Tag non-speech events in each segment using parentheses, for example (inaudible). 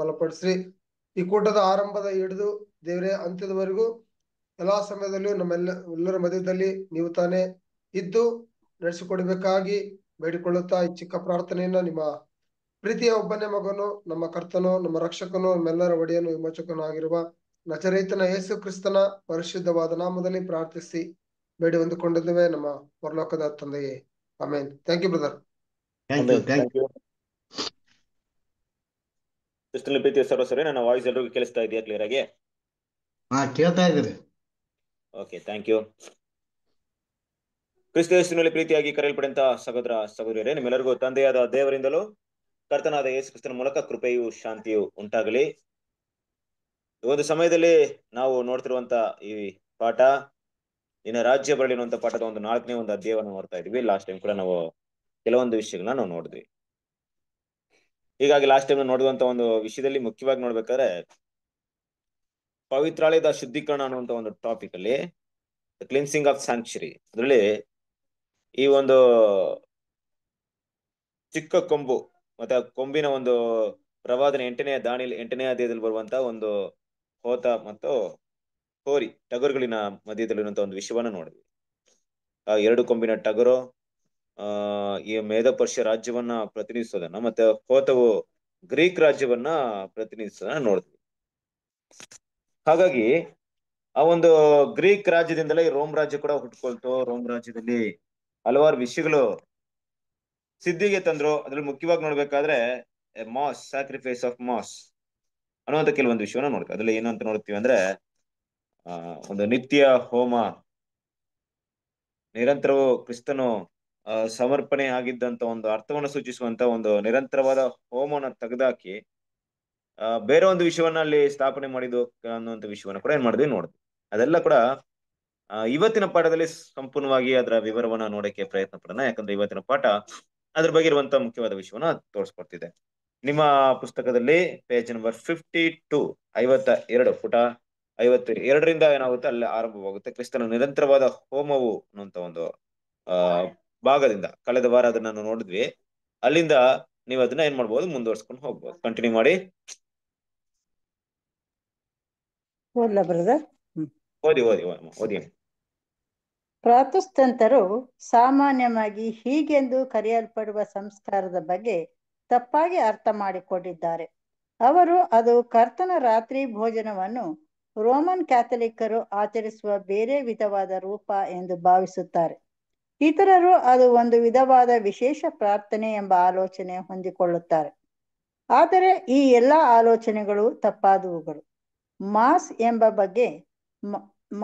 ಬಲಪಡಿಸ್ರಿ ಈ ಕೂಟದ ಆರಂಭದ ಹಿಡಿದು ದೇವರೇ ಅಂತ್ಯದವರೆಗೂ ಎಲ್ಲಾ ಸಮಯದಲ್ಲೂ ನಮ್ಮೆಲ್ಲ ಎಲ್ಲರ ಮಧ್ಯದಲ್ಲಿ ನೀವು ತಾನೇ ಇದ್ದು ನಡೆಸಿಕೊಡ್ಬೇಕಾಗಿ ಬೇಡಿಕೊಳ್ಳುತ್ತಾ ಈ ಚಿಕ್ಕ ಪ್ರಾರ್ಥನೆಯನ್ನ ನಿಮ್ಮ ಪ್ರೀತಿಯ ಒಬ್ಬನೇ ಮಗನು ನಮ್ಮ ಕರ್ತನು ನಮ್ಮ ರಕ್ಷಕನು ನಮ್ಮೆಲ್ಲರ ಒಡೆಯನು ವಿಮೋಚಕನು ಆಗಿರುವ ನಚರೈತನ ಯೇಸು ಕ್ರಿಸ್ತನ ಪರಿಶುದ್ಧವಾದ ನಾಮದಲ್ಲಿ ಪ್ರಾರ್ಥಿಸಿ ಬೇಡಿ ಹೊಂದಿಕೊಂಡಿದ್ದೇವೆ ನಮ್ಮ ಪರಲೋಕದ ತಂದೆಯೇ ಆಮೇನ್ ಥ್ಯಾಂಕ್ ಯು ಬ್ರದರ್ ಕ್ರಿಸ್ತನಲ್ಲಿ ಪ್ರೀತಿ ಸರ್ವಸರಿ ನನ್ನ ವಾಯ್ಸ್ ಎಲ್ಲರಿಗೂ ಕೇಳಿಸ್ತಾ ಇದೆಯಾ ಕ್ಲಿಯರ್ ಆಗಿ ಹಾ ಕೇಳ್ತಾ ಇದ್ದೀರಿ ಓಕೆ ಥ್ಯಾಂಕ್ ಯು ಕ್ರಿಸ್ತ ಯೇಸುವಿನಲ್ಲಿ ಪ್ರೀತಿಯಾಗಿ ಕರೆಯಲ್ಪಡಂತ ಸಹೋದರ ಸಹೋದರಿಯರೇ ನಿಮ್ಮೆಲ್ಲರಿಗೂ ತಂದೆಯಾದ ದೇವರಿಂದಲೂ ಕರ್ತನಾದ ಯೇಸು ಕ್ರಿಸ್ತನ ಮೂಲಕ ಕೃಪೆಯು ಶಾಂತಿಯು ಉಂಟಾಗಲಿ ಒಂದು ಸಮಯದಲ್ಲಿ ನಾವು ನೋಡ್ತಿರುವಂತ ಈ ಪಾಠ ನಿನ್ನ ರಾಜ್ಯ ಬರಲಿರುವಂತ ಪಾಠದ ಒಂದು ನಾಲ್ಕನೇ ಒಂದು ಅಧ್ಯಾಯವನ್ನು ನೋಡ್ತಾ ಇದ್ವಿ ಲಾಸ್ಟ್ ಟೈಮ್ ಕೂಡ ನಾವು ಕೆಲವೊಂದು ವಿಷಯಗಳನ್ನ ನಾವು ನೋಡಿದ್ವಿ ಹೀಗಾಗಿ ಲಾಸ್ಟ್ ಟೈಮ್ ನೋಡಿದಂತ ಒಂದು ವಿಷಯದಲ್ಲಿ ಮುಖ್ಯವಾಗಿ ನೋಡ್ಬೇಕಾದ್ರೆ ಪವಿತ್ರಾಲಯದ ಶುದ್ಧೀಕರಣ ಅನ್ನುವಂತ ಒಂದು ಟಾಪಿಕ್ ಅಲ್ಲಿ ಕ್ಲಿನ್ಸಿಂಗ್ ಆಫ್ ಸ್ಯಾಂಕ್ಚುರಿ ಅದರಲ್ಲಿ ಈ ಒಂದು ಚಿಕ್ಕ ಕೊಂಬು ಮತ್ತೆ ಆ ಕೊಂಬಿನ ಒಂದು ಪ್ರವಾದನ ಎಂಟನೆಯ ದಾಣಿಲಿ ಎಂಟನೇ ದೇಹದಲ್ಲಿ ಬರುವಂತ ಒಂದು ಹೋತ ಮತ್ತು ಹೋರಿ ಟಗರುಗಳಿನ ಮಧ್ಯದಲ್ಲಿರುವಂತಹ ಒಂದು ವಿಷಯವನ್ನು ನೋಡಿದ್ವಿ ಆ ಎರಡು ಕೊಂಬಿನ ಟಗರು ಈ ಮೇಧ ರಾಜ್ಯವನ್ನ ಪ್ರತಿನಿಧಿಸೋದನ್ನ ಮತ್ತೆ ಹೋತವು ಗ್ರೀಕ್ ರಾಜ್ಯವನ್ನ ಪ್ರತಿನಿಧಿಸೋದನ್ನ ನೋಡ್ತೀವಿ ಹಾಗಾಗಿ ಆ ಒಂದು ಗ್ರೀಕ್ ರಾಜ್ಯದಿಂದಲೇ ರೋಮ್ ರಾಜ್ಯ ಕೂಡ ಹುಟ್ಕೊಳ್ತು ರೋಮ್ ರಾಜ್ಯದಲ್ಲಿ ಹಲವಾರು ವಿಷಯಗಳು ಸಿದ್ಧಿಗೆ ತಂದ್ರು ಅದ್ರಲ್ಲಿ ಮುಖ್ಯವಾಗಿ ನೋಡ್ಬೇಕಾದ್ರೆ ಮಾಸ್ ಸ್ಯಾಕ್ರಿಫೈಸ್ ಆಫ್ ಮಾಸ್ ಅನ್ನುವಂತ ಕೆಲವೊಂದು ವಿಷಯವನ್ನ ನೋಡ್ತೀವಿ ಅದ್ರಲ್ಲಿ ಏನು ಅಂತ ನೋಡ್ತೀವಿ ಅಂದ್ರೆ ಒಂದು ನಿತ್ಯ ಹೋಮ ನಿರಂತರವು ಕ್ರಿಸ್ತನು ಸಮರ್ಪಣೆ ಆಗಿದ್ದಂತ ಒಂದು ಅರ್ಥವನ್ನು ಸೂಚಿಸುವಂತ ಒಂದು ನಿರಂತರವಾದ ಹೋಮವನ್ನು ತೆಗೆದಾಕಿ ಬೇರೆ ಒಂದು ವಿಷಯವನ್ನ ಅಲ್ಲಿ ಸ್ಥಾಪನೆ ಮಾಡಿದ್ದು ಅನ್ನುವಂತ ವಿಷಯವನ್ನ ಕೂಡ ಏನ್ ಮಾಡಿದ್ವಿ ನೋಡಿದ್ವಿ ಅದೆಲ್ಲ ಕೂಡ ಇವತ್ತಿನ ಪಾಠದಲ್ಲಿ ಸಂಪೂರ್ಣವಾಗಿ ಅದರ ವಿವರವನ್ನ ನೋಡಕ್ಕೆ ಪ್ರಯತ್ನ ಪಡೋಣ ಯಾಕಂದ್ರೆ ಇವತ್ತಿನ ಪಾಠ ಅದ್ರ ಬಗ್ಗೆ ಇರುವಂತ ಮುಖ್ಯವಾದ ವಿಷಯವನ್ನ ತೋರಿಸ್ಕೊಡ್ತಿದೆ ನಿಮ್ಮ ಪುಸ್ತಕದಲ್ಲಿ ಪೇಜ್ ನಂಬರ್ ಫಿಫ್ಟಿ ಟು ಐವತ್ತ ಎರಡು ಪುಟ ಐವತ್ತು ಎರಡರಿಂದ ಏನಾಗುತ್ತೆ ಅಲ್ಲಿ ಆರಂಭವಾಗುತ್ತೆ ಕ್ರಿಸ್ತನ ನಿರಂತರವಾದ ಹೋಮವು ಅನ್ನುವಂತ ಒಂದು ಆ ಭಾಗದಿಂದ ಕಳೆದ ವಾರ ಅದನ್ನ ನೋಡಿದ್ವಿ ಅಲ್ಲಿಂದ ನೀವು ಅದನ್ನ ಏನ್ ಮಾಡ್ಬೋದು ಮುಂದುವರ್ಸ್ಕೊಂಡು ಹೋಗ್ಬೋದು ಕಂಟಿನ್ಯೂ ಮಾಡಿ ಓದಿ ಪ್ರಾತಸ್ತಂತರು ಸಾಮಾನ್ಯವಾಗಿ ಹೀಗೆಂದು ಕರೆಯಲ್ಪಡುವ ಸಂಸ್ಕಾರದ ಬಗ್ಗೆ ತಪ್ಪಾಗಿ ಅರ್ಥ ಮಾಡಿಕೊಂಡಿದ್ದಾರೆ ಅವರು ಅದು ಕರ್ತನ ರಾತ್ರಿ ಭೋಜನವನ್ನು ರೋಮನ್ ಕ್ಯಾಥಲಿಕ್ಕರು ಆಚರಿಸುವ ಬೇರೆ ವಿಧವಾದ ರೂಪ ಎಂದು ಭಾವಿಸುತ್ತಾರೆ ಇತರರು ಅದು ಒಂದು ವಿಧವಾದ ವಿಶೇಷ ಪ್ರಾರ್ಥನೆ ಎಂಬ ಆಲೋಚನೆ ಹೊಂದಿಕೊಳ್ಳುತ್ತಾರೆ ಆದರೆ ಈ ಎಲ್ಲ ಆಲೋಚನೆಗಳು ತಪ್ಪಾದವುಗಳು ಮಾಸ್ ಎಂಬ ಬಗ್ಗೆ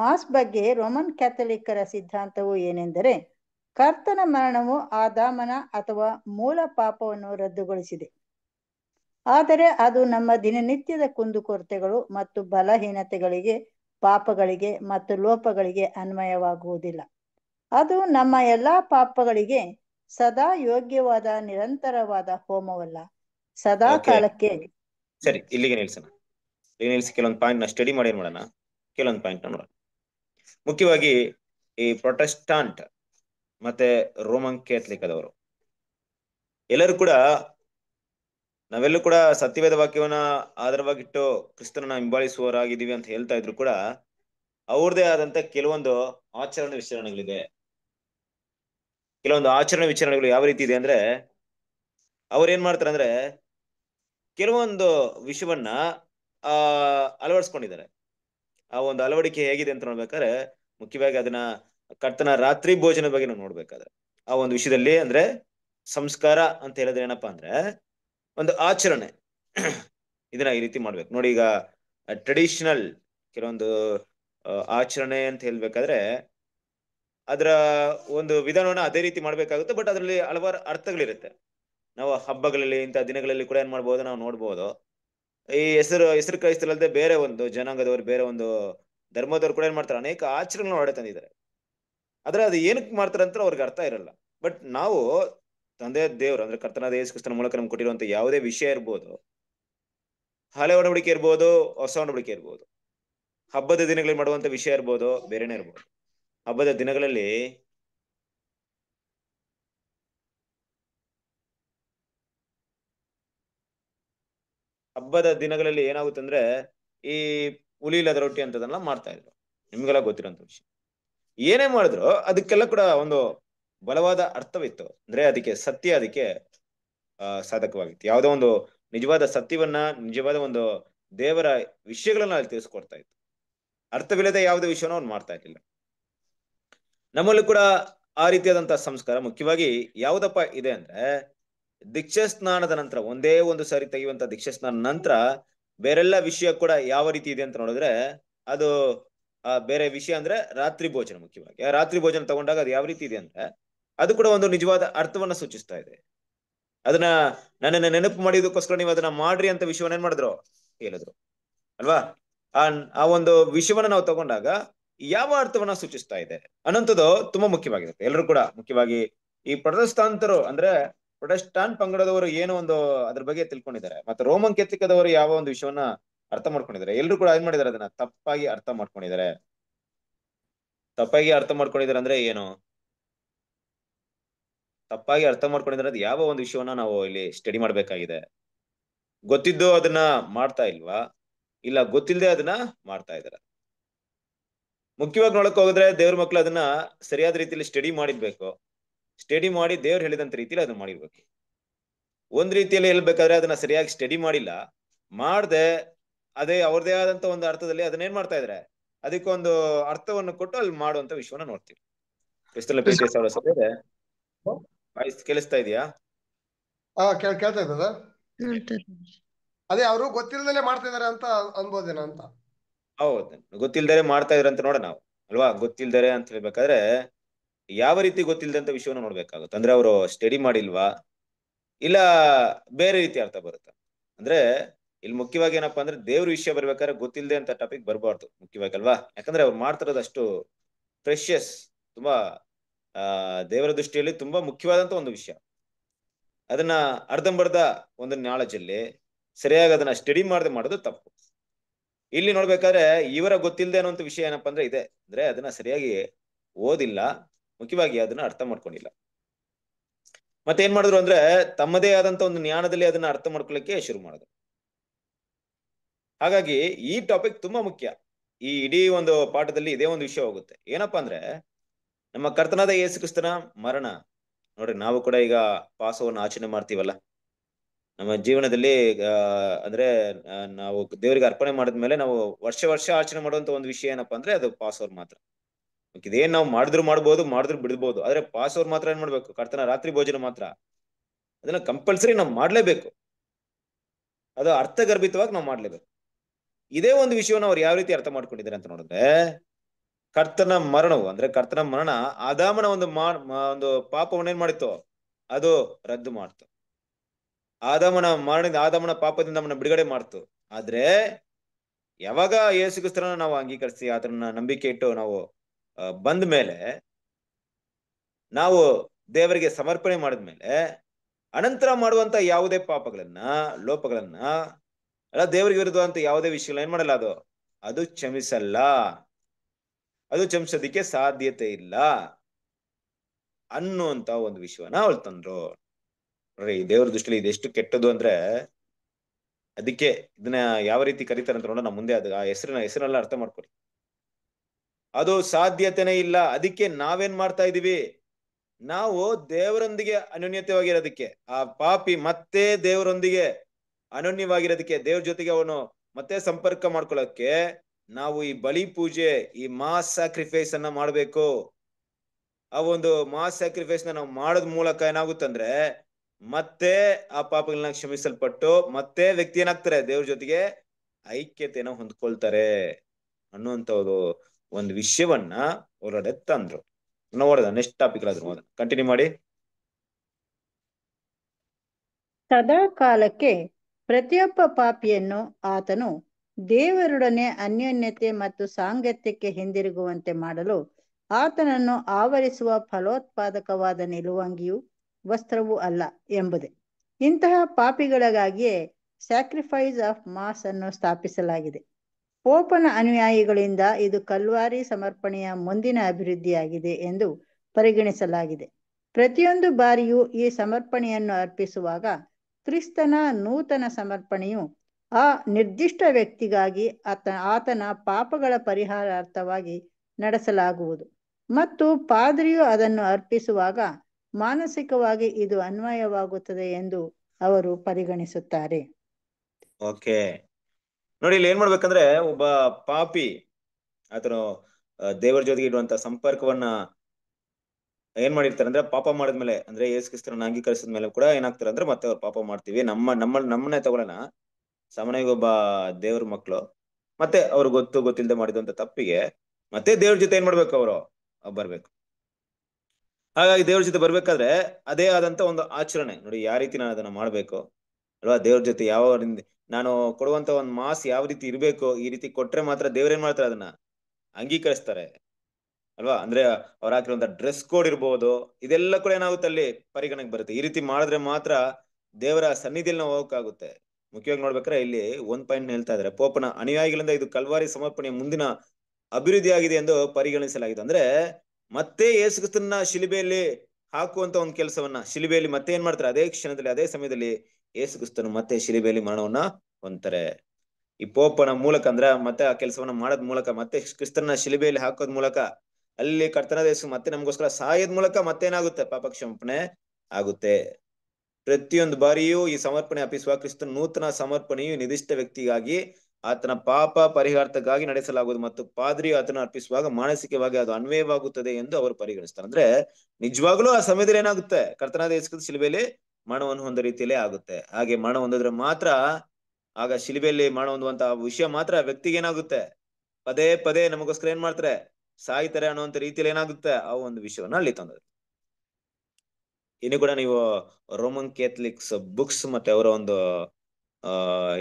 ಮಾಸ್ ಬಗ್ಗೆ ರೋಮನ್ ಕ್ಯಾಥಲಿಕ್ಕರ ಸಿದ್ಧಾಂತವು ಏನೆಂದರೆ ಕರ್ತನ ಮರಣವು ಆದಾಮನ ಅಥವಾ ಮೂಲ ಪಾಪವನ್ನು ರದ್ದುಗೊಳಿಸಿದೆ ಆದರೆ ಅದು ನಮ್ಮ ದಿನನಿತ್ಯದ ಕುಂದುಕೊರತೆಗಳು ಮತ್ತು ಬಲಹೀನತೆಗಳಿಗೆ ಪಾಪಗಳಿಗೆ ಮತ್ತು ಲೋಪಗಳಿಗೆ ಅನ್ವಯವಾಗುವುದಿಲ್ಲ ಅದು ನಮ್ಮ ಎಲ್ಲಾ ಪಾಪಗಳಿಗೆ ಸದಾ ಯೋಗ್ಯವಾದ ನಿರಂತರವಾದ ಹೋಮವಲ್ಲ ಸದಾ ಕಾಲಕ್ಕೆ ಸರಿ ಇಲ್ಲಿಗೆ ನಿಲ್ಸೋಣ ಇಲ್ಲಿ ನಿಲ್ಸಿ ಕೆಲವೊಂದು ಪಾಯಿಂಟ್ ನ ಸ್ಟಡಿ ಮಾಡಿ ನೋಡಣ ಮಾಡೋಣ ಕೆಲವೊಂದು ಪಾಯಿಂಟ್ ನೋಡೋಣ ಮುಖ್ಯವಾಗಿ ಈ ಪ್ರೊಟೆಸ್ಟಾಂಟ್ ಮತ್ತೆ ರೋಮನ್ ಕ್ಯಾಥಲಿಕ್ ಅದವರು ಎಲ್ಲರೂ ಕೂಡ ನಾವೆಲ್ಲೂ ಕೂಡ ಸತ್ಯವೇದ ವಾಕ್ಯವನ್ನ ಆಧಾರವಾಗಿಟ್ಟು ಕ್ರಿಸ್ತನ ಹಿಂಬಾಲಿಸುವವರಾಗಿದ್ದೀವಿ ಅಂತ ಹೇಳ್ತಾ ಇದ್ರು ಕೂಡ ಅವ್ರದೇ ಆದಂತ ಕೆಲವೊಂದು ಆಚರಣೆ ವಿಚಾರಣೆಗಳಿದೆ ಕೆಲವೊಂದು ಆಚರಣೆ ವಿಚಾರಣೆಗಳು ಯಾವ ರೀತಿ ಇದೆ ಅಂದ್ರೆ ಅವ್ರೇನ್ ಮಾಡ್ತಾರೆ ಅಂದ್ರೆ ಕೆಲವೊಂದು ವಿಷಯವನ್ನ ಆ ಅಳವಡಿಸ್ಕೊಂಡಿದ್ದಾರೆ ಆ ಒಂದು ಅಳವಡಿಕೆ ಹೇಗಿದೆ ಅಂತ ನೋಡ್ಬೇಕಾದ್ರೆ ಮುಖ್ಯವಾಗಿ ಅದನ್ನ ಕರ್ತನ ರಾತ್ರಿ ಭೋಜನದ ಬಗ್ಗೆ ನಾವು ನೋಡ್ಬೇಕಾದ್ರೆ ಆ ಒಂದು ವಿಷಯದಲ್ಲಿ ಅಂದ್ರೆ ಸಂಸ್ಕಾರ ಅಂತ ಹೇಳಿದ್ರೆ ಏನಪ್ಪಾ ಅಂದ್ರೆ ಒಂದು ಆಚರಣೆ ಇದನ್ನ ಈ ರೀತಿ ಮಾಡ್ಬೇಕು ನೋಡಿ ಈಗ ಟ್ರೆಡಿಷನಲ್ ಕೆಲವೊಂದು ಆಚರಣೆ ಅಂತ ಹೇಳ್ಬೇಕಾದ್ರೆ ಅದರ ಒಂದು ವಿಧಾನವನ್ನು ಅದೇ ರೀತಿ ಮಾಡ್ಬೇಕಾಗುತ್ತೆ ಬಟ್ ಅದರಲ್ಲಿ ಹಲವಾರು ಅರ್ಥಗಳಿರುತ್ತೆ ನಾವು ಹಬ್ಬಗಳಲ್ಲಿ ಇಂಥ ದಿನಗಳಲ್ಲಿ ಕೂಡ ಏನ್ ಮಾಡ್ಬೋದು ನಾವು ನೋಡ್ಬೋದು ಈ ಹೆಸರು ಹೆಸರು ಕ್ರೈಸ್ತರಲ್ಲದೆ ಬೇರೆ ಒಂದು ಜನಾಂಗದವರು ಬೇರೆ ಒಂದು ಧರ್ಮದವ್ರು ಕೂಡ ಏನ್ ಮಾಡ್ತಾರೆ ಅನೇಕ ಆಚರಣೆಗಳನ್ನ ಹೊಡೆ ತಂದಿದ್ದಾರೆ ಆದ್ರೆ ಅದು ಏನಕ್ಕೆ ಮಾಡ್ತಾರೆ ಅಂತ ಅವ್ರಿಗೆ ಅರ್ಥ ಇರಲ್ಲ ಬಟ್ ನಾವು ತಂದೆ ದೇವರು ಅಂದ್ರೆ ಕರ್ತನಾದ ಯೇಸುಕ್ರಿಸ್ತನ ಮೂಲಕ ನಮ್ಗೆ ಕೊಟ್ಟಿರುವಂತ ಯಾವುದೇ ವಿಷಯ ಇರ್ಬೋದು ಹಳೆ ಒಡಂಬಡಿಕೆ ಇರ್ಬೋದು ಹೊಸ ಒಡಂಬಡಿಕೆ ಇರ್ಬೋದು ಹಬ್ಬದ ದಿನಗಳಲ್ಲಿ ಮಾಡುವಂತ ವಿಷಯ ಇರ್ಬೋದು ಬೇರೆನೇ ಇರ್ಬೋದು ಹಬ್ಬದ ದಿನಗಳಲ್ಲಿ ಹಬ್ಬದ ದಿನಗಳಲ್ಲಿ ಅಂದ್ರೆ ಈ ಹುಲಿ ಇಲ್ಲದ ರೊಟ್ಟಿ ಅಂತದನ್ನ ಮಾಡ್ತಾ ಇದ್ರು ನಿಮ್ಗೆಲ್ಲ ಗೊತ್ತಿರೋಂಥ ವಿಷಯ ಏನೇ ಮಾಡಿದ್ರು ಅದಕ್ಕೆಲ್ಲ ಕೂಡ ಒಂದು ಬಲವಾದ ಅರ್ಥವಿತ್ತು ಅಂದ್ರೆ ಅದಕ್ಕೆ ಸತ್ಯ ಅದಕ್ಕೆ ಸಾಧಕವಾಗಿತ್ತು ಯಾವುದೋ ಒಂದು ನಿಜವಾದ ಸತ್ಯವನ್ನ ನಿಜವಾದ ಒಂದು ದೇವರ ವಿಷಯಗಳನ್ನ ಅಲ್ಲಿ ತಿಳಿಸ್ಕೊಡ್ತಾ ಇತ್ತು ಅರ್ಥವಿಲ್ಲದೆ ಯಾವುದೇ ವಿಷಯನೂ ಅವ್ನು ಮಾಡ್ತಾ ಇರ್ಲಿಲ್ಲ ನಮ್ಮಲ್ಲೂ ಕೂಡ ಆ ರೀತಿಯಾದಂತಹ ಸಂಸ್ಕಾರ ಮುಖ್ಯವಾಗಿ ಯಾವ್ದಪ್ಪ ಇದೆ ಅಂದ್ರೆ ದೀಕ್ಷಾ ಸ್ನಾನದ ನಂತರ ಒಂದೇ ಒಂದು ಸಾರಿ ತೆಗೆಯುವಂತ ದೀಕ್ಷಾ ಸ್ನಾನ ನಂತರ ಬೇರೆಲ್ಲ ವಿಷಯ ಕೂಡ ಯಾವ ರೀತಿ ಇದೆ ಅಂತ ನೋಡಿದ್ರೆ ಅದು ಆ ಬೇರೆ ವಿಷಯ ಅಂದ್ರೆ ರಾತ್ರಿ ಭೋಜನ ಮುಖ್ಯವಾಗಿ ರಾತ್ರಿ ಭೋಜನ ತಗೊಂಡಾಗ ಅದು ಯಾವ ರೀತಿ ಇದೆ ಅಂದ್ರೆ ಅದು ಕೂಡ ಒಂದು ನಿಜವಾದ ಅರ್ಥವನ್ನ ಸೂಚಿಸ್ತಾ ಇದೆ ಅದನ್ನ ನನ್ನನ್ನ ನೆನಪು ಮಾಡಿದಕ್ಕೋಸ್ಕರ ನೀವು ಅದನ್ನ ಮಾಡ್ರಿ ಅಂತ ವಿಷಯವನ್ನ ಏನ್ ಮಾಡಿದ್ರು ಹೇಳಿದ್ರು ಅಲ್ವಾ ಆ ಒಂದು ವಿಷಯವನ್ನ ನಾವು ತಗೊಂಡಾಗ ಯಾವ ಅರ್ಥವನ್ನ ಸೂಚಿಸ್ತಾ ಇದೆ ಅನ್ನಂಥದ್ದು ತುಂಬಾ ಮುಖ್ಯವಾಗಿರುತ್ತೆ ಎಲ್ಲರೂ ಕೂಡ ಮುಖ್ಯವಾಗಿ ಈ ಪ್ರೊಟೆಸ್ಟಾಂತರು ಅಂದ್ರೆ ಪ್ರೊಟೆಸ್ಟಾಂಟ್ ಪಂಗಡದವರು ಏನೋ ಒಂದು ಅದ್ರ ಬಗ್ಗೆ ತಿಳ್ಕೊಂಡಿದ್ದಾರೆ ಮತ್ತೆ ರೋಮನ್ ಕೆತ್ತಿಕದವರು ಯಾವ ಒಂದು ವಿಷಯವನ್ನ ಅರ್ಥ ಮಾಡ್ಕೊಂಡಿದ್ದಾರೆ ಎಲ್ಲರೂ ಕೂಡ ಏನ್ ಮಾಡಿದ್ದಾರೆ ಅದನ್ನ ತಪ್ಪಾಗಿ ಅರ್ಥ ಮಾಡ್ಕೊಂಡಿದ್ದಾರೆ ತಪ್ಪಾಗಿ ಅರ್ಥ ಮಾಡ್ಕೊಂಡಿದ್ದಾರೆ ಅಂದ್ರೆ ಏನು ತಪ್ಪಾಗಿ ಅರ್ಥ ಮಾಡ್ಕೊಂಡಿದ್ರೆ ಅದು ಯಾವ ಒಂದು ವಿಷಯವನ್ನ ನಾವು ಇಲ್ಲಿ ಸ್ಟಡಿ ಮಾಡ್ಬೇಕಾಗಿದೆ ಗೊತ್ತಿದ್ದು ಅದನ್ನ ಮಾಡ್ತಾ ಇಲ್ವಾ ಇಲ್ಲ ಗೊತ್ತಿಲ್ಲದೆ ಅದನ್ನ ಮಾಡ್ತಾ ಇದಾರೆ ಮುಖ್ಯವಾಗಿ ನೋಡಕ್ ಹೋಗಿದ್ರೆ ದೇವ್ರ ಮಕ್ಳು ಅದನ್ನ ಸರಿಯಾದ ರೀತಿಯಲ್ಲಿ ಸ್ಟಡಿ ಮಾಡಿರ್ಬೇಕು ಸ್ಟಡಿ ಮಾಡಿ ದೇವ್ರು ಹೇಳಿದಂತ ರೀತಿಯಲ್ಲಿ ಅದನ್ನ ಮಾಡಿರ್ಬೇಕು ಒಂದ್ ರೀತಿಯಲ್ಲಿ ಹೇಳ್ಬೇಕಾದ್ರೆ ಅದನ್ನ ಸರಿಯಾಗಿ ಸ್ಟಡಿ ಮಾಡಿಲ್ಲ ಮಾಡದೆ ಅದೇ ಅವ್ರದೇ ಆದಂತ ಒಂದು ಅರ್ಥದಲ್ಲಿ ಅದನ್ನ ಏನ್ ಮಾಡ್ತಾ ಇದ್ರೆ ಅದಕ್ಕೊಂದು ಅರ್ಥವನ್ನು ಕೊಟ್ಟು ಅಲ್ಲಿ ಮಾಡುವಂತ ವಿಶ್ವನ ನೋಡ್ತೀವಿ ಕೇಳಿಸ್ತಾ ಇದೆಯಾ ಕೇಳ್ತಾ ಇದ್ದಾರೆ ಅದೇ ಅವರು ಗೊತ್ತಿಲ್ಲದಲ್ಲೇ ಮಾಡ್ತಿದ್ದಾರೆ ಅಂತ ಅನ್ಬೋದೇನೋ ಅಂತ ಹೌದು ಗೊತ್ತಿಲ್ದರೆ ಮಾಡ್ತಾ ಇದ್ರಂತ ನೋಡ ನಾವು ಅಲ್ವಾ ಗೊತ್ತಿಲ್ದರೆ ಅಂತ ಹೇಳ್ಬೇಕಾದ್ರೆ ಯಾವ ರೀತಿ ಗೊತ್ತಿಲ್ದಂತ ವಿಷಯವನ್ನು ನೋಡ್ಬೇಕಾಗುತ್ತೆ ಅಂದ್ರೆ ಅವರು ಸ್ಟಡಿ ಮಾಡಿಲ್ವಾ ಇಲ್ಲ ಬೇರೆ ರೀತಿ ಅರ್ಥ ಬರುತ್ತೆ ಅಂದ್ರೆ ಇಲ್ಲಿ ಮುಖ್ಯವಾಗಿ ಏನಪ್ಪಾ ಅಂದ್ರೆ ದೇವ್ರ ವಿಷಯ ಬರ್ಬೇಕಾದ್ರೆ ಗೊತ್ತಿಲ್ಲದೆ ಅಂತ ಟಾಪಿಕ್ ಬರಬಾರ್ದು ಮುಖ್ಯವಾಗಿ ಅಲ್ವಾ ಯಾಕಂದ್ರೆ ಅವ್ರು ಮಾಡ್ತಿರೋದು ಅಷ್ಟು ತುಂಬಾ ಆ ದೇವರ ದೃಷ್ಟಿಯಲ್ಲಿ ತುಂಬಾ ಮುಖ್ಯವಾದಂತ ಒಂದು ವಿಷಯ ಅದನ್ನ ಅರ್ಧಂಬರ್ಧ ಒಂದು ನಾಲೆಜ್ ಅಲ್ಲಿ ಸರಿಯಾಗಿ ಅದನ್ನ ಸ್ಟಡಿ ಮಾಡದೆ ಮಾಡೋದು ತಪ್ಪು ಇಲ್ಲಿ ನೋಡ್ಬೇಕಾದ್ರೆ ಇವರ ಗೊತ್ತಿಲ್ಲದೆ ಅನ್ನೋಂಥ ವಿಷಯ ಏನಪ್ಪಾ ಅಂದ್ರೆ ಇದೆ ಅಂದ್ರೆ ಅದನ್ನ ಸರಿಯಾಗಿ ಓದಿಲ್ಲ ಮುಖ್ಯವಾಗಿ ಅದನ್ನ ಅರ್ಥ ಮಾಡ್ಕೊಂಡಿಲ್ಲ ಮತ್ತೆ ಏನ್ ಮಾಡಿದ್ರು ಅಂದ್ರೆ ತಮ್ಮದೇ ಆದಂತ ಒಂದು ಜ್ಞಾನದಲ್ಲಿ ಅದನ್ನ ಅರ್ಥ ಮಾಡ್ಕೊಳ್ಳಿಕ್ಕೆ ಶುರು ಮಾಡಿದ್ರು ಹಾಗಾಗಿ ಈ ಟಾಪಿಕ್ ತುಂಬಾ ಮುಖ್ಯ ಈ ಇಡೀ ಒಂದು ಪಾಠದಲ್ಲಿ ಇದೇ ಒಂದು ವಿಷಯ ಹೋಗುತ್ತೆ ಏನಪ್ಪಾ ಅಂದ್ರೆ ನಮ್ಮ ಕರ್ತನಾದ ಯೇಸು ಕ್ರಿಸ್ತನ ಮರಣ ನೋಡ್ರಿ ನಾವು ಕೂಡ ಈಗ ಪಾಸವನ್ನು ಆಚರಣೆ ಮಾಡ್ತೀವಲ್ಲ ನಮ್ಮ ಜೀವನದಲ್ಲಿ ಅಂದ್ರೆ ನಾವು ದೇವರಿಗೆ ಅರ್ಪಣೆ ಮಾಡಿದ್ಮೇಲೆ ನಾವು ವರ್ಷ ವರ್ಷ ಆಚರಣೆ ಮಾಡುವಂತ ಒಂದು ವಿಷಯ ಏನಪ್ಪಾ ಅಂದ್ರೆ ಅದು ಪಾಸ್ ಓವರ್ ಮಾತ್ರ ಇದೇನ್ ನಾವು ಮಾಡಿದ್ರು ಮಾಡ್ಬೋದು ಮಾಡಿದ್ರು ಬಿಡ್ಬೋದು ಆದ್ರೆ ಪಾಸ್ ಓವರ್ ಮಾತ್ರ ಏನ್ ಮಾಡ್ಬೇಕು ಕರ್ತನ ರಾತ್ರಿ ಭೋಜನ ಮಾತ್ರ ಅದನ್ನ ಕಂಪಲ್ಸರಿ ನಾವು ಮಾಡ್ಲೇಬೇಕು ಅದು ಅರ್ಥಗರ್ಭಿತವಾಗಿ ನಾವು ಮಾಡ್ಲೇಬೇಕು ಇದೇ ಒಂದು ವಿಷಯವನ್ನು ಅವ್ರು ಯಾವ ರೀತಿ ಅರ್ಥ ಮಾಡ್ಕೊಂಡಿದ್ದಾರೆ ಅಂತ ನೋಡಿದ್ರೆ ಕರ್ತನ ಮರಣವು ಅಂದ್ರೆ ಕರ್ತನ ಮರಣ ಆದಾಮನ ಒಂದು ಒಂದು ಪಾಪವನ್ನ ಏನ್ ಮಾಡಿತ್ತು ಅದು ರದ್ದು ಮಾಡ್ತು ಆದಮನ ಮರಣದಿಂದ ಆದಮನ ಪಾಪದಿಂದ ನಮ್ಮನ್ನ ಬಿಡುಗಡೆ ಮಾಡ್ತು ಆದ್ರೆ ಯಾವಾಗ ಯೇಸು ನಾವು ಅಂಗೀಕರಿಸಿ ಅದನ್ನ ನಂಬಿಕೆ ಇಟ್ಟು ನಾವು ಬಂದ ಮೇಲೆ ನಾವು ದೇವರಿಗೆ ಸಮರ್ಪಣೆ ಮಾಡಿದ್ಮೇಲೆ ಅನಂತರ ಮಾಡುವಂತ ಯಾವುದೇ ಪಾಪಗಳನ್ನ ಲೋಪಗಳನ್ನ ಅಲ್ಲ ದೇವರಿಗೆ ವಿರುದ್ಧವಂತ ಯಾವುದೇ ವಿಷಯಗಳನ್ನ ಏನ್ ಮಾಡಲ್ಲ ಅದು ಅದು ಕ್ಷಮಿಸಲ್ಲ ಅದು ಕ್ಷಮಿಸೋದಿಕ್ಕೆ ಸಾಧ್ಯತೆ ಇಲ್ಲ ಅನ್ನುವಂತ ಒಂದು ವಿಷಯವನ್ನ ಅವಳು ತಂದ್ರು ನೋಡ್ರಿ ದೇವರ ದೃಷ್ಟಿಲಿ ಇದೆಷ್ಟು ಕೆಟ್ಟದು ಅಂದ್ರೆ ಅದಕ್ಕೆ ಇದನ್ನ ಯಾವ ರೀತಿ ಕರೀತಾರೆ ಅಂತ ನೋಡೋಣ ಮುಂದೆ ಅದು ಆ ಹೆಸರಿನ ಹೆಸರನ್ನ ಅರ್ಥ ಮಾಡ್ಕೊಳ್ಳಿ ಅದು ಸಾಧ್ಯತೆನೇ ಇಲ್ಲ ಅದಕ್ಕೆ ನಾವೇನ್ ಮಾಡ್ತಾ ಇದೀವಿ ನಾವು ದೇವರೊಂದಿಗೆ ಅನ್ಯೋನ್ಯತೆವಾಗಿರೋದಕ್ಕೆ ಆ ಪಾಪಿ ಮತ್ತೆ ದೇವರೊಂದಿಗೆ ಅನನ್ಯವಾಗಿರೋದಕ್ಕೆ ದೇವ್ರ ಜೊತೆಗೆ ಅವನು ಮತ್ತೆ ಸಂಪರ್ಕ ಮಾಡ್ಕೊಳ್ಳೋಕೆ ನಾವು ಈ ಬಲಿ ಪೂಜೆ ಈ ಮಾಸ್ ಸ್ಯಾಕ್ರಿಫೈಸ್ ಅನ್ನ ಮಾಡ್ಬೇಕು ಆ ಒಂದು ಮಾಸ್ ಸ್ಯಾಕ್ರಿಫೈಸ್ ನಾವು ಮಾಡೋದ್ ಮೂಲಕ ಏನಾಗುತ್ತಂದ್ರೆ ಮತ್ತೆ ಆ ಪಾಪಗಳನ್ನ ಕ್ಷಮಿಸಲ್ಪಟ್ಟು ಮತ್ತೆ ವ್ಯಕ್ತಿ ಏನಾಗ್ತಾರೆ ದೇವ್ರ ಜೊತೆಗೆ ಐಕ್ಯತೆಯನ್ನು ಹೊಂದ್ಕೊಳ್ತಾರೆ ಅನ್ನುವಂಥವ್ರು ಒಂದು ವಿಷಯವನ್ನ ಹೊರಡೆ ತಂದ್ರು ನೋಡೋದ ನೆಕ್ಸ್ಟ್ ಟಾಪಿಕ್ ಕಂಟಿನ್ಯೂ ಮಾಡಿ ಸದಾ ಕಾಲಕ್ಕೆ ಪ್ರತಿಯೊಬ್ಬ ಪಾಪಿಯನ್ನು ಆತನು ದೇವರೊಡನೆ ಅನ್ಯೋನ್ಯತೆ ಮತ್ತು ಸಾಂಗತ್ಯಕ್ಕೆ ಹಿಂದಿರುಗುವಂತೆ ಮಾಡಲು ಆತನನ್ನು ಆವರಿಸುವ ಫಲೋತ್ಪಾದಕವಾದ ನಿಲುವಂಗಿಯು ವಸ್ತ್ರವೂ ಅಲ್ಲ ಎಂಬುದೇ ಇಂತಹ ಪಾಪಿಗಳಿಗಾಗಿಯೇ ಸ್ಯಾಕ್ರಿಫೈಸ್ ಆಫ್ ಮಾಸ್ ಅನ್ನು ಸ್ಥಾಪಿಸಲಾಗಿದೆ ಪೋಪನ ಅನುಯಾಯಿಗಳಿಂದ ಇದು ಕಲ್ವಾರಿ ಸಮರ್ಪಣೆಯ ಮುಂದಿನ ಅಭಿವೃದ್ಧಿಯಾಗಿದೆ ಎಂದು ಪರಿಗಣಿಸಲಾಗಿದೆ ಪ್ರತಿಯೊಂದು ಬಾರಿಯೂ ಈ ಸಮರ್ಪಣೆಯನ್ನು ಅರ್ಪಿಸುವಾಗ ಕ್ರಿಸ್ತನ ನೂತನ ಸಮರ್ಪಣೆಯು ಆ ನಿರ್ದಿಷ್ಟ ವ್ಯಕ್ತಿಗಾಗಿ ಆತ ಆತನ ಪಾಪಗಳ ಪರಿಹಾರಾರ್ಥವಾಗಿ ನಡೆಸಲಾಗುವುದು ಮತ್ತು ಪಾದ್ರಿಯು ಅದನ್ನು ಅರ್ಪಿಸುವಾಗ ಮಾನಸಿಕವಾಗಿ ಇದು ಅನ್ವಯವಾಗುತ್ತದೆ ಎಂದು ಅವರು ಪರಿಗಣಿಸುತ್ತಾರೆ ಓಕೆ ನೋಡಿ ಇಲ್ಲಿ ಏನ್ ಮಾಡ್ಬೇಕಂದ್ರೆ ಒಬ್ಬ ಪಾಪಿ ಆತನು ದೇವರ ಜೊತೆಗೆ ಇಡುವಂತ ಸಂಪರ್ಕವನ್ನ ಏನ್ ಮಾಡಿರ್ತಾರೆ ಅಂದ್ರೆ ಪಾಪ ಮಾಡಿದ್ಮೇಲೆ ಅಂದ್ರೆ ಏಸು ಅಂಗೀಕರಿಸಿದ್ಮೇಲೆ ಮೇಲೆ ಕೂಡ ಏನಾಗ್ತಾರೆ ಅಂದ್ರೆ ಮತ್ತೆ ಅವ್ರು ಪಾಪ ಮಾಡ್ತೀವಿ ನಮ್ಮ ನಮ್ಮ ನಮ್ಮನ್ನೇ ತಗೊಳ್ಳೋಣ ಸಾಮಾನ್ಯವಾಗಿ ಒಬ್ಬ ದೇವ್ರ ಮಕ್ಕಳು ಮತ್ತೆ ಅವ್ರು ಗೊತ್ತು ಗೊತ್ತಿಲ್ಲದೆ ಮಾಡಿದಂತ ತಪ್ಪಿಗೆ ಮತ್ತೆ ದೇವ್ರ ಜೊತೆ ಏನ್ ಮಾಡ್ಬೇಕು ಅವರು ಬರ್ಬೇಕು ಹಾಗಾಗಿ ದೇವ್ರ ಜೊತೆ ಬರ್ಬೇಕಾದ್ರೆ ಅದೇ ಆದಂತ ಒಂದು ಆಚರಣೆ ನೋಡಿ ಯಾವ ರೀತಿ ನಾನು ಅದನ್ನ ಮಾಡ್ಬೇಕು ಅಲ್ವಾ ದೇವ್ರ ಜೊತೆ ಯಾವ ನಾನು ಕೊಡುವಂತ ಒಂದು ಮಾಸ್ ಯಾವ ರೀತಿ ಇರ್ಬೇಕು ಈ ರೀತಿ ಕೊಟ್ರೆ ಮಾತ್ರ ದೇವ್ರೇನ್ ಮಾಡ್ತಾರೆ ಅದನ್ನ ಅಂಗೀಕರಿಸ್ತಾರೆ ಅಲ್ವಾ ಅಂದ್ರೆ ಅವ್ರು ಹಾಕಿರುವಂತ ಡ್ರೆಸ್ ಕೋಡ್ ಇರ್ಬೋದು ಇದೆಲ್ಲ ಕೂಡ ಏನಾಗುತ್ತೆ ಅಲ್ಲಿ ಪರಿಗಣಕ್ಕೆ ಬರುತ್ತೆ ಈ ರೀತಿ ಮಾಡಿದ್ರೆ ಮಾತ್ರ ದೇವರ ಸನ್ನಿಧಿಯಲ್ಲಿ ನಾವು ಹೋಗಕ್ಕಾಗುತ್ತೆ ಮುಖ್ಯವಾಗಿ ನೋಡ್ಬೇಕಾದ್ರೆ ಇಲ್ಲಿ ಒಂದ್ ಪಾಯಿಂಟ್ ಹೇಳ್ತಾ ಇದ್ರೆ ಪೋಪನ ಅನುಯಾಯಿಗಳಿಂದ ಇದು ಕಲ್ವಾರಿ ಸಮರ್ಪಣೆಯ ಮುಂದಿನ ಅಭಿವೃದ್ಧಿ ಆಗಿದೆ ಎಂದು ಪರಿಗಣಿಸಲಾಗಿದೆ ಅಂದ್ರೆ ಮತ್ತೆ ಯೇಸುಕ್ರಿಸ್ತನ ಶಿಲಿಬೆಯಲ್ಲಿ ಹಾಕುವಂತ ಒಂದು ಕೆಲಸವನ್ನ ಶಿಲಿಬೆಯಲ್ಲಿ ಮತ್ತೆ ಏನ್ ಮಾಡ್ತಾರೆ ಅದೇ ಕ್ಷಣದಲ್ಲಿ ಅದೇ ಸಮಯದಲ್ಲಿ ಯೇಸುಕ್ರಿಸ್ತನು ಮತ್ತೆ ಶಿಲಿಬೆಯಲ್ಲಿ ಮರಣವನ್ನ ಹೊಂತಾರೆ ಈ ಪೋಪನ ಮೂಲಕ ಅಂದ್ರ ಮತ್ತೆ ಆ ಕೆಲಸವನ್ನ ಮಾಡೋದ್ ಮೂಲಕ ಮತ್ತೆ ಕ್ರಿಸ್ತನ ಶಿಲಿಬೆಯಲ್ಲಿ ಹಾಕೋದ್ ಮೂಲಕ ಅಲ್ಲಿ ಕರ್ತನ ಯೇಸು ಮತ್ತೆ ನಮಗೋಸ್ಕರ ಸಾಯದ ಮೂಲಕ ಮತ್ತೇನಾಗುತ್ತೆ ಪಾಪ ಕ್ಷಮಾಪಣೆ ಆಗುತ್ತೆ ಪ್ರತಿಯೊಂದು ಬಾರಿಯೂ ಈ ಸಮರ್ಪಣೆ ಅಪಿಸುವ ಕ್ರಿಸ್ತನ ನೂತನ ಸಮರ್ಪಣೆಯು ನಿರ್ದಿಷ್ಟ ವ್ಯಕ್ತಿಗಾಗಿ ಆತನ ಪಾಪ ಪರಿಹಾರಕ್ಕಾಗಿ ನಡೆಸಲಾಗುವುದು ಮತ್ತು ಪಾದ್ರಿ ಆತನ ಅರ್ಪಿಸುವಾಗ ಮಾನಸಿಕವಾಗಿ ಅದು ಅನ್ವಯವಾಗುತ್ತದೆ ಎಂದು ಅವರು ಪರಿಗಣಿಸ್ತಾರೆ ಅಂದ್ರೆ ನಿಜವಾಗ್ಲೂ ಆ ಸಮಯದಲ್ಲಿ ಏನಾಗುತ್ತೆ ಕರ್ತನಾದ ಯೇಸುಕ್ರಿಸ್ತ ಶಿಲುಬೆಯಲ್ಲಿ ಮಣವನ್ನು ಹೊಂದ ರೀತಿಯಲ್ಲೇ ಆಗುತ್ತೆ ಹಾಗೆ ಮಣ ಹೊಂದಿದ್ರೆ ಮಾತ್ರ ಆಗ ಶಿಲ್ಬೆಯಲ್ಲಿ ಮಣ ಹೊಂದುವಂತಹ ವಿಷಯ ಮಾತ್ರ ವ್ಯಕ್ತಿಗೆ ಏನಾಗುತ್ತೆ ಪದೇ ಪದೇ ನಮಗೋಸ್ಕರ ಏನ್ ಮಾಡ್ತಾರೆ ಸಾಯ್ತಾರೆ ಅನ್ನುವಂತ ರೀತಿಯಲ್ಲಿ ಏನಾಗುತ್ತೆ ಆ ಒಂದು ವಿಷಯವನ್ನ ಅಲ್ಲಿ ತಂದರು ಇನ್ನು ಕೂಡ ನೀವು ರೋಮನ್ ಕ್ಯಾಥಲಿಕ್ಸ್ ಬುಕ್ಸ್ ಮತ್ತೆ ಅವರ ಒಂದು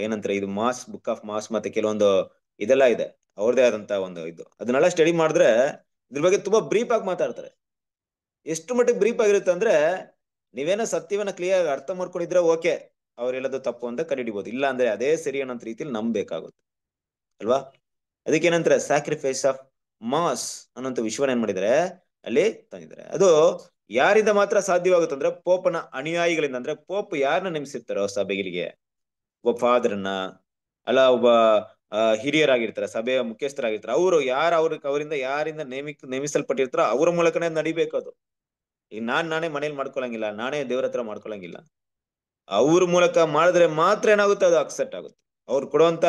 ಏನಂತಾರೆ ಇದು ಮಾಸ್ ಬುಕ್ ಆಫ್ ಮಾಸ್ ಮತ್ತೆ ಕೆಲವೊಂದು ಇದೆಲ್ಲ ಇದೆ ಅವ್ರದೇ ಆದಂತ ಒಂದು ಇದು ಅದನ್ನೆಲ್ಲ ಸ್ಟಡಿ ಮಾಡಿದ್ರೆ ಇದ್ರ ಬಗ್ಗೆ ತುಂಬಾ ಬ್ರೀಫ್ ಆಗಿ ಮಾತಾಡ್ತಾರೆ ಎಷ್ಟು ಮಟ್ಟಿಗೆ ಬ್ರೀಫ್ ಆಗಿರುತ್ತೆ ಅಂದ್ರೆ ನೀವೇನೋ ಸತ್ಯವನ್ನ ಕ್ಲಿಯರ್ ಅರ್ಥ ಮಾಡ್ಕೊಂಡಿದ್ರೆ ಓಕೆ ಅವ್ರೆಲ್ಲದು ತಪ್ಪು ಅಂತ ಕಂಡಿಡಿಬಹುದು ಇಲ್ಲ ಅಂದ್ರೆ ಅದೇ ಸರಿ ಅನ್ನೋ ರೀತಿಯಲ್ಲಿ ನಂಬಬೇಕಾಗುತ್ತೆ ಅಲ್ವಾ ಅದಕ್ಕೆ ಏನಂತಾರೆ ಸ್ಯಾಕ್ರಿಫೈಸ್ ಆಫ್ ಮಾಸ್ ಅನ್ನೋಂತ ವಿಶ್ವನ ಏನ್ ಮಾಡಿದರೆ ಅಲ್ಲಿ ತಂದಿದ್ದಾರೆ ಅದು ಯಾರಿಂದ ಮಾತ್ರ ಸಾಧ್ಯವಾಗುತ್ತೆ ಅಂದ್ರೆ ಪೋಪನ ಅನುಯಾಯಿಗಳಿಂದ ಅಂದ್ರೆ ಪೋಪ್ ಯಾರನ್ನ ಹೊಸ ಸಭೆಗಳಿಗೆ ಒಬ್ಬ ಫಾದರ್ನ ಅಲ್ಲ ಒಬ್ಬ ಹಿರಿಯರಾಗಿರ್ತಾರೆ ಸಭೆಯ ಮುಖ್ಯಸ್ಥರಾಗಿರ್ತಾರೆ ಅವರು ಯಾರು ಅವ್ರ ಅವರಿಂದ ಯಾರಿಂದ ನೇಮಿ ನೇಮಿಸಲ್ಪಟ್ಟಿರ್ತಾರೋ ಅವ್ರ ಮೂಲಕನೇ ನಡಿಬೇಕು ಅದು ಈಗ ನಾನ್ ನಾನೇ ಮನೇಲಿ ಮಾಡ್ಕೊಳಂಗಿಲ್ಲ ನಾನೇ ದೇವ್ರ ಹತ್ರ ಮಾಡ್ಕೊಳಂಗಿಲ್ಲ ಅವ್ರ ಮೂಲಕ ಮಾಡಿದ್ರೆ ಮಾತ್ರ ಏನಾಗುತ್ತೆ ಅದು ಅಕ್ಸೆಪ್ಟ್ ಆಗುತ್ತೆ ಅವ್ರು ಕೊಡುವಂತ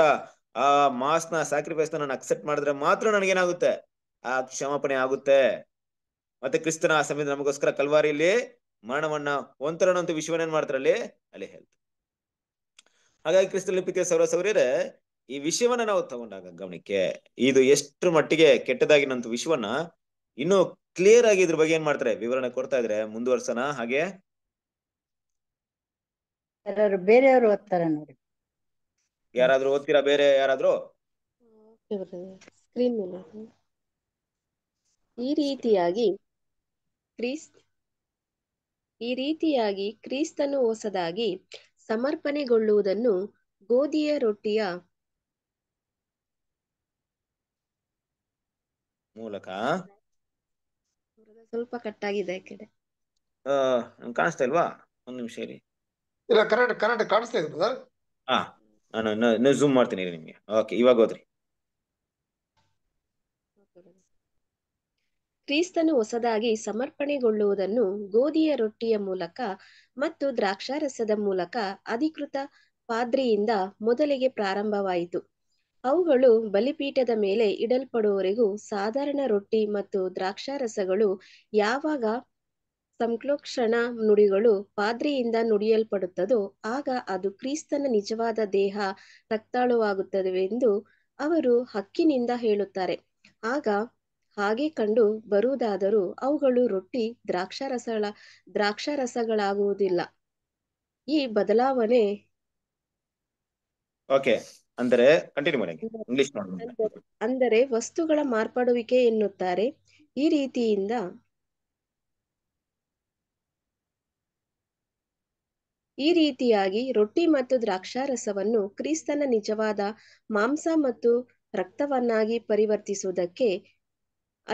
ಆ ಮಾಸ್ ಮಾಸ್ನ ಸ್ಯಾಕ್ರಿಫೈಸ್ ನಾನು ಅಕ್ಸೆಪ್ಟ್ ಮಾಡಿದ್ರೆ ಮಾತ್ರ ನನಗೇನಾಗುತ್ತೆ ಆ ಕ್ಷಮಾಪಣೆ ಆಗುತ್ತೆ ಮತ್ತೆ ಕ್ರಿಸ್ತನ ಆ ಸಮಯದ ನಮಗೋಸ್ಕರ ಕಲ್ವಾರಿಯಲ್ಲಿ ಮರಣವನ್ನ ಅಂತ ವಿಶ್ವನೇನ್ ಮಾಡ್ತಾರಲ್ಲಿ ಅಲ್ಲಿ ಹೇಳ್ತಾರೆ ಹಾಗಾಗಿ ಕ್ರಿಸ್ತಲಿಪಿತಿಯ ಸೌರ ಸೌರ್ಯರೇ ಈ ವಿಷಯವನ್ನ ನಾವು ತಗೊಂಡಾಗ ಗಮನಕ್ಕೆ ಇದು ಎಷ್ಟು ಮಟ್ಟಿಗೆ ಕೆಟ್ಟದಾಗಿ ನಂತ ವಿಷಯವನ್ನ ಇನ್ನು ಕ್ಲಿಯರ್ ಆಗಿ ಇದ್ರ ಬಗ್ಗೆ ಏನ್ ಮಾಡ್ತಾರೆ ವಿವರಣೆ ಕೊಡ್ತಾ ಇದ್ರೆ ಮುಂದುವರ್ಸನ ಹಾಗೆ ಬೇರೆಯವರು ಓದ್ತಾರೆ ನೋಡಿ ಯಾರಾದ್ರೂ ಓದ್ತೀರಾ ಬೇರೆ ಯಾರಾದ್ರೂ ಈ ರೀತಿಯಾಗಿ ಕ್ರಿಸ್ ಈ ರೀತಿಯಾಗಿ ಕ್ರೀಸ್ತನು ಹೊಸದಾಗಿ ಸಮರ್ಪಣೆಗೊಳ್ಳುವುದನ್ನು ಗೋಧಿಯ ರೊಟ್ಟಿಯ ಮೂಲಕ ಸ್ವಲ್ಪ ಕಟ್ಟಾಗಿದೆ ಕಡೆ ಕಾಣಿಸ್ತಾ ಇಲ್ವಾ ಒಂದ್ ನಿಮಿಷ ಇರಿ ಇಲ್ಲ ಕರೆಕ್ಟ್ ಕರೆಕ್ಟ್ ಕಾಣಿಸ್ತಾ ಇದೆ ನಾನು ಜೂಮ್ ಮಾಡ್ತೀನಿ ನಿಮ್ಗೆ ಓಕೆ ಇವಾಗ ಹೋದ್ರಿ ಕ್ರಿಸ್ತನು ಹೊಸದಾಗಿ ಸಮರ್ಪಣೆಗೊಳ್ಳುವುದನ್ನು ಗೋಧಿಯ ರೊಟ್ಟಿಯ ಮೂಲಕ ಮತ್ತು ದ್ರಾಕ್ಷಾರಸದ ಮೂಲಕ ಅಧಿಕೃತ ಪಾದ್ರಿಯಿಂದ ಮೊದಲಿಗೆ ಪ್ರಾರಂಭವಾಯಿತು ಅವುಗಳು ಬಲಿಪೀಠದ ಮೇಲೆ ಇಡಲ್ಪಡುವವರೆಗೂ ಸಾಧಾರಣ ರೊಟ್ಟಿ ಮತ್ತು ದ್ರಾಕ್ಷಾರಸಗಳು ಯಾವಾಗ ಸಂಕ್ಲೋಕ್ಷಣ ನುಡಿಗಳು ಪಾದ್ರಿಯಿಂದ ನುಡಿಯಲ್ಪಡುತ್ತದೋ ಆಗ ಅದು ಕ್ರಿಸ್ತನ ನಿಜವಾದ ದೇಹ ಎಂದು ಅವರು ಹಕ್ಕಿನಿಂದ ಹೇಳುತ್ತಾರೆ ಆಗ ಹಾಗೆ ಕಂಡು ಬರುವುದಾದರೂ ಅವುಗಳು ರೊಟ್ಟಿ ದ್ರಾಕ್ಷಾರಸಗಳ ದ್ರಾಕ್ಷಾರಸಗಳಾಗುವುದಿಲ್ಲ ಈ ಬದಲಾವಣೆ ಓಕೆ ಅಂದರೆ ಅಂದರೆ ವಸ್ತುಗಳ ಮಾರ್ಪಾಡುವಿಕೆ ಎನ್ನುತ್ತಾರೆ ಈ ರೀತಿಯಿಂದ ಈ ರೀತಿಯಾಗಿ ರೊಟ್ಟಿ ಮತ್ತು ದ್ರಾಕ್ಷಾರಸವನ್ನು ಕ್ರಿಸ್ತನ ನಿಜವಾದ ಮಾಂಸ ಮತ್ತು ರಕ್ತವನ್ನಾಗಿ ಪರಿವರ್ತಿಸುವುದಕ್ಕೆ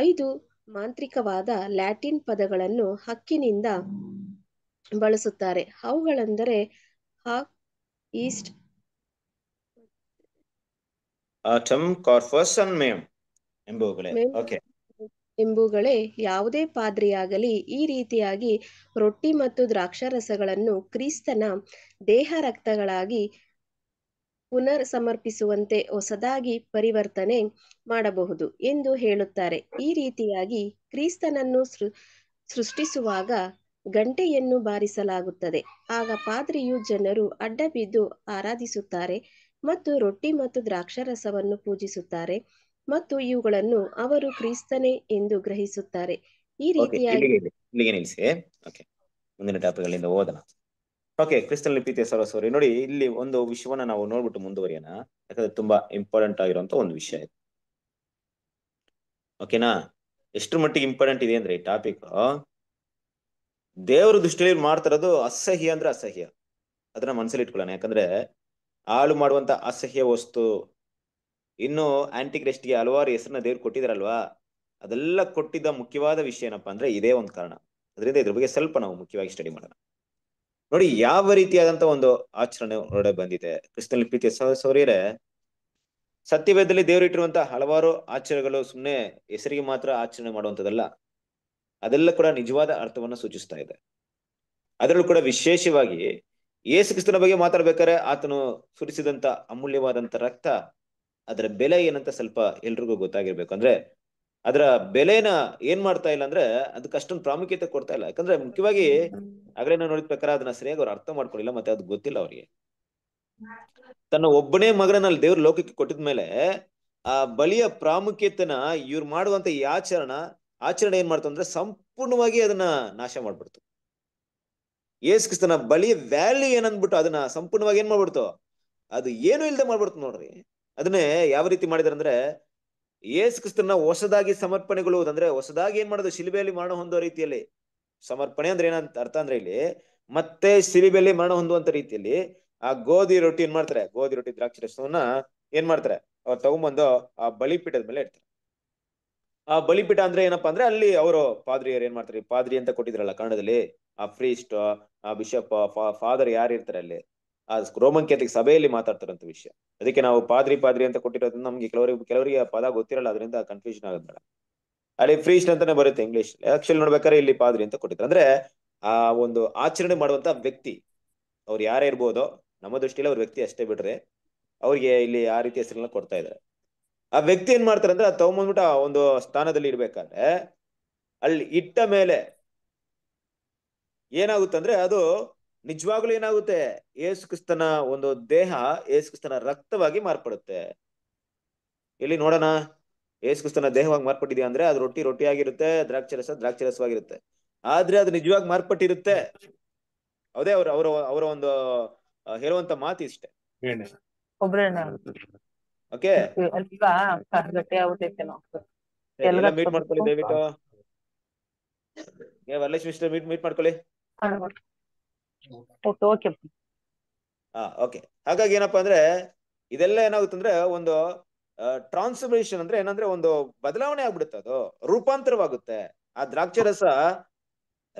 ಐದು ಮಾಂತ್ರಿಕವಾದ ಲ್ಯಾಟಿನ್ ಪದಗಳನ್ನು ಹಕ್ಕಿನಿಂದ ಬಳಸುತ್ತಾರೆ ಅವುಗಳೆಂದರೆ ಹಾಕ್ ಈಸ್ಟ್ ಎಂಬುಗಳೇ ಯಾವುದೇ ಪಾದ್ರಿಯಾಗಲಿ ಈ ರೀತಿಯಾಗಿ ರೊಟ್ಟಿ ಮತ್ತು ದ್ರಾಕ್ಷಾರಸಗಳನ್ನು ಕ್ರಿಸ್ತನ ದೇಹ ರಕ್ತಗಳಾಗಿ ಪುನರ್ ಸಮರ್ಪಿಸುವಂತೆ ಹೊಸದಾಗಿ ಪರಿವರ್ತನೆ ಮಾಡಬಹುದು ಎಂದು ಹೇಳುತ್ತಾರೆ ಈ ರೀತಿಯಾಗಿ ಕ್ರಿಸ್ತನನ್ನು ಸೃ ಸೃಷ್ಟಿಸುವಾಗ ಗಂಟೆಯನ್ನು ಬಾರಿಸಲಾಗುತ್ತದೆ ಆಗ ಪಾದ್ರಿಯು ಜನರು ಅಡ್ಡ ಬಿದ್ದು ಆರಾಧಿಸುತ್ತಾರೆ ಮತ್ತು ರೊಟ್ಟಿ ಮತ್ತು ದ್ರಾಕ್ಷರಸವನ್ನು ಪೂಜಿಸುತ್ತಾರೆ ಮತ್ತು ಇವುಗಳನ್ನು ಅವರು ಕ್ರಿಸ್ತನೇ ಎಂದು ಗ್ರಹಿಸುತ್ತಾರೆ ಈ ರೀತಿಯಾಗಿ ಮುಂದಿನ ಟಾಪಿಕ್ಗಳಿಂದ ಓದೋಣ ಓಕೆ ಕ್ರಿಸ್ತಲ್ ಲಿಪಿತೆ ಸರಸ್ವರಿ ನೋಡಿ ಇಲ್ಲಿ ಒಂದು ವಿಷಯವನ್ನ ನಾವು ನೋಡ್ಬಿಟ್ಟು ಮುಂದುವರಿಯೋಣ ಯಾಕಂದ್ರೆ ತುಂಬಾ ಇಂಪಾರ್ಟೆಂಟ್ ಆಗಿರುವಂತ ಒಂದು ವಿಷಯ ಇದೆ ಓಕೆನಾ ಎಷ್ಟು ಮಟ್ಟಿಗೆ ಇಂಪಾರ್ಟೆಂಟ್ ಇದೆ ಅಂದ್ರೆ ಈ ಟಾಪಿಕ್ ದೇವರ ದೃಷ್ಟಿಯಲ್ಲಿ ಮಾಡ್ತಿರೋದು ಅಸಹ್ಯ ಅಂದ್ರೆ ಅಸಹ್ಯ ಅದನ್ನ ಮನಸ್ಸಲ್ಲಿ ಇಟ್ಕೊಳ್ಳೋಣ ಯಾಕಂದ್ರೆ ಹಾಳು ಮಾಡುವಂತ ಅಸಹ್ಯ ವಸ್ತು ಇನ್ನು ಆಂಟಿಕ್ರೆಸ್ಟ್ಗೆ ಹಲವಾರು ಹೆಸರನ್ನ ದೇವ್ರು ಕೊಟ್ಟಿದಾರಲ್ವಾ ಅದೆಲ್ಲ ಕೊಟ್ಟಿದ್ದ ಮುಖ್ಯವಾದ ವಿಷಯ ಏನಪ್ಪಾ ಅಂದ್ರೆ ಇದೇ ಒಂದು ಕಾರಣ ಅದರಿಂದ ಇದ್ರ ಬಗ್ಗೆ ಸ್ವಲ್ಪ ನಾವು ಮುಖ್ಯವಾಗಿ ಸ್ಟಡಿ ಮಾಡೋಣ ನೋಡಿ ಯಾವ ರೀತಿಯಾದಂತ ಒಂದು ಆಚರಣೆ ನೋಡ ಬಂದಿದೆ ಕ್ರಿಸ್ತನ ಲಿಪಿ ಸೌರ್ಯರೇ ಸತ್ಯವೇದದಲ್ಲಿ ದೇವರಿಟ್ಟಿರುವಂತಹ ಹಲವಾರು ಆಚರಣೆಗಳು ಸುಮ್ಮನೆ ಹೆಸರಿಗೆ ಮಾತ್ರ ಆಚರಣೆ ಮಾಡುವಂತದಲ್ಲ ಅದೆಲ್ಲ ಕೂಡ ನಿಜವಾದ ಅರ್ಥವನ್ನ ಸೂಚಿಸ್ತಾ ಇದೆ ಅದರಲ್ಲೂ ಕೂಡ ವಿಶೇಷವಾಗಿ ಯೇಸು ಕ್ರಿಸ್ತನ ಬಗ್ಗೆ ಮಾತಾಡ್ಬೇಕಾದ್ರೆ ಆತನು ಸುರಿಸಿದಂತ ಅಮೂಲ್ಯವಾದಂತ ರಕ್ತ ಅದರ ಬೆಲೆ ಏನಂತ ಸ್ವಲ್ಪ ಎಲ್ರಿಗೂ ಗೊತ್ತಾಗಿರ್ಬೇಕು ಅಂದ್ರೆ ಅದರ ಬೆಲೆನ ಏನ್ ಮಾಡ್ತಾ ಇಲ್ಲ ಅಂದ್ರೆ ಅದಕ್ಕೆ ಅಷ್ಟೊಂದು ಪ್ರಾಮುಖ್ಯತೆ ಕೊಡ್ತಾ ಇಲ್ಲ ಯಾಕಂದ್ರೆ ಮುಖ್ಯವಾಗಿ ಆಗಲೇ ನೋಡಿದ ಪ್ರಕಾರ ಅದನ್ನ ಸರಿಯಾಗಿ ಅವ್ರು ಅರ್ಥ ಮಾಡ್ಕೊಂಡಿಲ್ಲ ಮತ್ತೆ ಅದು ಗೊತ್ತಿಲ್ಲ ಅವ್ರಿಗೆ ತನ್ನ ಒಬ್ಬನೇ ಮಗನ ದೇವ್ರ ಲೋಕಕ್ಕೆ ಕೊಟ್ಟಿದ್ಮೇಲೆ ಆ ಬಲಿಯ ಪ್ರಾಮುಖ್ಯತೆನ ಇವ್ರು ಮಾಡುವಂತ ಈ ಆಚರಣ ಆಚರಣೆ ಏನ್ ಮಾಡ್ತು ಅಂದ್ರೆ ಸಂಪೂರ್ಣವಾಗಿ ಅದನ್ನ ನಾಶ ಮಾಡ್ಬಿಡ್ತು ಏಸ್ ಕ್ರಿಸ್ತನ ಬಲಿಯ ವ್ಯಾಲ್ಯೂ ಏನಂದ್ಬಿಟ್ಟು ಅದನ್ನ ಸಂಪೂರ್ಣವಾಗಿ ಏನ್ ಮಾಡ್ಬಿಡ್ತು ಅದು ಏನು ಇಲ್ಲದೆ ಮಾಡ್ಬಿಡ್ತು ನೋಡ್ರಿ ಅದನ್ನೇ ಯಾವ ರೀತಿ ಮಾಡಿದಾರೆ ಅಂದ್ರೆ ಯೇಸು ಕ್ರಿಸ್ತನ ಹೊಸದಾಗಿ ಸಮರ್ಪಣೆಗೊಳ್ಳುವುದು ಅಂದ್ರೆ ಹೊಸದಾಗಿ ಏನ್ ಮಾಡೋದು ಶಿಲಿಬೆಯಲ್ಲಿ ಮರಣ ಹೊಂದುವ ರೀತಿಯಲ್ಲಿ ಸಮರ್ಪಣೆ ಅಂದ್ರೆ ಏನಂತ ಅರ್ಥ ಅಂದ್ರೆ ಇಲ್ಲಿ ಮತ್ತೆ ಶಿಲಿಬೆಯಲ್ಲಿ ಮರಣ ಹೊಂದುವಂತ ರೀತಿಯಲ್ಲಿ ಆ ಗೋಧಿ ರೊಟ್ಟಿ ಏನ್ ಮಾಡ್ತಾರೆ ಗೋಧಿ ರೊಟ್ಟಿ ದ್ರಾಕ್ಷಿ ರಸವನ್ನ ಏನ್ ಮಾಡ್ತಾರೆ ಅವ್ರು ತಗೊಂಬಂದು ಆ ಬಲಿಪೀಠದ ಮೇಲೆ ಇರ್ತಾರೆ ಆ ಬಲಿಪೀಠ ಅಂದ್ರೆ ಏನಪ್ಪಾ ಅಂದ್ರೆ ಅಲ್ಲಿ ಅವರು ಪಾದ್ರಿಯರು ಏನ್ ಮಾಡ್ತಾರೆ ಪಾದ್ರಿ ಅಂತ ಕೊಟ್ಟಿದ್ರಲ್ಲ ಕನ್ನಡದಲ್ಲಿ ಆ ಫ್ರೀಸ್ಟ್ ಆ ಬಿಷಪ್ ಫಾದರ್ ಯಾರು ಇರ್ತಾರೆ ಅಲ್ಲಿ ಆ ರೋಮನ್ ಕ್ಯಾಥಲಿಕ್ ಸಭೆಯಲ್ಲಿ ಮಾತಾಡ್ತಾರಂತ ವಿಷಯ ಅದಕ್ಕೆ ನಾವು ಪಾದ್ರಿ ಪಾದ್ರಿ ಅಂತ ಕೊಟ್ಟಿರೋದ್ರಿಂದ ನಮ್ಗೆ ಕೆಲವರಿಗೆ ಕೆಲವರಿಗೆ ಪದ ಗೊತ್ತಿರಲ್ಲ ಅದರಿಂದ ಕನ್ಫ್ಯೂಷನ್ ಆಗೋದು ಮೇಡಮ್ ಅಲ್ಲಿ ಫ್ರೀಸ್ಟ್ ಅಂತಾನೆ ಬರುತ್ತೆ ಇಂಗ್ಲಿಷ್ ಆಕ್ಚುಲ್ ನೋಡ್ಬೇಕಾದ್ರೆ ಇಲ್ಲಿ ಪಾದ್ರಿ ಅಂತ ಕೊಟ್ಟಿದ್ರು ಅಂದ್ರೆ ಆ ಒಂದು ಆಚರಣೆ ಮಾಡುವಂತ ವ್ಯಕ್ತಿ ಅವ್ರು ಯಾರೇ ಇರ್ಬೋದು ನಮ್ಮ ದೃಷ್ಟಿಯಲ್ಲಿ ಅವ್ರ ವ್ಯಕ್ತಿ ಅಷ್ಟೇ ಬಿಡ್ರಿ ಅವ್ರಿಗೆ ಇಲ್ಲಿ ಆ ರೀತಿ ಹೆಸರನ್ನ ಕೊಡ್ತಾ ಇದಾರೆ ಆ ವ್ಯಕ್ತಿ ಏನ್ ಮಾಡ್ತಾರೆ ಅಂದ್ರೆ ತಗೊಂಬಂದ್ಬಿಟ್ಟು ಒಂದು ಸ್ಥಾನದಲ್ಲಿ ಇರ್ಬೇಕಾದ್ರೆ ಅಲ್ಲಿ ಇಟ್ಟ ಮೇಲೆ ಏನಾಗುತ್ತಂದ್ರೆ ಅದು ನಿಜವಾಗ್ಲೂ ಏನಾಗುತ್ತೆ ಯೇಸು ಕ್ರಿಸ್ತನ ಒಂದು ದೇಹ ಯೇಸು ಕ್ರಿಸ್ತನ ರಕ್ತವಾಗಿ ಮಾರ್ಪಡುತ್ತೆ ಇಲ್ಲಿ ನೋಡೋಣ ಯೇಸು ಕ್ರಿಸ್ತನ ದೇಹವಾಗಿ ಮಾರ್ಪಟ್ಟಿದ್ಯಾ ಅಂದ್ರೆ ಅದು ರೊಟ್ಟಿ ರೊಟ್ಟಿ ಆಗಿರುತ್ತೆ ದ್ರಾಕ್ಷರಸ ದ್ರಾಕ್ಷರಸವಾಗಿರುತ್ತೆ ಆದ್ರೆ ಅದು ನಿಜವಾಗಿ ಮಾರ್ಪಟ್ಟಿರುತ್ತೆ ಅದೇ ಅವ್ರ ಅವರ ಅವರ ಒಂದು ಹೇಳುವಂತ ಮಾತು ಇಷ್ಟೇ ಓಕೆ ಮೀಟ್ ಮಾಡ್ಕೊಳ್ಳಿ ದಯವಿಟ್ಟು ಮಿಸ್ಟರ್ ಮೀಟ್ ಮೀಟ್ ಮಾಡ್ಕೊಳ್ಳಿ ಓಕೆ ಓಕೆ ಹಾಗಾಗಿ ಏನಪ್ಪಾ ಅಂದ್ರೆ ಇದೆಲ್ಲ ಅಂದ್ರೆ ಒಂದು ಟ್ರಾನ್ಸ್ಫರ್ಮೇಶನ್ ಅಂದ್ರೆ ಏನಂದ್ರೆ ಒಂದು ಬದಲಾವಣೆ ಆಗ್ಬಿಡುತ್ತೆ ಅದು ರೂಪಾಂತರವಾಗುತ್ತೆ ಆ ದ್ರಾಕ್ಷ ರಸ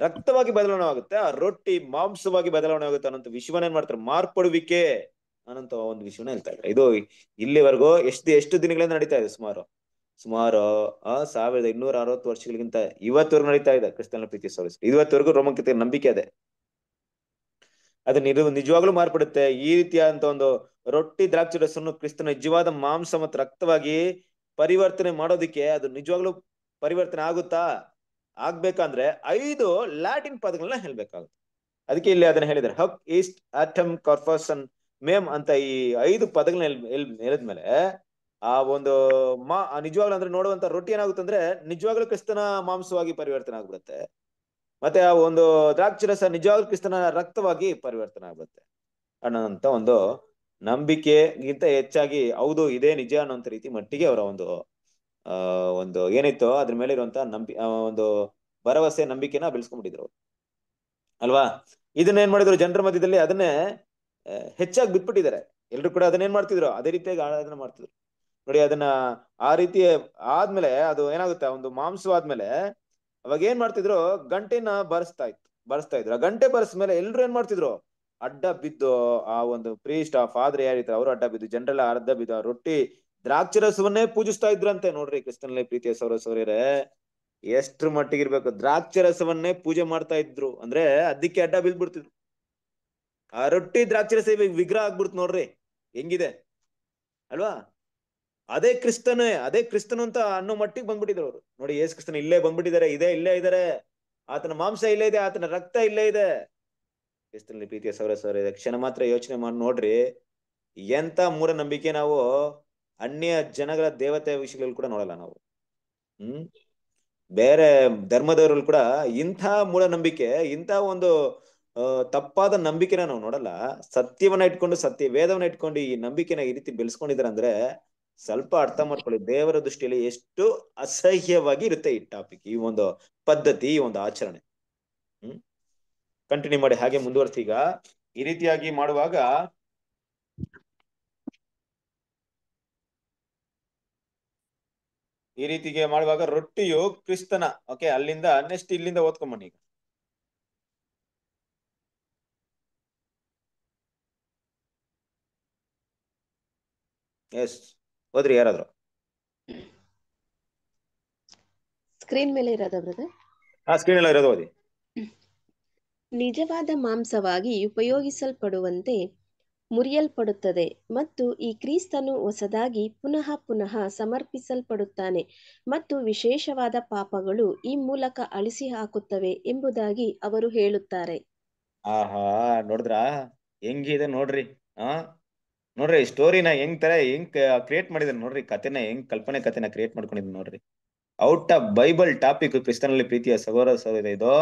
ರಕ್ತವಾಗಿ ಬದಲಾವಣೆ ಆಗುತ್ತೆ ಆ ರೊಟ್ಟಿ ಮಾಂಸವಾಗಿ ಬದಲಾವಣೆ ಆಗುತ್ತೆ ಅನ್ನೋ ವಿಶ್ವನ ಏನ್ ಮಾಡ್ತಾರೆ ಮಾರ್ಪಡುವಿಕೆ ಅನ್ನೋ ಒಂದು ವಿಶ್ವನ ಹೇಳ್ತಾ ಇದ್ದಾರೆ ಇದು ಇಲ್ಲಿವರೆಗೂ ಎಷ್ಟು ಎಷ್ಟು ದಿನಗಳಿಂದ ನಡೀತಾ ಇದೆ ಸುಮಾರು ಸುಮಾರು ಆ ಸಾವಿರದ ಇನ್ನೂರ ಅರವತ್ತು ವರ್ಷಗಳಿಗಿಂತ ಇವತ್ತವರೆಗೂ ನಡೀತಾ ಇದೆ ಕ್ರಿಸ್ತನ ಪ್ರೀತಿ ಸೋಲಿಸ್ ಇವತ್ತವರೆಗೂ ರೋಮಕ್ಕೆ ನಂಬಿಕೆ ಅದೇ ಅದು ನಿರ್ ನಿಜವಾಗ್ಲೂ ಮಾರ್ಪಡುತ್ತೆ ಈ ರೀತಿಯಾದಂತ ಒಂದು ರೊಟ್ಟಿ ದ್ರಾಕ್ಷಿ ರಸವನ್ನು ಕ್ರಿಸ್ತನ ನಿಜವಾದ ಮಾಂಸ ಮತ್ತು ರಕ್ತವಾಗಿ ಪರಿವರ್ತನೆ ಮಾಡೋದಿಕ್ಕೆ ಅದು ನಿಜವಾಗ್ಲೂ ಪರಿವರ್ತನೆ ಆಗುತ್ತಾ ಆಗ್ಬೇಕಂದ್ರೆ ಐದು ಲ್ಯಾಟಿನ್ ಪದಗಳನ್ನ ಹೇಳ್ಬೇಕಾಗುತ್ತೆ ಅದಕ್ಕೆ ಇಲ್ಲಿ ಅದನ್ನ ಹೇಳಿದ್ರೆ ಹಕ್ ಈಸ್ಟ್ ಆಟಮ್ ಕಾರ್ಫರ್ಸನ್ ಮೇಮ್ ಅಂತ ಈ ಐದು ಪದಗಳನ್ನ ಹೇಳಿದ್ಮೇಲೆ ಆ ಒಂದು ಮಾ ನಿಜವಾಗ್ಲೂ ಅಂದ್ರೆ ನೋಡುವಂತ ರೊಟ್ಟಿ ಏನಾಗುತ್ತೆ ಅಂದ್ರೆ ನಿಜವಾಗ್ಲೂ ಕ್ರಿಸ್ತನ ಮಾಂಸವಾಗಿ ಪರಿವರ್ತನೆ ಆಗ್ಬಿಡುತ್ತೆ ಮತ್ತೆ ಆ ಒಂದು ದ್ರಾಕ್ಷರಸ ನಿಜವಾದ ಕ್ರಿಸ್ತನ ರಕ್ತವಾಗಿ ಪರಿವರ್ತನೆ ಆಗುತ್ತೆ ಅನ್ನೋಂತ ಒಂದು ನಂಬಿಕೆಗಿಂತ ಹೆಚ್ಚಾಗಿ ಹೌದು ಇದೇ ನಿಜ ಅನ್ನೋಂತ ರೀತಿ ಮಟ್ಟಿಗೆ ಅವರ ಒಂದು ಆ ಒಂದು ಏನಿತ್ತು ಅದ್ರ ಮೇಲೆ ಇರುವಂತ ನಂಬಿ ಒಂದು ಭರವಸೆ ನಂಬಿಕೆನ ಬೆಳೆಸ್ಕೊಂಡ್ಬಿಟ್ಟಿದ್ರು ಅವರು ಅಲ್ವಾ ಇದನ್ನ ಏನ್ ಮಾಡಿದ್ರು ಜನರ ಮಧ್ಯದಲ್ಲಿ ಅದನ್ನೇ ಹೆಚ್ಚಾಗಿ ಬಿತ್ಬಿಟ್ಟಿದ್ದಾರೆ ಎಲ್ರು ಕೂಡ ಅದನ್ನ ಏನ್ ಮಾಡ್ತಿದ್ರು ಅದೇ ರೀತಿಯಾಗಿ ಆರಾಧನೆ ಮಾಡ್ತಿದ್ರು ನೋಡಿ ಅದನ್ನ ಆ ರೀತಿ ಆದ್ಮೇಲೆ ಅದು ಏನಾಗುತ್ತೆ ಒಂದು ಮಾಂಸವಾದ್ಮೇಲೆ ಅವಾಗ ಏನ್ ಮಾಡ್ತಿದ್ರು ಗಂಟೆನ ಬರ್ಸ್ತಾ ಇತ್ತು ಬರ್ಸ್ತಾ ಇದ್ರು ಆ ಗಂಟೆ ಮೇಲೆ ಎಲ್ರು ಏನ್ ಮಾಡ್ತಿದ್ರು ಅಡ್ಡ ಬಿದ್ದು ಆ ಒಂದು ಪ್ರೀಸ್ಟ್ ಆ ಫಾದರ್ ಯಾರಿದ್ರು ಅವರು ಅಡ್ಡ ಬಿದ್ದು ಜನರೆಲ್ಲ ಅರ್ಧ ಬಿದ್ದು ಆ ರೊಟ್ಟಿ ದ್ರಾಕ್ಷರಸವನ್ನೇ ರಸವನ್ನೇ ಪೂಜಿಸ್ತಾ ಇದ್ರಂತೆ ನೋಡ್ರಿ ಕೃಷ್ಣನಲ್ಲಿ ಪ್ರೀತಿಯ ಸೌರ ಸೌರ್ಯರೇ ಎಷ್ಟ್ರ ಮಟ್ಟಿಗೆ ಇರ್ಬೇಕು ದ್ರಾಕ್ಷಿ ರಸವನ್ನೇ ಪೂಜೆ ಮಾಡ್ತಾ ಇದ್ರು ಅಂದ್ರೆ ಅದಕ್ಕೆ ಅಡ್ಡ ಬಿದ್ಬಿಡ್ತಿದ್ರು ಆ ರೊಟ್ಟಿ ದ್ರಾಕ್ಷರಸ ವಿಗ್ರಹ ಆಗ್ಬಿಡ್ತು ನೋಡ್ರಿ ಹೆಂಗಿದೆ ಅಲ್ವಾ ಅದೇ ಕ್ರಿಸ್ತನೇ ಅದೇ ಕ್ರಿಸ್ತನು ಅಂತ ಅನ್ನೋ ಮಟ್ಟಿಗೆ ಬಂದ್ಬಿಟ್ಟಿದ್ರು ಅವರು ನೋಡಿ ಯೇಸು ಕ್ರಿಸ್ತನ್ ಇಲ್ಲೇ ಬಂದ್ಬಿಟ್ಟಿದ್ದಾರೆ ಇದೇ ಇಲ್ಲೇ ಇದಾರೆ ಆತನ ಮಾಂಸ ಇಲ್ಲೇ ಇದೆ ಆತನ ರಕ್ತ ಇಲ್ಲೇ ಇದೆ ಕ್ರಿಸ್ತನಲ್ಲಿ ಪ್ರೀತಿಯ ಸೌರ ಸೌರ ಇದೆ ಕ್ಷಣ ಮಾತ್ರ ಯೋಚನೆ ಮಾಡಿ ನೋಡ್ರಿ ಎಂತ ಮೂರ ನಂಬಿಕೆ ನಾವು ಅನ್ಯ ಜನಗಳ ದೇವತೆ ವಿಷಯಗಳಲ್ಲಿ ಕೂಡ ನೋಡಲ್ಲ ನಾವು ಹ್ಮ್ ಬೇರೆ ಧರ್ಮದವರಲ್ಲಿ ಕೂಡ ಇಂಥ ಮೂಲ ನಂಬಿಕೆ ಇಂಥ ಒಂದು ತಪ್ಪಾದ ನಂಬಿಕೆನ ನಾವು ನೋಡಲ್ಲ ಸತ್ಯವನ್ನ ಇಟ್ಕೊಂಡು ಸತ್ಯ ವೇದವನ್ನ ಇಟ್ಕೊಂಡು ಈ ನಂಬಿಕೆನ ಈ ರೀತಿ ಬೆಳೆಸ್ಕೊಂಡಿದ್ದಾರೆ ಅಂದ್ರೆ ಸ್ವಲ್ಪ ಅರ್ಥ ಮಾಡ್ಕೊಳ್ಳಿ ದೇವರ ದೃಷ್ಟಿಯಲ್ಲಿ ಎಷ್ಟು ಅಸಹ್ಯವಾಗಿ ಇರುತ್ತೆ ಈ ಟಾಪಿಕ್ ಈ ಒಂದು ಪದ್ಧತಿ ಈ ಒಂದು ಆಚರಣೆ ಹ್ಮ್ ಕಂಟಿನ್ಯೂ ಮಾಡಿ ಹಾಗೆ ಮುಂದುವರ್ತೀಗ ಈ ರೀತಿಯಾಗಿ ಮಾಡುವಾಗ ಈ ರೀತಿಗೆ ಮಾಡುವಾಗ ರೊಟ್ಟಿಯು ಕ್ರಿಸ್ತನ ಓಕೆ ಅಲ್ಲಿಂದ ನೆಕ್ಸ್ಟ್ ಇಲ್ಲಿಂದ ಓದ್ಕೊಂಬನ್ನಿ ಈಗ ಎಸ್ ಹೋದ್ರಿ ಯಾರಾದ್ರು ಸ್ಕ್ರೀನ್ ಮೇಲೆ ಸ್ಕ್ರೀನ್ ಓದಿ ನಿಜವಾದ ಮಾಂಸವಾಗಿ ಉಪಯೋಗಿಸಲ್ಪಡುವಂತೆ ಮುರಿಯಲ್ಪಡುತ್ತದೆ ಮತ್ತು ಈ ಕ್ರೀಸ್ತನು ಹೊಸದಾಗಿ ಪುನಃ ಪುನಃ ಸಮರ್ಪಿಸಲ್ಪಡುತ್ತಾನೆ ಮತ್ತು ವಿಶೇಷವಾದ ಪಾಪಗಳು ಈ ಮೂಲಕ ಅಳಿಸಿ ಹಾಕುತ್ತವೆ ಎಂಬುದಾಗಿ ಅವರು ಹೇಳುತ್ತಾರೆ ಆಹಾ ನೋಡಿದ್ರಾ ಹೆಂಗಿದೆ ನೋಡ್ರಿ ಆ ನೋಡ್ರಿ ಸ್ಟೋರಿನ ಹೆಂಗ್ ತರ ಹೆಂಗ್ ಕ್ರಿಯೇಟ್ ಮಾಡಿದ್ರು ನೋಡ್ರಿ ಕಥೆನ ಹೆಂಗ್ ಕಲ್ಪನೆ ಕತೆನ ಕ್ರಿಯೇಟ್ ಮಾಡ್ಕೊಂಡಿದ್ ನೋಡ್ರಿ ಔಟ್ ಆಫ್ ಬೈಬಲ್ ಟಾಪಿಕ್ ಕ್ರಿಸ್ತನಲ್ಲಿ ಪ್ರೀತಿಯ ಸಹೋದರ ಸಹೋದರ ಇದು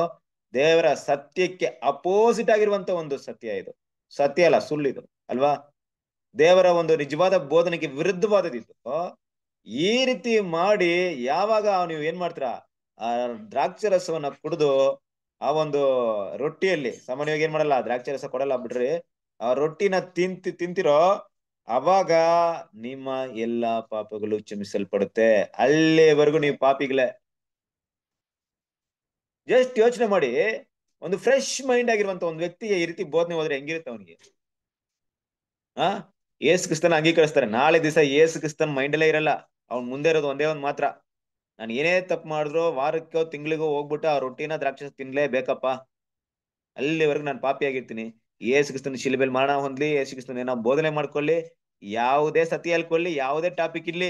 ದೇವರ ಸತ್ಯಕ್ಕೆ ಅಪೋಸಿಟ್ ಆಗಿರುವಂತ ಒಂದು ಸತ್ಯ ಇದು ಸತ್ಯ ಅಲ್ಲ ಸುಳ್ಳು ಇದು ಅಲ್ವಾ ದೇವರ ಒಂದು ನಿಜವಾದ ಬೋಧನೆಗೆ ವಿರುದ್ಧವಾದದಿದ್ದು ಈ ರೀತಿ ಮಾಡಿ ಯಾವಾಗ ನೀವು ಏನ್ ಮಾಡ್ತೀರಾ ಆ ದ್ರಾಕ್ಷಿ ರಸವನ್ನ ಕುಡಿದು ಆ ಒಂದು ರೊಟ್ಟಿಯಲ್ಲಿ ಸಾಮಾನ್ಯವಾಗಿ ಏನ್ ಮಾಡಲ್ಲ ದ್ರಾಕ್ಷಿ ರಸ ಕೊಡಲ್ಲ ಬಿಡ್ರಿ ಆ ರೊಟ್ಟಿನ ತಿಂತಿ ತಿಂತಿರೋ ಅವಾಗ ನಿಮ್ಮ ಎಲ್ಲಾ ಪಾಪಗಳು ಕ್ಷಮಿಸಲ್ಪಡುತ್ತೆ ಅಲ್ಲೇವರೆಗೂ ನೀವು ಪಾಪಿಗಳೇ ಜಸ್ಟ್ ಯೋಚನೆ ಮಾಡಿ ಒಂದು ಫ್ರೆಶ್ ಮೈಂಡ್ ಆಗಿರುವಂತ ಒಂದು ವ್ಯಕ್ತಿ ಈ ರೀತಿ ಬೋಧನೆ ಹೋದ್ರೆ ಹೆಂಗಿರುತ್ತೆ ಅವನಿಗೆ ಆ ಏಸು ಕ್ರಿಸ್ತನ ಅಂಗೀಕರಿಸ್ತಾರೆ ನಾಳೆ ದಿವಸ ಏಸು ಕ್ರಿಸ್ತನ್ ಮೈಂಡಲ್ಲೇ ಇರಲ್ಲ ಅವ್ನ ಮುಂದೆ ಇರೋದು ಒಂದೇ ಒಂದು ಮಾತ್ರ ನಾನು ಏನೇ ತಪ್ಪು ಮಾಡಿದ್ರು ವಾರಕ್ಕೋ ತಿಂಗಳಿಗೋ ಹೋಗ್ಬಿಟ್ಟು ಆ ರೊಟ್ಟಿನ ದ್ರಾಕ್ಷಸ ತಿನ್ಲೇ ಬೇಕಪ್ಪ ಅಲ್ಲಿವರೆಗೂ ನಾನು ಆಗಿರ್ತೀನಿ ಯೇಸು ಕ್ರಿಸ್ತನ ಶಿಲ್ಬೆಲ್ ಮರಣ ಹೊಂದ್ಲಿ ಯೇಸು ಕ್ರಿಸ್ತನ ಏನೋ ಬೋಧನೆ ಮಾಡ್ಕೊಳ್ಳಿ ಯಾವುದೇ ಸತಿ ಹೇಳ್ಕೊಳ್ಳಿ ಯಾವುದೇ ಟಾಪಿಕ್ ಇಲ್ಲಿ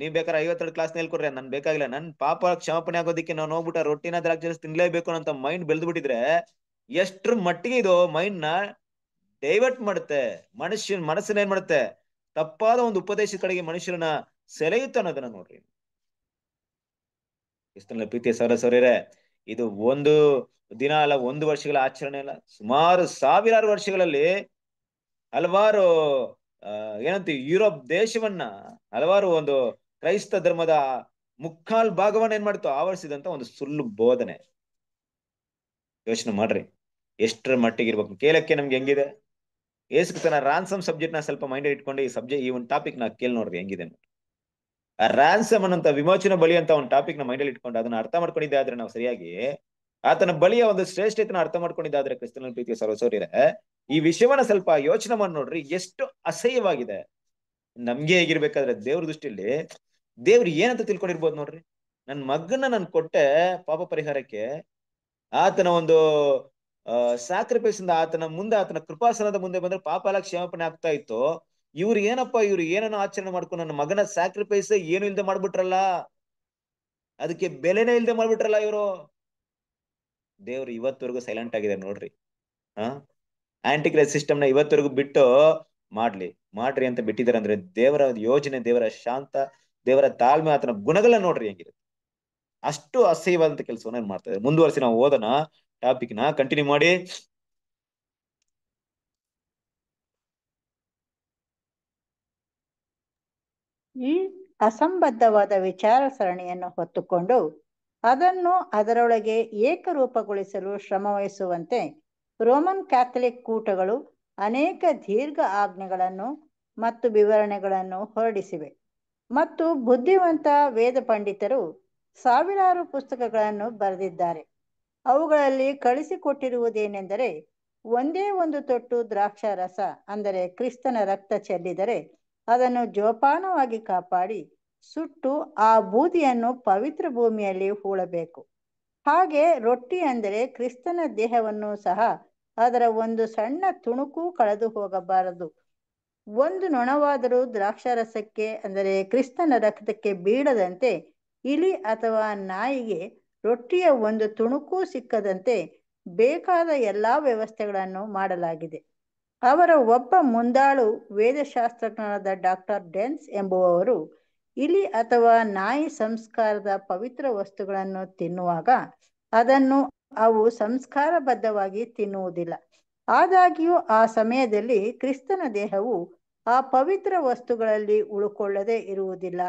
ನೀವ್ ಬೇಕಾದ್ರೆ ಐವತ್ತೆರಡು ಕ್ಲಾಸ್ ಹೇಳ್ಕೊಡ್ರಿ ನನ್ ಬೇಕಾಗಿಲ್ಲ ನನ್ ಪಾಪ ಕ್ಷಮಾಪಣೆ ಆಗೋದಕ್ಕೆ ನಾನು ಹೋಗ್ಬಿಟ್ಟ ರೊಟ್ಟಿನ ದ್ರಾಕ್ಷಿ ತಿನ್ಲೇಬೇಕು ಅಂತ ಮೈಂಡ್ ಬೆಳೆದು ಬಿಟ್ಟಿದ್ರೆ ಎಷ್ಟ್ರ ಮಟ್ಟಿಗೆ ಇದು ಮೈಂಡ್ ನ ಡೈವರ್ಟ್ ಮಾಡುತ್ತೆ ಮನುಷ್ಯನ್ ಮನಸ್ಸನ್ನ ಏನ್ ಮಾಡುತ್ತೆ ತಪ್ಪಾದ ಒಂದು ಉಪದೇಶ ಕಡೆಗೆ ಮನುಷ್ಯರನ್ನ ಸೆಳೆಯುತ್ತೆ ಅನ್ನೋದನ್ನ ನೋಡ್ರಿ ಪ್ರೀತಿ ಪ್ರೀತಿಯ ಸರ ಇದು ಒಂದು ದಿನ ಅಲ್ಲ ಒಂದು ವರ್ಷಗಳ ಆಚರಣೆ ಅಲ್ಲ ಸುಮಾರು ಸಾವಿರಾರು ವರ್ಷಗಳಲ್ಲಿ ಹಲವಾರು ಏನಂತೀವಿ ಯುರೋಪ್ ದೇಶವನ್ನ ಹಲವಾರು ಒಂದು ಕ್ರೈಸ್ತ ಧರ್ಮದ ಮುಕ್ಕಾಲ್ ಭಾಗವನ್ನ ಏನ್ ಮಾಡ್ತು ಆವರಿಸಿದಂತ ಒಂದು ಸುಳ್ಳು ಬೋಧನೆ ಯೋಚನೆ ಮಾಡ್ರಿ ಎಷ್ಟರ ಮಟ್ಟಿಗೆ ಇರ್ಬೇಕು ಕೇಳಕ್ಕೆ ನಮ್ಗೆ ಹೆಂಗಿದೆ ತನ್ನ ರಾನ್ಸಮ್ ಸಬ್ಜೆಕ್ಟ್ ನ ಸ್ವಲ್ಪ ಮೈಂಡ್ ಇಟ್ಕೊಂಡು ಈ ಸಬ್ಜೆಕ್ಟ್ ಈ ಒಂದು ಟಾಪಿಕ್ ನಾ ಕೇಳಿ ನೋಡ್ರಿ ಹೆಂಗಿದೆ ಆ ರಾನ್ಸಮ್ ಅನ್ನಂತ ವಿಮೋಚನೆ ಬಲಿ ಅಂತ ಒಂದು ಟಾಪಿಕ್ ನ ಮೈಂಡಲ್ಲಿ ಇಟ್ಕೊಂಡು ಅದನ್ನ ಅರ್ಥ ಮಾಡ್ಕೊಂಡಿದ್ದೆ ಆದ್ರೆ ನಾವು ಸರಿಯಾಗಿ ಆತನ ಬಳಿಯ ಒಂದು ಶ್ರೇಷ್ಠತೆಯನ್ನು ಅರ್ಥ ಮಾಡ್ಕೊಂಡಿದ್ದಾದ್ರೆ ಕ್ರಿಸ್ತನ ಪ್ರೀತಿಯ ಸರ್ವಸೌರ್ಯ ಈ ವಿಷಯವನ್ನ ಸ್ವಲ್ಪ ಯೋಚನೆ ಮಾಡಿ ನೋಡ್ರಿ ಎಷ್ಟು ಅಸಹ್ಯವಾಗಿದೆ ನಮ್ಗೆ ಹೇಗಿರ್ಬೇಕಾದ್ರೆ ದೇವ್ರ ದೃಷ್ಟಿಯಲ್ಲಿ ದೇವ್ರ ಏನಂತ ತಿಳ್ಕೊಂಡಿರ್ಬೋದು ನೋಡ್ರಿ ನನ್ ಮಗನ ನನ್ ಕೊಟ್ಟೆ ಪಾಪ ಪರಿಹಾರಕ್ಕೆ ಆತನ ಒಂದು ಸ್ಯಾಕ್ರಿಫೈಸ್ ಇಂದ ಆತನ ಮುಂದೆ ಆತನ ಕೃಪಾಸನದ ಮುಂದೆ ಬಂದ್ರೆ ಪಾಪ ಎಲ್ಲ ಕ್ಷಮಾಪಣೆ ಆಗ್ತಾ ಇತ್ತು ಇವ್ರ ಏನಪ್ಪ ಇವ್ರು ಏನನ್ನ ಆಚರಣೆ ಮಾಡ್ಕೊಂಡು ನನ್ನ ಮಗನ ಸ್ಯಾಕ್ರಿಫೈಸ್ ಏನು ಇಲ್ದೆ ಮಾಡ್ಬಿಟ್ರಲ್ಲ ಅದಕ್ಕೆ ಬೆಲೆನೇ ಇಲ್ದೆ ಮಾಡ್ಬಿಟ್ರಲ್ಲ ಇವರು ದೇವ್ರು ಇವತ್ತವರೆಗೂ ಸೈಲೆಂಟ್ ಆಗಿದೆ ನೋಡ್ರಿ ಆ ಆಂಟಿ ಸಿಸ್ಟಮ್ ಸಿಸ್ಟಮ್ನ ಇವತ್ತವರೆಗೂ ಬಿಟ್ಟು ಮಾಡ್ಲಿ ಮಾಡ್ರಿ ಅಂತ ಬಿಟ್ಟಿದ್ದಾರೆ ಅಂದ್ರೆ ದೇವರ ಯೋಜನೆ ದೇವರ ಶಾಂತ ದೇವರ ತಾಳ್ಮೆ ಆತನ ಗುಣಗಳನ್ನ ನೋಡ್ರಿ ಹೆಂಗಿರುತ್ತೆ ಅಷ್ಟು ಅಸಹ್ಯವಾದಂತ ಕೆಲಸವನ್ನ ಮಾಡ್ತಾ ಇದ್ದಾರೆ ಮುಂದುವರೆಸಿ ನಾವು ಓದೋಣ ಟಾಪಿಕ್ ನ ಕಂಟಿನ್ಯೂ ಮಾಡಿ ಈ ಅಸಂಬದ್ಧವಾದ ವಿಚಾರ ಸರಣಿಯನ್ನು ಹೊತ್ತುಕೊಂಡು ಅದನ್ನು ಅದರೊಳಗೆ ಏಕರೂಪಗೊಳಿಸಲು ಶ್ರಮವಹಿಸುವಂತೆ ರೋಮನ್ ಕ್ಯಾಥಲಿಕ್ ಕೂಟಗಳು ಅನೇಕ ದೀರ್ಘ ಆಜ್ಞೆಗಳನ್ನು ಮತ್ತು ವಿವರಣೆಗಳನ್ನು ಹೊರಡಿಸಿವೆ ಮತ್ತು ಬುದ್ಧಿವಂತ ವೇದ ಪಂಡಿತರು ಸಾವಿರಾರು ಪುಸ್ತಕಗಳನ್ನು ಬರೆದಿದ್ದಾರೆ ಅವುಗಳಲ್ಲಿ ಕಳಿಸಿಕೊಟ್ಟಿರುವುದೇನೆಂದರೆ ಒಂದೇ ಒಂದು ತೊಟ್ಟು ರಸ ಅಂದರೆ ಕ್ರಿಸ್ತನ ರಕ್ತ ಚೆಲ್ಲಿದರೆ ಅದನ್ನು ಜೋಪಾನವಾಗಿ ಕಾಪಾಡಿ ಸುಟ್ಟು ಆ ಬೂದಿಯನ್ನು ಪವಿತ್ರ ಭೂಮಿಯಲ್ಲಿ ಹೂಳಬೇಕು ಹಾಗೆ ರೊಟ್ಟಿ ಅಂದರೆ ಕ್ರಿಸ್ತನ ದೇಹವನ್ನು ಸಹ ಅದರ ಒಂದು ಸಣ್ಣ ತುಣುಕು ಕಳೆದು ಹೋಗಬಾರದು ಒಂದು ನೊಣವಾದರೂ ದ್ರಾಕ್ಷಾರಸಕ್ಕೆ ಅಂದರೆ ಕ್ರಿಸ್ತನ ರಕ್ತಕ್ಕೆ ಬೀಳದಂತೆ ಇಲಿ ಅಥವಾ ನಾಯಿಗೆ ರೊಟ್ಟಿಯ ಒಂದು ತುಣುಕು ಸಿಕ್ಕದಂತೆ ಬೇಕಾದ ಎಲ್ಲ ವ್ಯವಸ್ಥೆಗಳನ್ನು ಮಾಡಲಾಗಿದೆ ಅವರ ಒಬ್ಬ ಮುಂದಾಳು ವೇದಶಾಸ್ತ್ರಜ್ಞರಾದ ಡಾಕ್ಟರ್ ಡೆನ್ಸ್ ಎಂಬುವವರು ಇಲಿ ಅಥವಾ ನಾಯಿ ಸಂಸ್ಕಾರದ ಪವಿತ್ರ ವಸ್ತುಗಳನ್ನು ತಿನ್ನುವಾಗ ಅದನ್ನು ಅವು ಸಂಸ್ಕಾರಬದ್ಧವಾಗಿ ತಿನ್ನುವುದಿಲ್ಲ ಆದಾಗ್ಯೂ ಆ ಸಮಯದಲ್ಲಿ ಕ್ರಿಸ್ತನ ದೇಹವು ಆ ಪವಿತ್ರ ವಸ್ತುಗಳಲ್ಲಿ ಉಳುಕೊಳ್ಳದೆ ಇರುವುದಿಲ್ಲ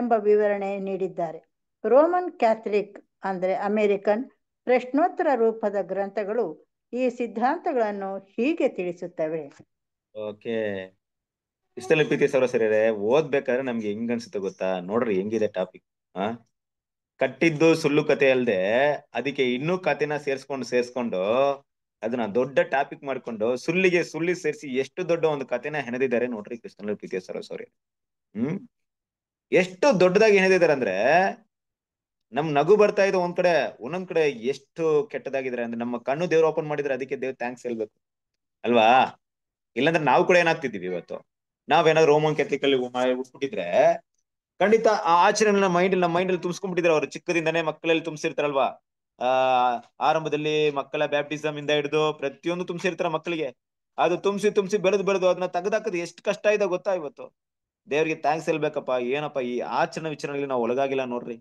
ಎಂಬ ವಿವರಣೆ ನೀಡಿದ್ದಾರೆ ರೋಮನ್ ಕ್ಯಾಥಲಿಕ್ ಅಂದರೆ ಅಮೆರಿಕನ್ ಪ್ರಶ್ನೋತ್ತರ ರೂಪದ ಗ್ರಂಥಗಳು ಈ ಸಿದ್ಧಾಂತಗಳನ್ನು ಹೀಗೆ ತಿಳಿಸುತ್ತವೆ ಓಕೆ ಇಷ್ಟೆಲ್ಲ ಪ್ರೀತಿ ಸಾವಿರ ಸರಿಯರೆ ಓದ್ಬೇಕಾದ್ರೆ ನಮ್ಗೆ ಹೆಂಗ ಅನ್ಸುತ್ತೆ ಗೊತ್ತಾ ನೋಡ್ರಿ ಹೆಂಗಿದೆ ಟಾಪಿಕ್ ಆ ಕಟ್ಟಿದ್ದು ಸುಳ್ಳು ಕತೆ ಅಲ್ಲದೆ ಅದಕ್ಕೆ ಇನ್ನೂ ಕತೆನ ಸೇರ್ಸ್ಕೊಂಡು ಸೇರ್ಸ್ಕೊಂಡು ಅದನ್ನ ದೊಡ್ಡ ಟಾಪಿಕ್ ಮಾಡ್ಕೊಂಡು ಸುಳ್ಳಿಗೆ ಸುಳ್ಳಿ ಸೇರಿಸಿ ಎಷ್ಟು ದೊಡ್ಡ ಒಂದು ಕತೆನ ಹೆಣೆದಿದ್ದಾರೆ ನೋಡ್ರಿ ಕೃಷ್ಣ ಪ್ರೀತಿ ಸರೋಸ್ ಅವ್ರಿ ಹ್ಮ್ ಎಷ್ಟು ದೊಡ್ಡದಾಗಿ ಹೆಣೆದಿದ್ದಾರೆ ಅಂದ್ರೆ ನಮ್ ನಗು ಬರ್ತಾ ಇದ್ದ ಒಂದ್ ಕಡೆ ಒಂದೊಂದ್ ಕಡೆ ಎಷ್ಟು ಕೆಟ್ಟದಾಗಿದ್ದಾರೆ ಅಂದ್ರೆ ನಮ್ಮ ಕಣ್ಣು ದೇವ್ರು ಓಪನ್ ಮಾಡಿದ್ರೆ ಅದಕ್ಕೆ ದೇವ್ ಥ್ಯಾಂಕ್ಸ್ ಹೇಳ್ಬೇಕು ಅಲ್ವಾ ಇಲ್ಲಾಂದ್ರೆ ನಾವು ಕೂಡ ಏನಾಗ್ತಿದ್ದೀವಿ ಇವತ್ತು ನಾವೇನಾದ್ರು ರೋಮನ್ ಕ್ಯಾಥಲಿಕ್ ಅಲ್ಲಿ ಹುಟ್ಬಿಟ್ಟಿದ್ರೆ ಖಂಡಿತ ಆ ನಮ್ಮ ಮೈಂಡ್ ನಮ್ಮ ಮೈಂಡ್ ಅಲ್ಲಿ ತುಂಬಿಸ್ಕೊಂಡ್ಬಿಟ್ಟಿದ್ರೆ ಅವ್ರು ಚಿಕ್ಕದಿಂದನೇ ಮಕ್ಕಳಲ್ಲಿ ತುಂಬಿಸಿರ್ತಾರಲ್ವಾ ಆ ಆರಂಭದಲ್ಲಿ ಮಕ್ಕಳ ಬ್ಯಾಪ್ಟಿಸಮ್ ಇಂದ ಹಿಡಿದು ಪ್ರತಿಯೊಂದು ತುಂಬಿಸಿರ್ತಾರ ಮಕ್ಕಳಿಗೆ ಅದು ತುಂಬಿಸಿ ತುಂಬಿಸಿ ಬೆಳೆದು ಬೆಳೆದು ಅದನ್ನ ತೆಗೆದಾಕದ್ ಎಷ್ಟು ಕಷ್ಟ ಇದೆ ಗೊತ್ತಾ ಇವತ್ತು ದೇವರಿಗೆ ಥ್ಯಾಂಕ್ಸ್ ಹೇಳ್ಬೇಕಪ್ಪ ಏನಪ್ಪ ಈ ಆಚರಣೆ ವಿಚಾರಗಳಲ್ಲಿ ನಾವು ಒಳಗಾಗಿಲ್ಲ ನೋಡ್ರಿ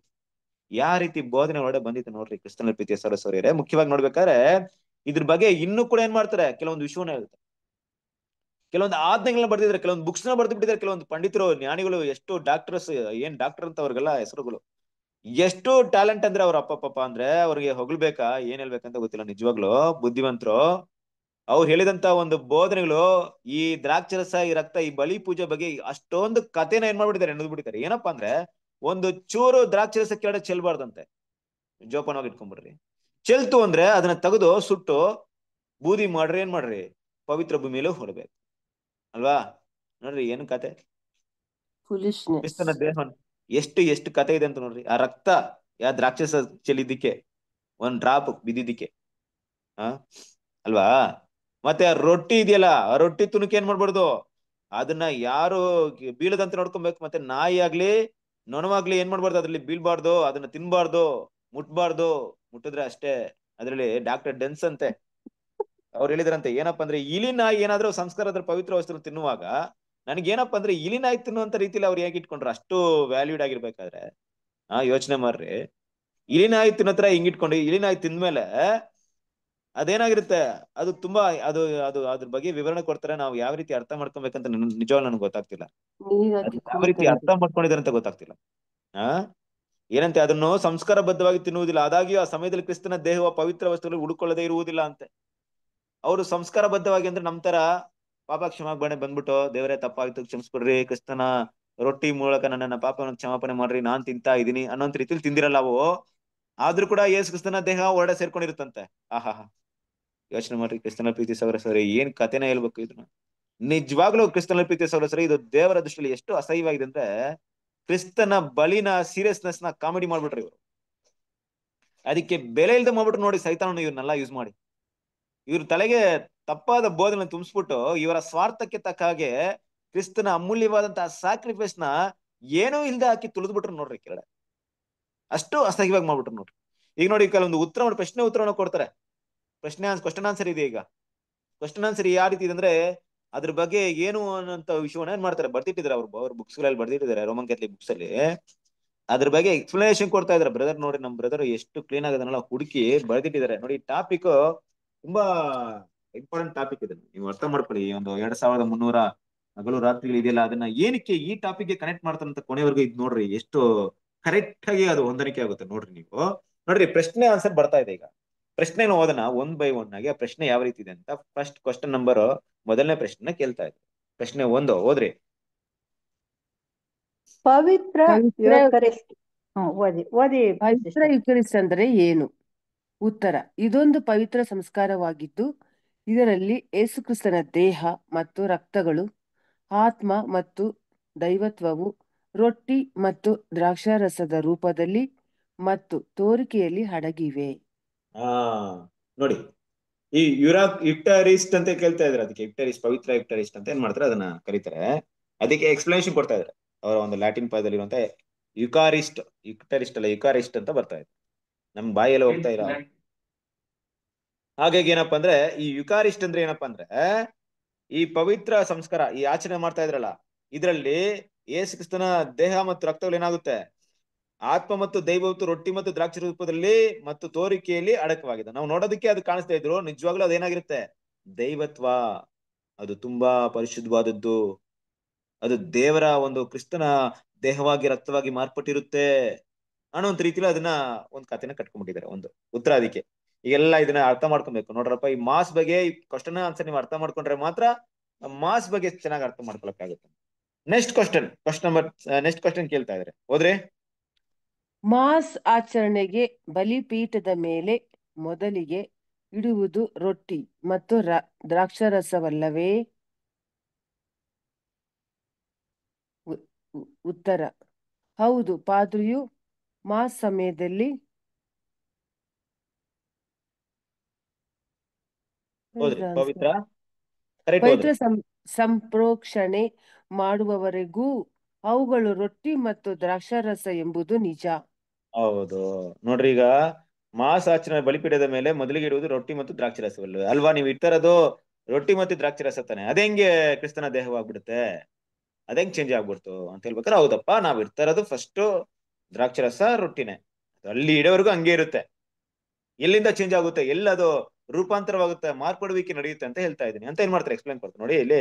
ಯಾವ ರೀತಿ ಬೋಧನೆ ಒಳಗಡೆ ಬಂದಿತ್ತು ನೋಡ್ರಿ ಕೃಷ್ಣನ ಪ್ರೀತಿಯ ಸರಸ್ವರಿಯರೇ ಮುಖ್ಯವಾಗಿ ನೋಡ್ಬೇಕಾದ್ರೆ ಇದ್ರ ಬಗ್ಗೆ ಇನ್ನೂ ಕೂಡ ಏನ್ ಮಾಡ್ತಾರೆ ಕೆಲವೊಂದು ವಿಷಯವನ್ನ ಹೇಳ್ತಾರೆ ಕೆಲವೊಂದು ಆಜ್ಞೆಗಳನ್ನ ಬರ್ತಿದ್ದಾರೆ ಕೆಲವೊಂದು ಬುಕ್ಸ್ ನ ಬರ್ದು ಕೆಲವೊಂದು ಪಂಡಿತರು ಜ್ಞಾನಿಗಳು ಎಷ್ಟು ಡಾಕ್ಟರ್ಸ್ ಏನ್ ಡಾಕ್ಟರ್ ಅಂತ ಅವ್ರಿಗೆಲ್ಲ ಹೆಸರುಗಳು ಎಷ್ಟು ಟ್ಯಾಲೆಂಟ್ ಅಂದ್ರೆ ಅವ್ರ ಅಪ್ಪ ಅಂದ್ರೆ ಅವ್ರಿಗೆ ಹೊಗಳ್ಬೇಕಾ ಏನ್ ಹೇಳ್ಬೇಕಂತ ಗೊತ್ತಿಲ್ಲ ನಿಜವಾಗ್ಲು ಬುದ್ಧಿವಂತರು ಅವ್ರು ಹೇಳಿದಂತ ಒಂದು ಬೋಧನೆಗಳು ಈ ದ್ರಾಕ್ಷರಸ ಈ ರಕ್ತ ಈ ಬಲಿ ಪೂಜೆ ಬಗ್ಗೆ ಅಷ್ಟೊಂದು ಕಥೆನ ಏನ್ ಮಾಡ್ಬಿಟ್ಟಿದ್ದಾರೆ ಎಣ್ಣದ್ಬಿಟ್ಟಿದ್ದಾರೆ ಏನಪ್ಪಾ ಅಂದ್ರೆ ಒಂದು ಚೂರು ದ್ರಾಕ್ಷರಸ ಕೆಳಡೆ ಚೆಲ್ಬಾರ್ದಂತೆ ಜೋಪಾನವಾಗಿ ಇಟ್ಕೊಂಡ್ಬಿಡ್ರಿ ಚೆಲ್ತು ಅಂದ್ರೆ ಅದನ್ನ ತೆಗೆದು ಸುಟ್ಟು ಬೂದಿ ಮಾಡ್ರಿ ಏನ್ ಮಾಡ್ರಿ ಪವಿತ್ರ ಭೂಮಿಯಲ್ಲೂ ಹೊರಬೇಕು ಅಲ್ವಾ ನೋಡ್ರಿ ಏನು ಕತೆ ದೇಹ ಎಷ್ಟು ಎಷ್ಟು ಕತೆ ಇದೆ ಅಂತ ನೋಡ್ರಿ ಆ ರಕ್ತ ಯಾವ ದ್ರಾಕ್ಷಸ ಚೆಲ್ಲಿದ್ದಕ್ಕೆ ಒಂದ್ ಡ್ರಾಪ್ ಬಿದ್ದಿದ್ದಕ್ಕೆ ಹ ಅಲ್ವಾ ಮತ್ತೆ ಆ ರೊಟ್ಟಿ ಇದೆಯಲ್ಲ ಆ ರೊಟ್ಟಿ ತುಣುಕ್ ಏನ್ ಮಾಡ್ಬಾರ್ದು ಅದನ್ನ ಯಾರು ಬೀಳದಂತ ನೋಡ್ಕೊಬೇಕು ಮತ್ತೆ ನಾಯಿ ಆಗ್ಲಿ ನೊಣವಾಗ್ಲಿ ಏನ್ ಮಾಡ್ಬಾರ್ದು ಅದ್ರಲ್ಲಿ ಬೀಳ್ಬಾರ್ದು ಅದನ್ನ ತಿನ್ಬಾರ್ದು ಮುಟ್ಬಾರ್ದು ಮುಟ್ಟಿದ್ರೆ ಅಷ್ಟೇ ಅದ್ರಲ್ಲಿ ಡಾಕ್ಟರ್ ಡೆನ್ಸ್ ಅಂತೆ ಅವ್ರು ಹೇಳಿದ್ರಂತೆ ಏನಪ್ಪ ಅಂದ್ರೆ ನಾಯಿ ಏನಾದ್ರೂ ಸಂಸ್ಕಾರದ ಪವಿತ್ರ ವಸ್ತು ತಿನ್ನುವಾಗ ಏನಪ್ಪಾ ಅಂದ್ರೆ ನಾಯಿ ತಿನ್ನುವಂತ ರೀತಿಲಿ ಅವ್ರು ಹೇಗೆ ಇಟ್ಕೊಂಡ್ರು ಅಷ್ಟು ವ್ಯಾಲ್ಯೂಡ್ ಆಗಿರ್ಬೇಕಾದ್ರೆ ಆ ಯೋಚನೆ ಮಾಡ್ರಿ ನಾಯಿ ತಿನ್ನತ್ರ ಇಲಿ ನಾಯಿ ತಿಂದ್ಮೇಲೆ ಅದೇನಾಗಿರುತ್ತೆ ಅದು ತುಂಬಾ ಅದು ಅದು ಅದ್ರ ಬಗ್ಗೆ ವಿವರಣೆ ಕೊಡ್ತಾರೆ ನಾವು ಯಾವ ರೀತಿ ಅರ್ಥ ಮಾಡ್ಕೊಬೇಕಂತ ನಿಜವಾಗ್ ನನ್ಗೆ ಗೊತ್ತಾಗ್ತಿಲ್ಲ ಯಾವ ರೀತಿ ಅರ್ಥ ಮಾಡ್ಕೊಂಡಿದ್ದಾರೆ ಅಂತ ಗೊತ್ತಾಗ್ತಿಲ್ಲ ಆ ಏನಂತೆ ಅದನ್ನು ಸಂಸ್ಕಾರ ಬದ್ಧವಾಗಿ ತಿನ್ನುವುದಿಲ್ಲ ಆದಾಗ್ಯೂ ಆ ಸಮಯದಲ್ಲಿ ಕ್ರಿಸ್ತನ ದೇಹವ ಪವಿತ್ರ ವಸ್ತುಗಳು ಹುಡುಕೊಳ್ಳದೆ ಇರುವುದಿಲ್ಲ ಅಂತೆ ಅವರು ಸಂಸ್ಕಾರ ಬದ್ಧವಾಗಿ ಅಂದ್ರೆ ನಮ್ ತರ ಪಾಪ ಕ್ಷಮಾಪಣೆ ಬಂದ್ಬಿಟ್ಟು ದೇವರೇ ತಪ್ಪಾಯ್ತು ಕ್ಷಮಿಸ್ಬಿಡ್ರಿ ಕ್ರಿಸ್ತನ ರೊಟ್ಟಿ ಮೂಲಕ ನನ್ನ ಪಾಪ ಕ್ಷಮಾಪಣೆ ಮಾಡ್ರಿ ನಾನ್ ತಿಂತಾ ಇದೀನಿ ಅನ್ನೋಂತ ರೀತಿಲಿ ತಿಂದಿರಲ್ಲ ಅವು ಆದ್ರೂ ಕೂಡ ಯೇಸು ಕ್ರಿಸ್ತನ ದೇಹ ಒಳ್ಳೆ ಸೇರ್ಕೊಂಡಿರುತ್ತಂತೆ ಆಹಾ ಯೋಚನೆ ಮಾಡ್ರಿ ಕ್ರಿಸ್ತನ ಪ್ರೀತಿ ಸೌರ ಸರಿ ಏನ್ ಕಥೆನ ಹೇಳ್ಬೇಕು ಇದನ್ನ ನಿಜವಾಗ್ಲೂ ಕ್ರಿಸ್ತನ ಪ್ರೀತಿ ಸೌರ ಸರಿ ಇದು ದೇವರ ದೃಷ್ಟಿಯಲ್ಲಿ ಎಷ್ಟು ಅಸಹ್ಯವಾಗಿದೆ ಅಂದ್ರೆ ಕ್ರಿಸ್ತನ ಬಲಿನ ಸೀರಿಯಸ್ನೆಸ್ ನ ಕಾಮಿಡಿ ಮಾಡ್ಬಿಟ್ರಿ ಇವರು ಅದಕ್ಕೆ ಬೆಲೆ ಇಲ್ದ ಮಾಡ್ಬಿಟ್ರು ನೋಡಿ ಸೈತಾನ ಇವ್ರನ್ನೆಲ್ಲ ಯೂಸ್ ಮಾಡಿ ಇವ್ರ ತಲೆಗೆ ತಪ್ಪಾದ ಬೋಧನೆ ತುಂಬಿಸ್ಬಿಟ್ಟು ಇವರ ಸ್ವಾರ್ಥಕ್ಕೆ ತಕ್ಕ ಹಾಗೆ ಕ್ರಿಸ್ತನ ಅಮೂಲ್ಯವಾದಂತಹ ಸಾಕ್ರಿಫೈಸ್ ನ ಏನೂ ಇಲ್ದೆ ಹಾಕಿ ತುಳಿದ್ಬಿಟ್ರು ನೋಡ್ರಿ ಕೆರಡ ಅಷ್ಟು ಅಸಹ್ಯವಾಗಿ ಮಾಡ್ಬಿಟ್ರು ನೋಡ್ರಿ ಈಗ ನೋಡಿ ಉತ್ತರ ಉತ್ತರ ಪ್ರಶ್ನೆ ಉತ್ತರವನ್ನು ಕೊಡ್ತಾರೆ ಪ್ರಶ್ನೆ ಕ್ವಶನ್ ಆನ್ಸರ್ ಇದೆ ಈಗ ಕ್ವಶನ್ ಆನ್ಸರ್ ಯಾವ ರೀತಿ ಇದೆ ಅಂದ್ರೆ ಅದ್ರ ಬಗ್ಗೆ ಏನು ಅನ್ನೋಂತ ವಿಷಯವನ್ನ ಏನ್ ಮಾಡ್ತಾರೆ ಬರ್ದಿಟ್ಟಿದ್ದಾರೆ ಅವ್ರು ಅವ್ರ ಬುಕ್ಸ್ ಗಳಲ್ಲಿ ಬರ್ದಿಟ್ಟಿದ್ದಾರೆ ರೋಮನ್ ಕ್ಯಾಥಲಿಕ್ ಬುಕ್ಸ್ ಅಲ್ಲಿ ಅದ್ರ ಬಗ್ಗೆ ಎಕ್ಸ್ಪ್ಲನೇಷನ್ ಕೊಡ್ತಾ ಇದಾರೆ ಬ್ರದರ್ ನೋಡಿ ನಮ್ ಬ್ರದರ್ ಎಷ್ಟು ಕ್ಲೀನ್ ಆಗದನ್ನೆಲ್ಲ ಹುಡುಕಿ ಬರ್ದಿಟ್ಟಿದ್ದಾರೆ ನೋಡಿ ಟಾಪಿಕ್ ತುಂಬಾ ಇಂಪಾರ್ಟೆಂಟ್ ಟಾಪಿಕ್ ಇದೆ ನೀವು ಅರ್ಥ ಮಾಡ್ಕೊಳ್ಳಿ ಈ ಒಂದು ಎರಡ್ ಸಾವಿರದ ಮುನ್ನೂರ ಹಗಲು ರಾತ್ರಿಗಳು ಇದೆಯಲ್ಲ ಅದನ್ನ ಏನಕ್ಕೆ ಈ ಟಾಪಿಕ್ ಗೆ ಕನೆಕ್ಟ್ ಮಾಡ್ತಾರಂತ ಕೊನೆವರೆಗೂ ಇದು ನೋಡ್ರಿ ಎಷ್ಟು ಕರೆಕ್ಟ್ ಆಗಿ ಅದು ಹೊಂದಾಣಿಕೆ ಆಗುತ್ತೆ ನೋಡ್ರಿ ನೀವು ನೋಡ್ರಿ ಪ್ರಶ್ನೆ ಆನ್ಸರ್ ಬರ್ತಾ ಇದೆ ಈಗ ಪ್ರಶ್ನೆ ಓದೋಣ ಒನ್ ಬೈ ಒನ್ ಆಗಿ ಆ ಪ್ರಶ್ನೆ ಯಾವ ರೀತಿ ಇದೆ ಅಂತ ಫಸ್ಟ್ ಕ್ವಶನ್ ನಂಬರ್ ಮೊದಲನೇ ಪ್ರಶ್ನೆ ಕೇಳ್ತಾ ಇದೆ ಪ್ರಶ್ನೆ ಒಂದು ಓದ್ರಿ ಪವಿತ್ರ ಓದಿ ಓದಿ ಪವಿತ್ರ ಅಂದ್ರೆ ಏನು ಉತ್ತರ ಇದೊಂದು ಪವಿತ್ರ ಸಂಸ್ಕಾರವಾಗಿದ್ದು ಇದರಲ್ಲಿ ಯೇಸುಕ್ರಿಸ್ತನ ದೇಹ ಮತ್ತು ರಕ್ತಗಳು ಆತ್ಮ ಮತ್ತು ದೈವತ್ವವು ರೊಟ್ಟಿ ಮತ್ತು ದ್ರಾಕ್ಷಾರಸದ ರೂಪದಲ್ಲಿ ಮತ್ತು ತೋರಿಕೆಯಲ್ಲಿ ಹಡಗಿವೆ ಆ ನೋಡಿ ಈ ಯುರಾ ಇಕ್ಟರಿಸ್ಟ್ ಅಂತ ಕೇಳ್ತಾ ಇದ್ರೆ ಅದಕ್ಕೆ ಇಕ್ಟರಿಸ್ಟ್ ಪವಿತ್ರ ಇಕ್ಟರಿಸ್ಟ್ ಅಂತ ಏನ್ ಮಾಡ್ತಾರೆ ಅದನ್ನ ಕರೀತಾರೆ ಅದಕ್ಕೆ ಎಕ್ಸ್ಪ್ಲನೇಷನ್ ಕೊಡ್ತಾ ಇದ್ದಾರೆ ಅವರ ಒಂದು ಲ್ಯಾಟಿನ್ ಪದದಲ್ಲಿ ಯುಕಾರಿಸ್ಟ್ ಇಕ್ಟರಿಸ್ಟ್ ಅಲ್ಲ ಯುಕಾರಿಸ್ಟ್ ಅಂತ ಬರ್ತಾ ಇದೆ ನಮ್ ಬಾಯಲ್ಲಿ ಹೋಗ್ತಾ ಇರೋ ಹಾಗಾಗಿ ಏನಪ್ಪಾ ಅಂದ್ರೆ ಈ ಯುಕಾರಿಸ್ಟ್ ಅಂದ್ರೆ ಏನಪ್ಪಾ ಅಂದ್ರೆ ಈ ಪವಿತ್ರ ಸಂಸ್ಕಾರ ಈ ಆಚರಣೆ ಮಾಡ್ತಾ ಇದ್ರಲ್ಲ ಇದರಲ್ಲಿ ಯೇಸು ಕ್ರಿಸ್ತನ ದೇಹ ಮತ್ತು ರಕ್ತಗಳು ಏನಾಗುತ್ತೆ ಆತ್ಮ ಮತ್ತು ದೈವತ್ತು ರೊಟ್ಟಿ ಮತ್ತು ದ್ರಾಕ್ಷಿ ರೂಪದಲ್ಲಿ ಮತ್ತು ತೋರಿಕೆಯಲ್ಲಿ ಅಡಕವಾಗಿದೆ ನಾವು ನೋಡೋದಕ್ಕೆ ಅದು ಕಾಣಿಸ್ತಾ ಇದ್ರು ನಿಜವಾಗ್ಲೂ ಅದೇನಾಗಿರುತ್ತೆ ದೈವತ್ವ ಅದು ತುಂಬಾ ಪರಿಶುದ್ಧವಾದದ್ದು ಅದು ದೇವರ ಒಂದು ಕ್ರಿಸ್ತನ ದೇಹವಾಗಿ ರಕ್ತವಾಗಿ ಮಾರ್ಪಟ್ಟಿರುತ್ತೆ ಅನ್ನೋ ಒಂದ್ ರೀತಿಲಿ ಅದನ್ನ ಒಂದ್ ಕಥೆನ ಕಟ್ಕೊಂಡ್ಬಿಟ್ಟಿದ್ದಾರೆ ಒಂದು ಉತ್ತರ ಅದಕ್ಕೆ ಈಗೆಲ್ಲ ಇದನ್ನ ಅರ್ಥ ಮಾಡ್ಕೊಬೇಕು ನೋಡ್ರಪ್ಪ ಈ ಮಾಸ್ ಬಗ್ಗೆ ಕ್ವಶನ್ ಆನ್ಸರ್ ನೀವು ಅರ್ಥ ಮಾಡ್ಕೊಂಡ್ರೆ ಮಾತ್ರ ಮಾಸ್ ಬಗ್ಗೆ ಚೆನ್ನಾಗಿ ಅರ್ಥ ಆಗುತ್ತೆ next question question number next question ಕೇಳ್ತಾ ಇದ್ರೆ ಹೋದ್ರೆ ಮಾಸ್ ಆಚರಣೆಗೆ ಬಲಿಪೀಠದ ಮೇಲೆ ಮೊದಲಿಗೆ ಇಡುವುದು ರೊಟ್ಟಿ ಮತ್ತು ದ್ರಾಕ್ಷಾರಸವಲ್ಲವೇ ಉತ್ತರ ಹೌದು ಪಾದ್ರಿಯು ಮಾ ಸಮಯದಲ್ಲಿ ಪವಿತ್ರ ಸಂಪ್ರೋಕ್ಷಣೆ ಮಾಡುವವರೆಗೂ ಅವುಗಳು ರೊಟ್ಟಿ ಮತ್ತು ದ್ರಾಕ್ಷಾರಸ ಎಂಬುದು ನಿಜ ಹೌದು ನೋಡ್ರಿ ಈಗ ಮಾಸಾಚರಣೆ ಪಿಡದ ಮೇಲೆ ಮೊದಲಿಗೆ ಇಡುವುದು ರೊಟ್ಟಿ ಮತ್ತು ದ್ರಾಕ್ಷಿ ಅಲ್ವಾ ನೀವು ಇಡ್ತಾರದು ರೊಟ್ಟಿ ಮತ್ತು ದ್ರಾಕ್ಷಿರಸ ತಾನೆ ಅದೇಂಗೆ ಕ್ರಿಸ್ತನ ದೇಹವಾಗ್ಬಿಡುತ್ತೆ ಅದೇಂಗ್ ಚೇಂಜ್ ಆಗ್ಬಿಡ್ತು ಅಂತ ಹೇಳ್ಬೇಕಾದ್ರೆ ಹೌದಪ್ಪ ನಾವ್ ಇಡ್ತಾ ಫಸ್ಟ್ ದ್ರಾಕ್ಷರಸ ರಸ ರೊಟ್ಟಿನೇ ಅಲ್ಲಿ ಇಡೋವರೆಗೂ ಹಂಗೆ ಇರುತ್ತೆ ಎಲ್ಲಿಂದ ಚೇಂಜ್ ಆಗುತ್ತೆ ಅದು ರೂಪಾಂತರವಾಗುತ್ತೆ ಮಾರ್ಪಡುವಿಕೆ ನಡೆಯುತ್ತೆ ಅಂತ ಹೇಳ್ತಾ ಇದ್ದೀನಿ ಅಂತ ಏನ್ ಮಾಡ್ತಾರೆ ಎಕ್ಸ್ಪ್ಲೈನ್ ಕೊಡ್ತಾರೆ ನೋಡಿ ಇಲ್ಲಿ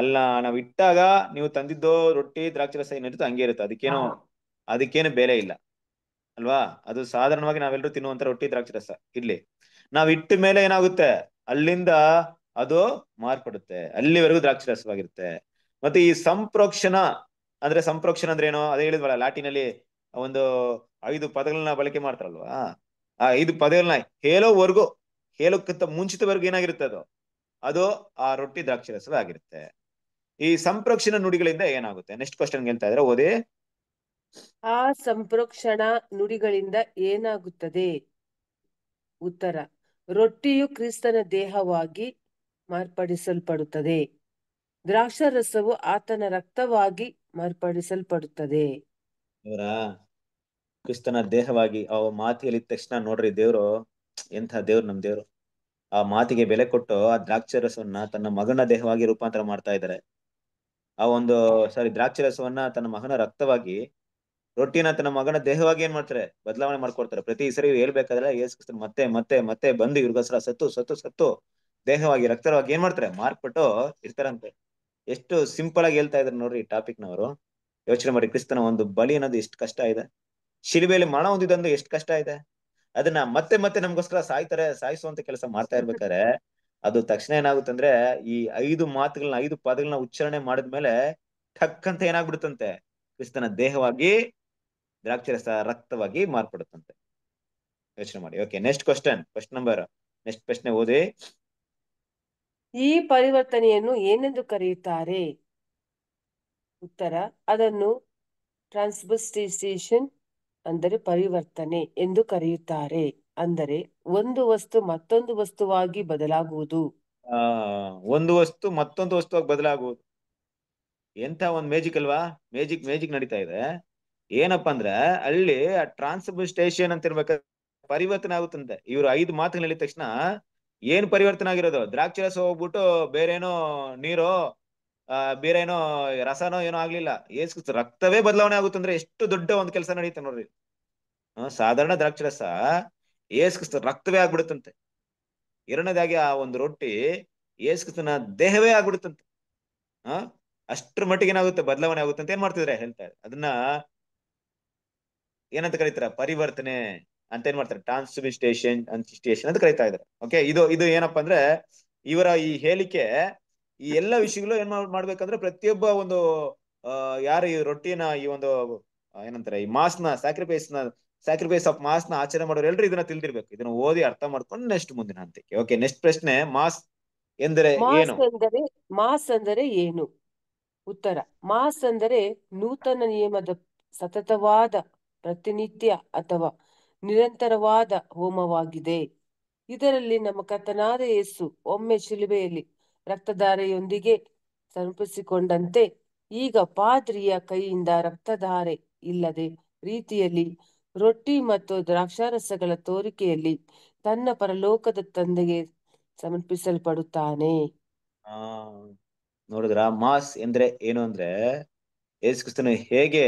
ಅಲ್ಲ ನಾವ್ ಇಟ್ಟಾಗ ನೀವು ತಂದಿದ್ದು ರೊಟ್ಟಿ ದ್ರಾಕ್ಷಿ ರಸ ಹಂಗೆ ಇರುತ್ತೆ ಅದಕ್ಕೇನು ಅದಕ್ಕೇನು ಬೆಲೆ ಇಲ್ಲ ಅಲ್ವಾ ಅದು ಸಾಧಾರಣವಾಗಿ ನಾವೆಲ್ಲರೂ ತಿನ್ನುವಂತ ರೊಟ್ಟಿ ದ್ರಾಕ್ಷಿ ರಸ ಇರ್ಲಿ ನಾವ್ ಇಟ್ಟ ಮೇಲೆ ಏನಾಗುತ್ತೆ ಅಲ್ಲಿಂದ ಅದು ಮಾರ್ಪಡುತ್ತೆ ಅಲ್ಲಿವರೆಗೂ ದ್ರಾಕ್ಷಿ ರಸವಾಗಿರುತ್ತೆ ಮತ್ತೆ ಈ ಸಂಪ್ರೋಕ್ಷಣ ಅಂದ್ರೆ ಸಂಪ್ರೋಕ್ಷಣ ಅಂದ್ರೆ ಏನು ಅದೇ ಹೇಳಿದ್ವಲ್ಲ ಲಾಟಿನಲ್ಲಿ ಒಂದು ಐದು ಪದಗಳನ್ನ ಬಳಕೆ ಮಾಡ್ತಾರಲ್ವಾ ಆ ಐದು ಪದಗಳನ್ನ ಹೇಳೋವರೆಗೂ ಹೇಳೋಕ್ಕಿಂತ ಮುಂಚಿತವರೆಗೂ ಏನಾಗಿರುತ್ತೆ ಅದು ಅದು ಆ ರೊಟ್ಟಿ ದ್ರಾಕ್ಷರಸವೇ ಆಗಿರುತ್ತೆ ಈ ಸಂಪ್ರೋಕ್ಷಣ ನುಡಿಗಳಿಂದ ಏನಾಗುತ್ತೆ ನೆಕ್ಸ್ಟ್ ಕ್ವಶನ್ ಹೇಳ್ತಾ ಇದ್ರೆ ಓದಿ ಆ ಸಂಪ್ರೋಕ್ಷಣ ನುಡಿಗಳಿಂದ ಏನಾಗುತ್ತದೆ ಉತ್ತರ ರೊಟ್ಟಿಯು ಕ್ರಿಸ್ತನ ದೇಹವಾಗಿ ಮಾರ್ಪಡಿಸಲ್ಪಡುತ್ತದೆ ದ್ರಾಕ್ಷರಸವು ಆತನ ರಕ್ತವಾಗಿ ಮಾರ್ಪಡಿಸಲ್ಪಡುತ್ತದೆ ಕ್ರಿಸ್ತನ ದೇಹವಾಗಿ ಆ ಮಾತಿಗೆ ತಕ್ಷಣ ನೋಡ್ರಿ ದೇವ್ರು ಎಂಥ ದೇವ್ರು ನಮ್ ದೇವ್ರು ಆ ಮಾತಿಗೆ ಬೆಲೆ ಕೊಟ್ಟು ಆ ದ್ರಾಕ್ಷರಸವನ್ನ ತನ್ನ ಮಗನ ದೇಹವಾಗಿ ರೂಪಾಂತರ ಮಾಡ್ತಾ ಇದ್ದಾರೆ ಆ ಒಂದು ಸಾರಿ ದ್ರಾಕ್ಷರಸವನ್ನ ತನ್ನ ಮಗನ ರಕ್ತವಾಗಿ ರೊಟ್ಟಿನ ತನ್ನ ಮಗನ ದೇಹವಾಗಿ ಏನ್ ಮಾಡ್ತಾರೆ ಬದಲಾವಣೆ ಮಾಡ್ಕೊಡ್ತಾರೆ ಪ್ರತಿ ಸರಿ ಹೇಳ್ಬೇಕಾದ್ರೆ ಕ್ರಿಸ್ತನ್ ಮತ್ತೆ ಮತ್ತೆ ಮತ್ತೆ ಬಂದು ಇವ್ರಿಗೋಸ್ಕರ ಸತ್ತು ಸತ್ತು ಸತ್ತು ದೇಹವಾಗಿ ರಕ್ತವಾಗಿ ಏನ್ ಮಾಡ್ತಾರೆ ಮಾರ್ಪಟ್ಟು ಇರ್ತಾರಂತೆ ಎಷ್ಟು ಸಿಂಪಲ್ ಆಗಿ ಹೇಳ್ತಾ ಇದ್ರು ನೋಡ್ರಿ ಟಾಪಿಕ್ ನವರು ಯೋಚನೆ ಮಾಡಿ ಕ್ರಿಸ್ತನ ಒಂದು ಬಲಿ ಅನ್ನೋದು ಎಷ್ಟು ಕಷ್ಟ ಇದೆ ಶಿಲುಬೆಯಲ್ಲಿ ಮರಣ ಹೊಂದಿದಂದು ಎಷ್ಟು ಕಷ್ಟ ಇದೆ ಅದನ್ನ ಮತ್ತೆ ಮತ್ತೆ ನಮ್ಗೋಸ್ಕರ ಸಾಯ್ತಾರೆ ಸಾಯಿಸುವಂತ ಕೆಲಸ ಮಾಡ್ತಾ ಇರ್ಬೇಕಾರೆ ಅದು ತಕ್ಷಣ ಏನಾಗುತ್ತೆ ಅಂದ್ರೆ ಈ ಐದು ಮಾತುಗಳನ್ನ ಐದು ಪದಗಳನ್ನ ಉಚ್ಚಾರಣೆ ಮೇಲೆ ಠಕ್ ಅಂತ ಏನಾಗ್ಬಿಡುತ್ತಂತೆ ಕ್ರಿಸ್ತನ ದೇಹವಾಗಿ ದ್ರಾಕ್ಷರಸ ರಕ್ತವಾಗಿ ಮಾರ್ಪಡುತ್ತಂತೆ ಯೋಚನೆ ಮಾಡಿ okay next question question number next ಪ್ರಶ್ನೆ ಓದಿ ಈ ಪರಿವರ್ತನೆಯನ್ನು ಏನೆಂದು ಕರೆಯುತ್ತಾರೆ ಉತ್ತರ ಅದನ್ನು ಟ್ರಾನ್ಸ್ಬಸ್ಟಿಸೇಷನ್ ಅಂದರೆ ಪರಿವರ್ತನೆ ಎಂದು ಕರೆಯುತ್ತಾರೆ ಅಂದರೆ ಒಂದು ವಸ್ತು ಮತ್ತೊಂದು ವಸ್ತುವಾಗಿ ಬದಲಾಗುವುದು ಆ ಒಂದು ವಸ್ತು ಮತ್ತೊಂದು ವಸ್ತುವಾಗಿ ಬದಲಾಗುವುದು ಎಂತ ಒಂದು ಮ್ಯಾಜಿಕ್ ಅಲ್ವಾ ಮ್ಯಾಜಿಕ್ ಮ್ಯಾಜಿಕ್ ನಡೀತಾ ಇದೆ ಏನಪ್ಪಾ ಅಂದ್ರೆ ಅಲ್ಲಿ ಟ್ರಾನ್ಸ್ಬಲ್ ಸ್ಟೇಷನ್ ಅಂತ ಇರ್ಬೇಕಾದ್ರೆ ಪರಿವರ್ತನೆ ಆಗುತ್ತಂತೆ ಇವ್ರು ಐದು ಮಾತುಗಳು ಹೇಳಿದ ತಕ್ಷಣ ಏನ್ ಪರಿವರ್ತನೆ ಆಗಿರೋದು ದ್ರಾಕ್ಷರಸ ಹೋಗ್ಬಿಟ್ಟು ಬೇರೇನೋ ನೀರೋ ಆ ಬೇರೆ ಏನೋ ರಸನೋ ಏನೋ ಆಗ್ಲಿಲ್ಲ ಏಸು ರಕ್ತವೇ ಬದಲಾವಣೆ ಆಗುತ್ತಂದ್ರೆ ಎಷ್ಟು ದೊಡ್ಡ ಒಂದು ಕೆಲಸ ನಡೀತ ನೋಡ್ರಿ ಸಾಧಾರಣ ದ್ರಾಕ್ಷಿ ರಸ ರಕ್ತವೇ ಆಗ್ಬಿಡುತ್ತಂತೆ ಎರಡನೇದಾಗಿ ಆ ಒಂದು ರೊಟ್ಟಿ ಏಸ್ಕ್ರಿಸ್ತನ ದೇಹವೇ ಆಗ್ಬಿಡುತ್ತಂತೆ ಆ ಅಷ್ಟ್ರ ಮಟ್ಟಿಗೆ ಏನಾಗುತ್ತೆ ಬದಲಾವಣೆ ಆಗುತ್ತಂತ ಏನ್ ಮಾಡ್ತಿದ್ರೆ ಹೇಳ್ತಾರೆ ಅದನ್ನ ಏನಂತ ಕರೀತಾರ ಪರಿವರ್ತನೆ ಅಂತ ಏನ್ ಮಾಡ್ತಾರೆ ಟ್ರಾನ್ಸ್ಮಿಸ್ಟೇಷನ್ ಅಂತ ಸ್ಟೇಷನ್ ಅಂತ ಕರೀತಾ ಇದಾರೆ ಓಕೆ ಇದು ಇದು ಏನಪ್ಪಾ ಅಂದ್ರೆ ಇವರ ಈ ಹೇಳಿಕೆ ಈ ಎಲ್ಲ ವಿಷಯಗಳು ಏನ್ ಮಾಡ್ಬೇಕಂದ್ರೆ ಪ್ರತಿಯೊಬ್ಬ ಒಂದು ಅಹ್ ಯಾರು ಈ ರೊಟ್ಟಿನ ಈ ಒಂದು ಏನಂತಾರೆ ಈ ಮಾಸ್ ನ ಸ್ಯಾಕ್ರಿಫೈಸ್ ನ ಸ್ಯಾಕ್ರಿಫೈಸ್ ಆಫ್ ಮಾಸ್ ನ ಆಚರಣೆ ಮಾಡೋರು ಎಲ್ರು ಇದನ್ನ ತಿಳಿದಿರ್ಬೇಕು ಇದನ್ನ ಓದಿ ಅರ್ಥ ಮಾಡ್ಕೊಂಡು ನೆಕ್ಸ್ಟ್ ಮುಂದಿನ ಹಂತಕ್ಕೆ ಓಕೆ ನೆಕ್ಸ್ಟ್ ಪ್ರಶ್ನೆ ಮಾಸ್ ಎಂದರೆ ಏನು ಮಾಸ್ ಅಂದರೆ ಏನು ಉತ್ತರ ಮಾಸ್ ಅಂದರೆ ನೂತನ ನಿಯಮದ ಸತತವಾದ ಪ್ರತಿನಿತ್ಯ ಅಥವಾ ನಿರಂತರವಾದ ಹೋಮವಾಗಿದೆ ಇದರಲ್ಲಿ ನಮ್ಮ ಕತನಾದ ಯೇಸು ಒಮ್ಮೆ ಶಿಲುಬೆಯಲ್ಲಿ ರಕ್ತಧಾರೆಯೊಂದಿಗೆ ಸಮರ್ಪಿಸಿಕೊಂಡಂತೆ ಈಗ ಪಾದ್ರಿಯ ಕೈಯಿಂದ ರಕ್ತಧಾರೆ ಇಲ್ಲದೆ ರೀತಿಯಲ್ಲಿ ರೊಟ್ಟಿ ಮತ್ತು ದ್ರಾಕ್ಷಾರಸಗಳ ತೋರಿಕೆಯಲ್ಲಿ ತನ್ನ ಪರಲೋಕದ ತಂದೆಗೆ ಸಮರ್ಪಿಸಲ್ಪಡುತ್ತಾನೆ ನೋಡಿದ್ರ ಮಾಸ್ ಎಂದ್ರೆ ಏನು ಅಂದ್ರೆ ಯೇಸುಕ್ರಿಸ್ತನು ಹೇಗೆ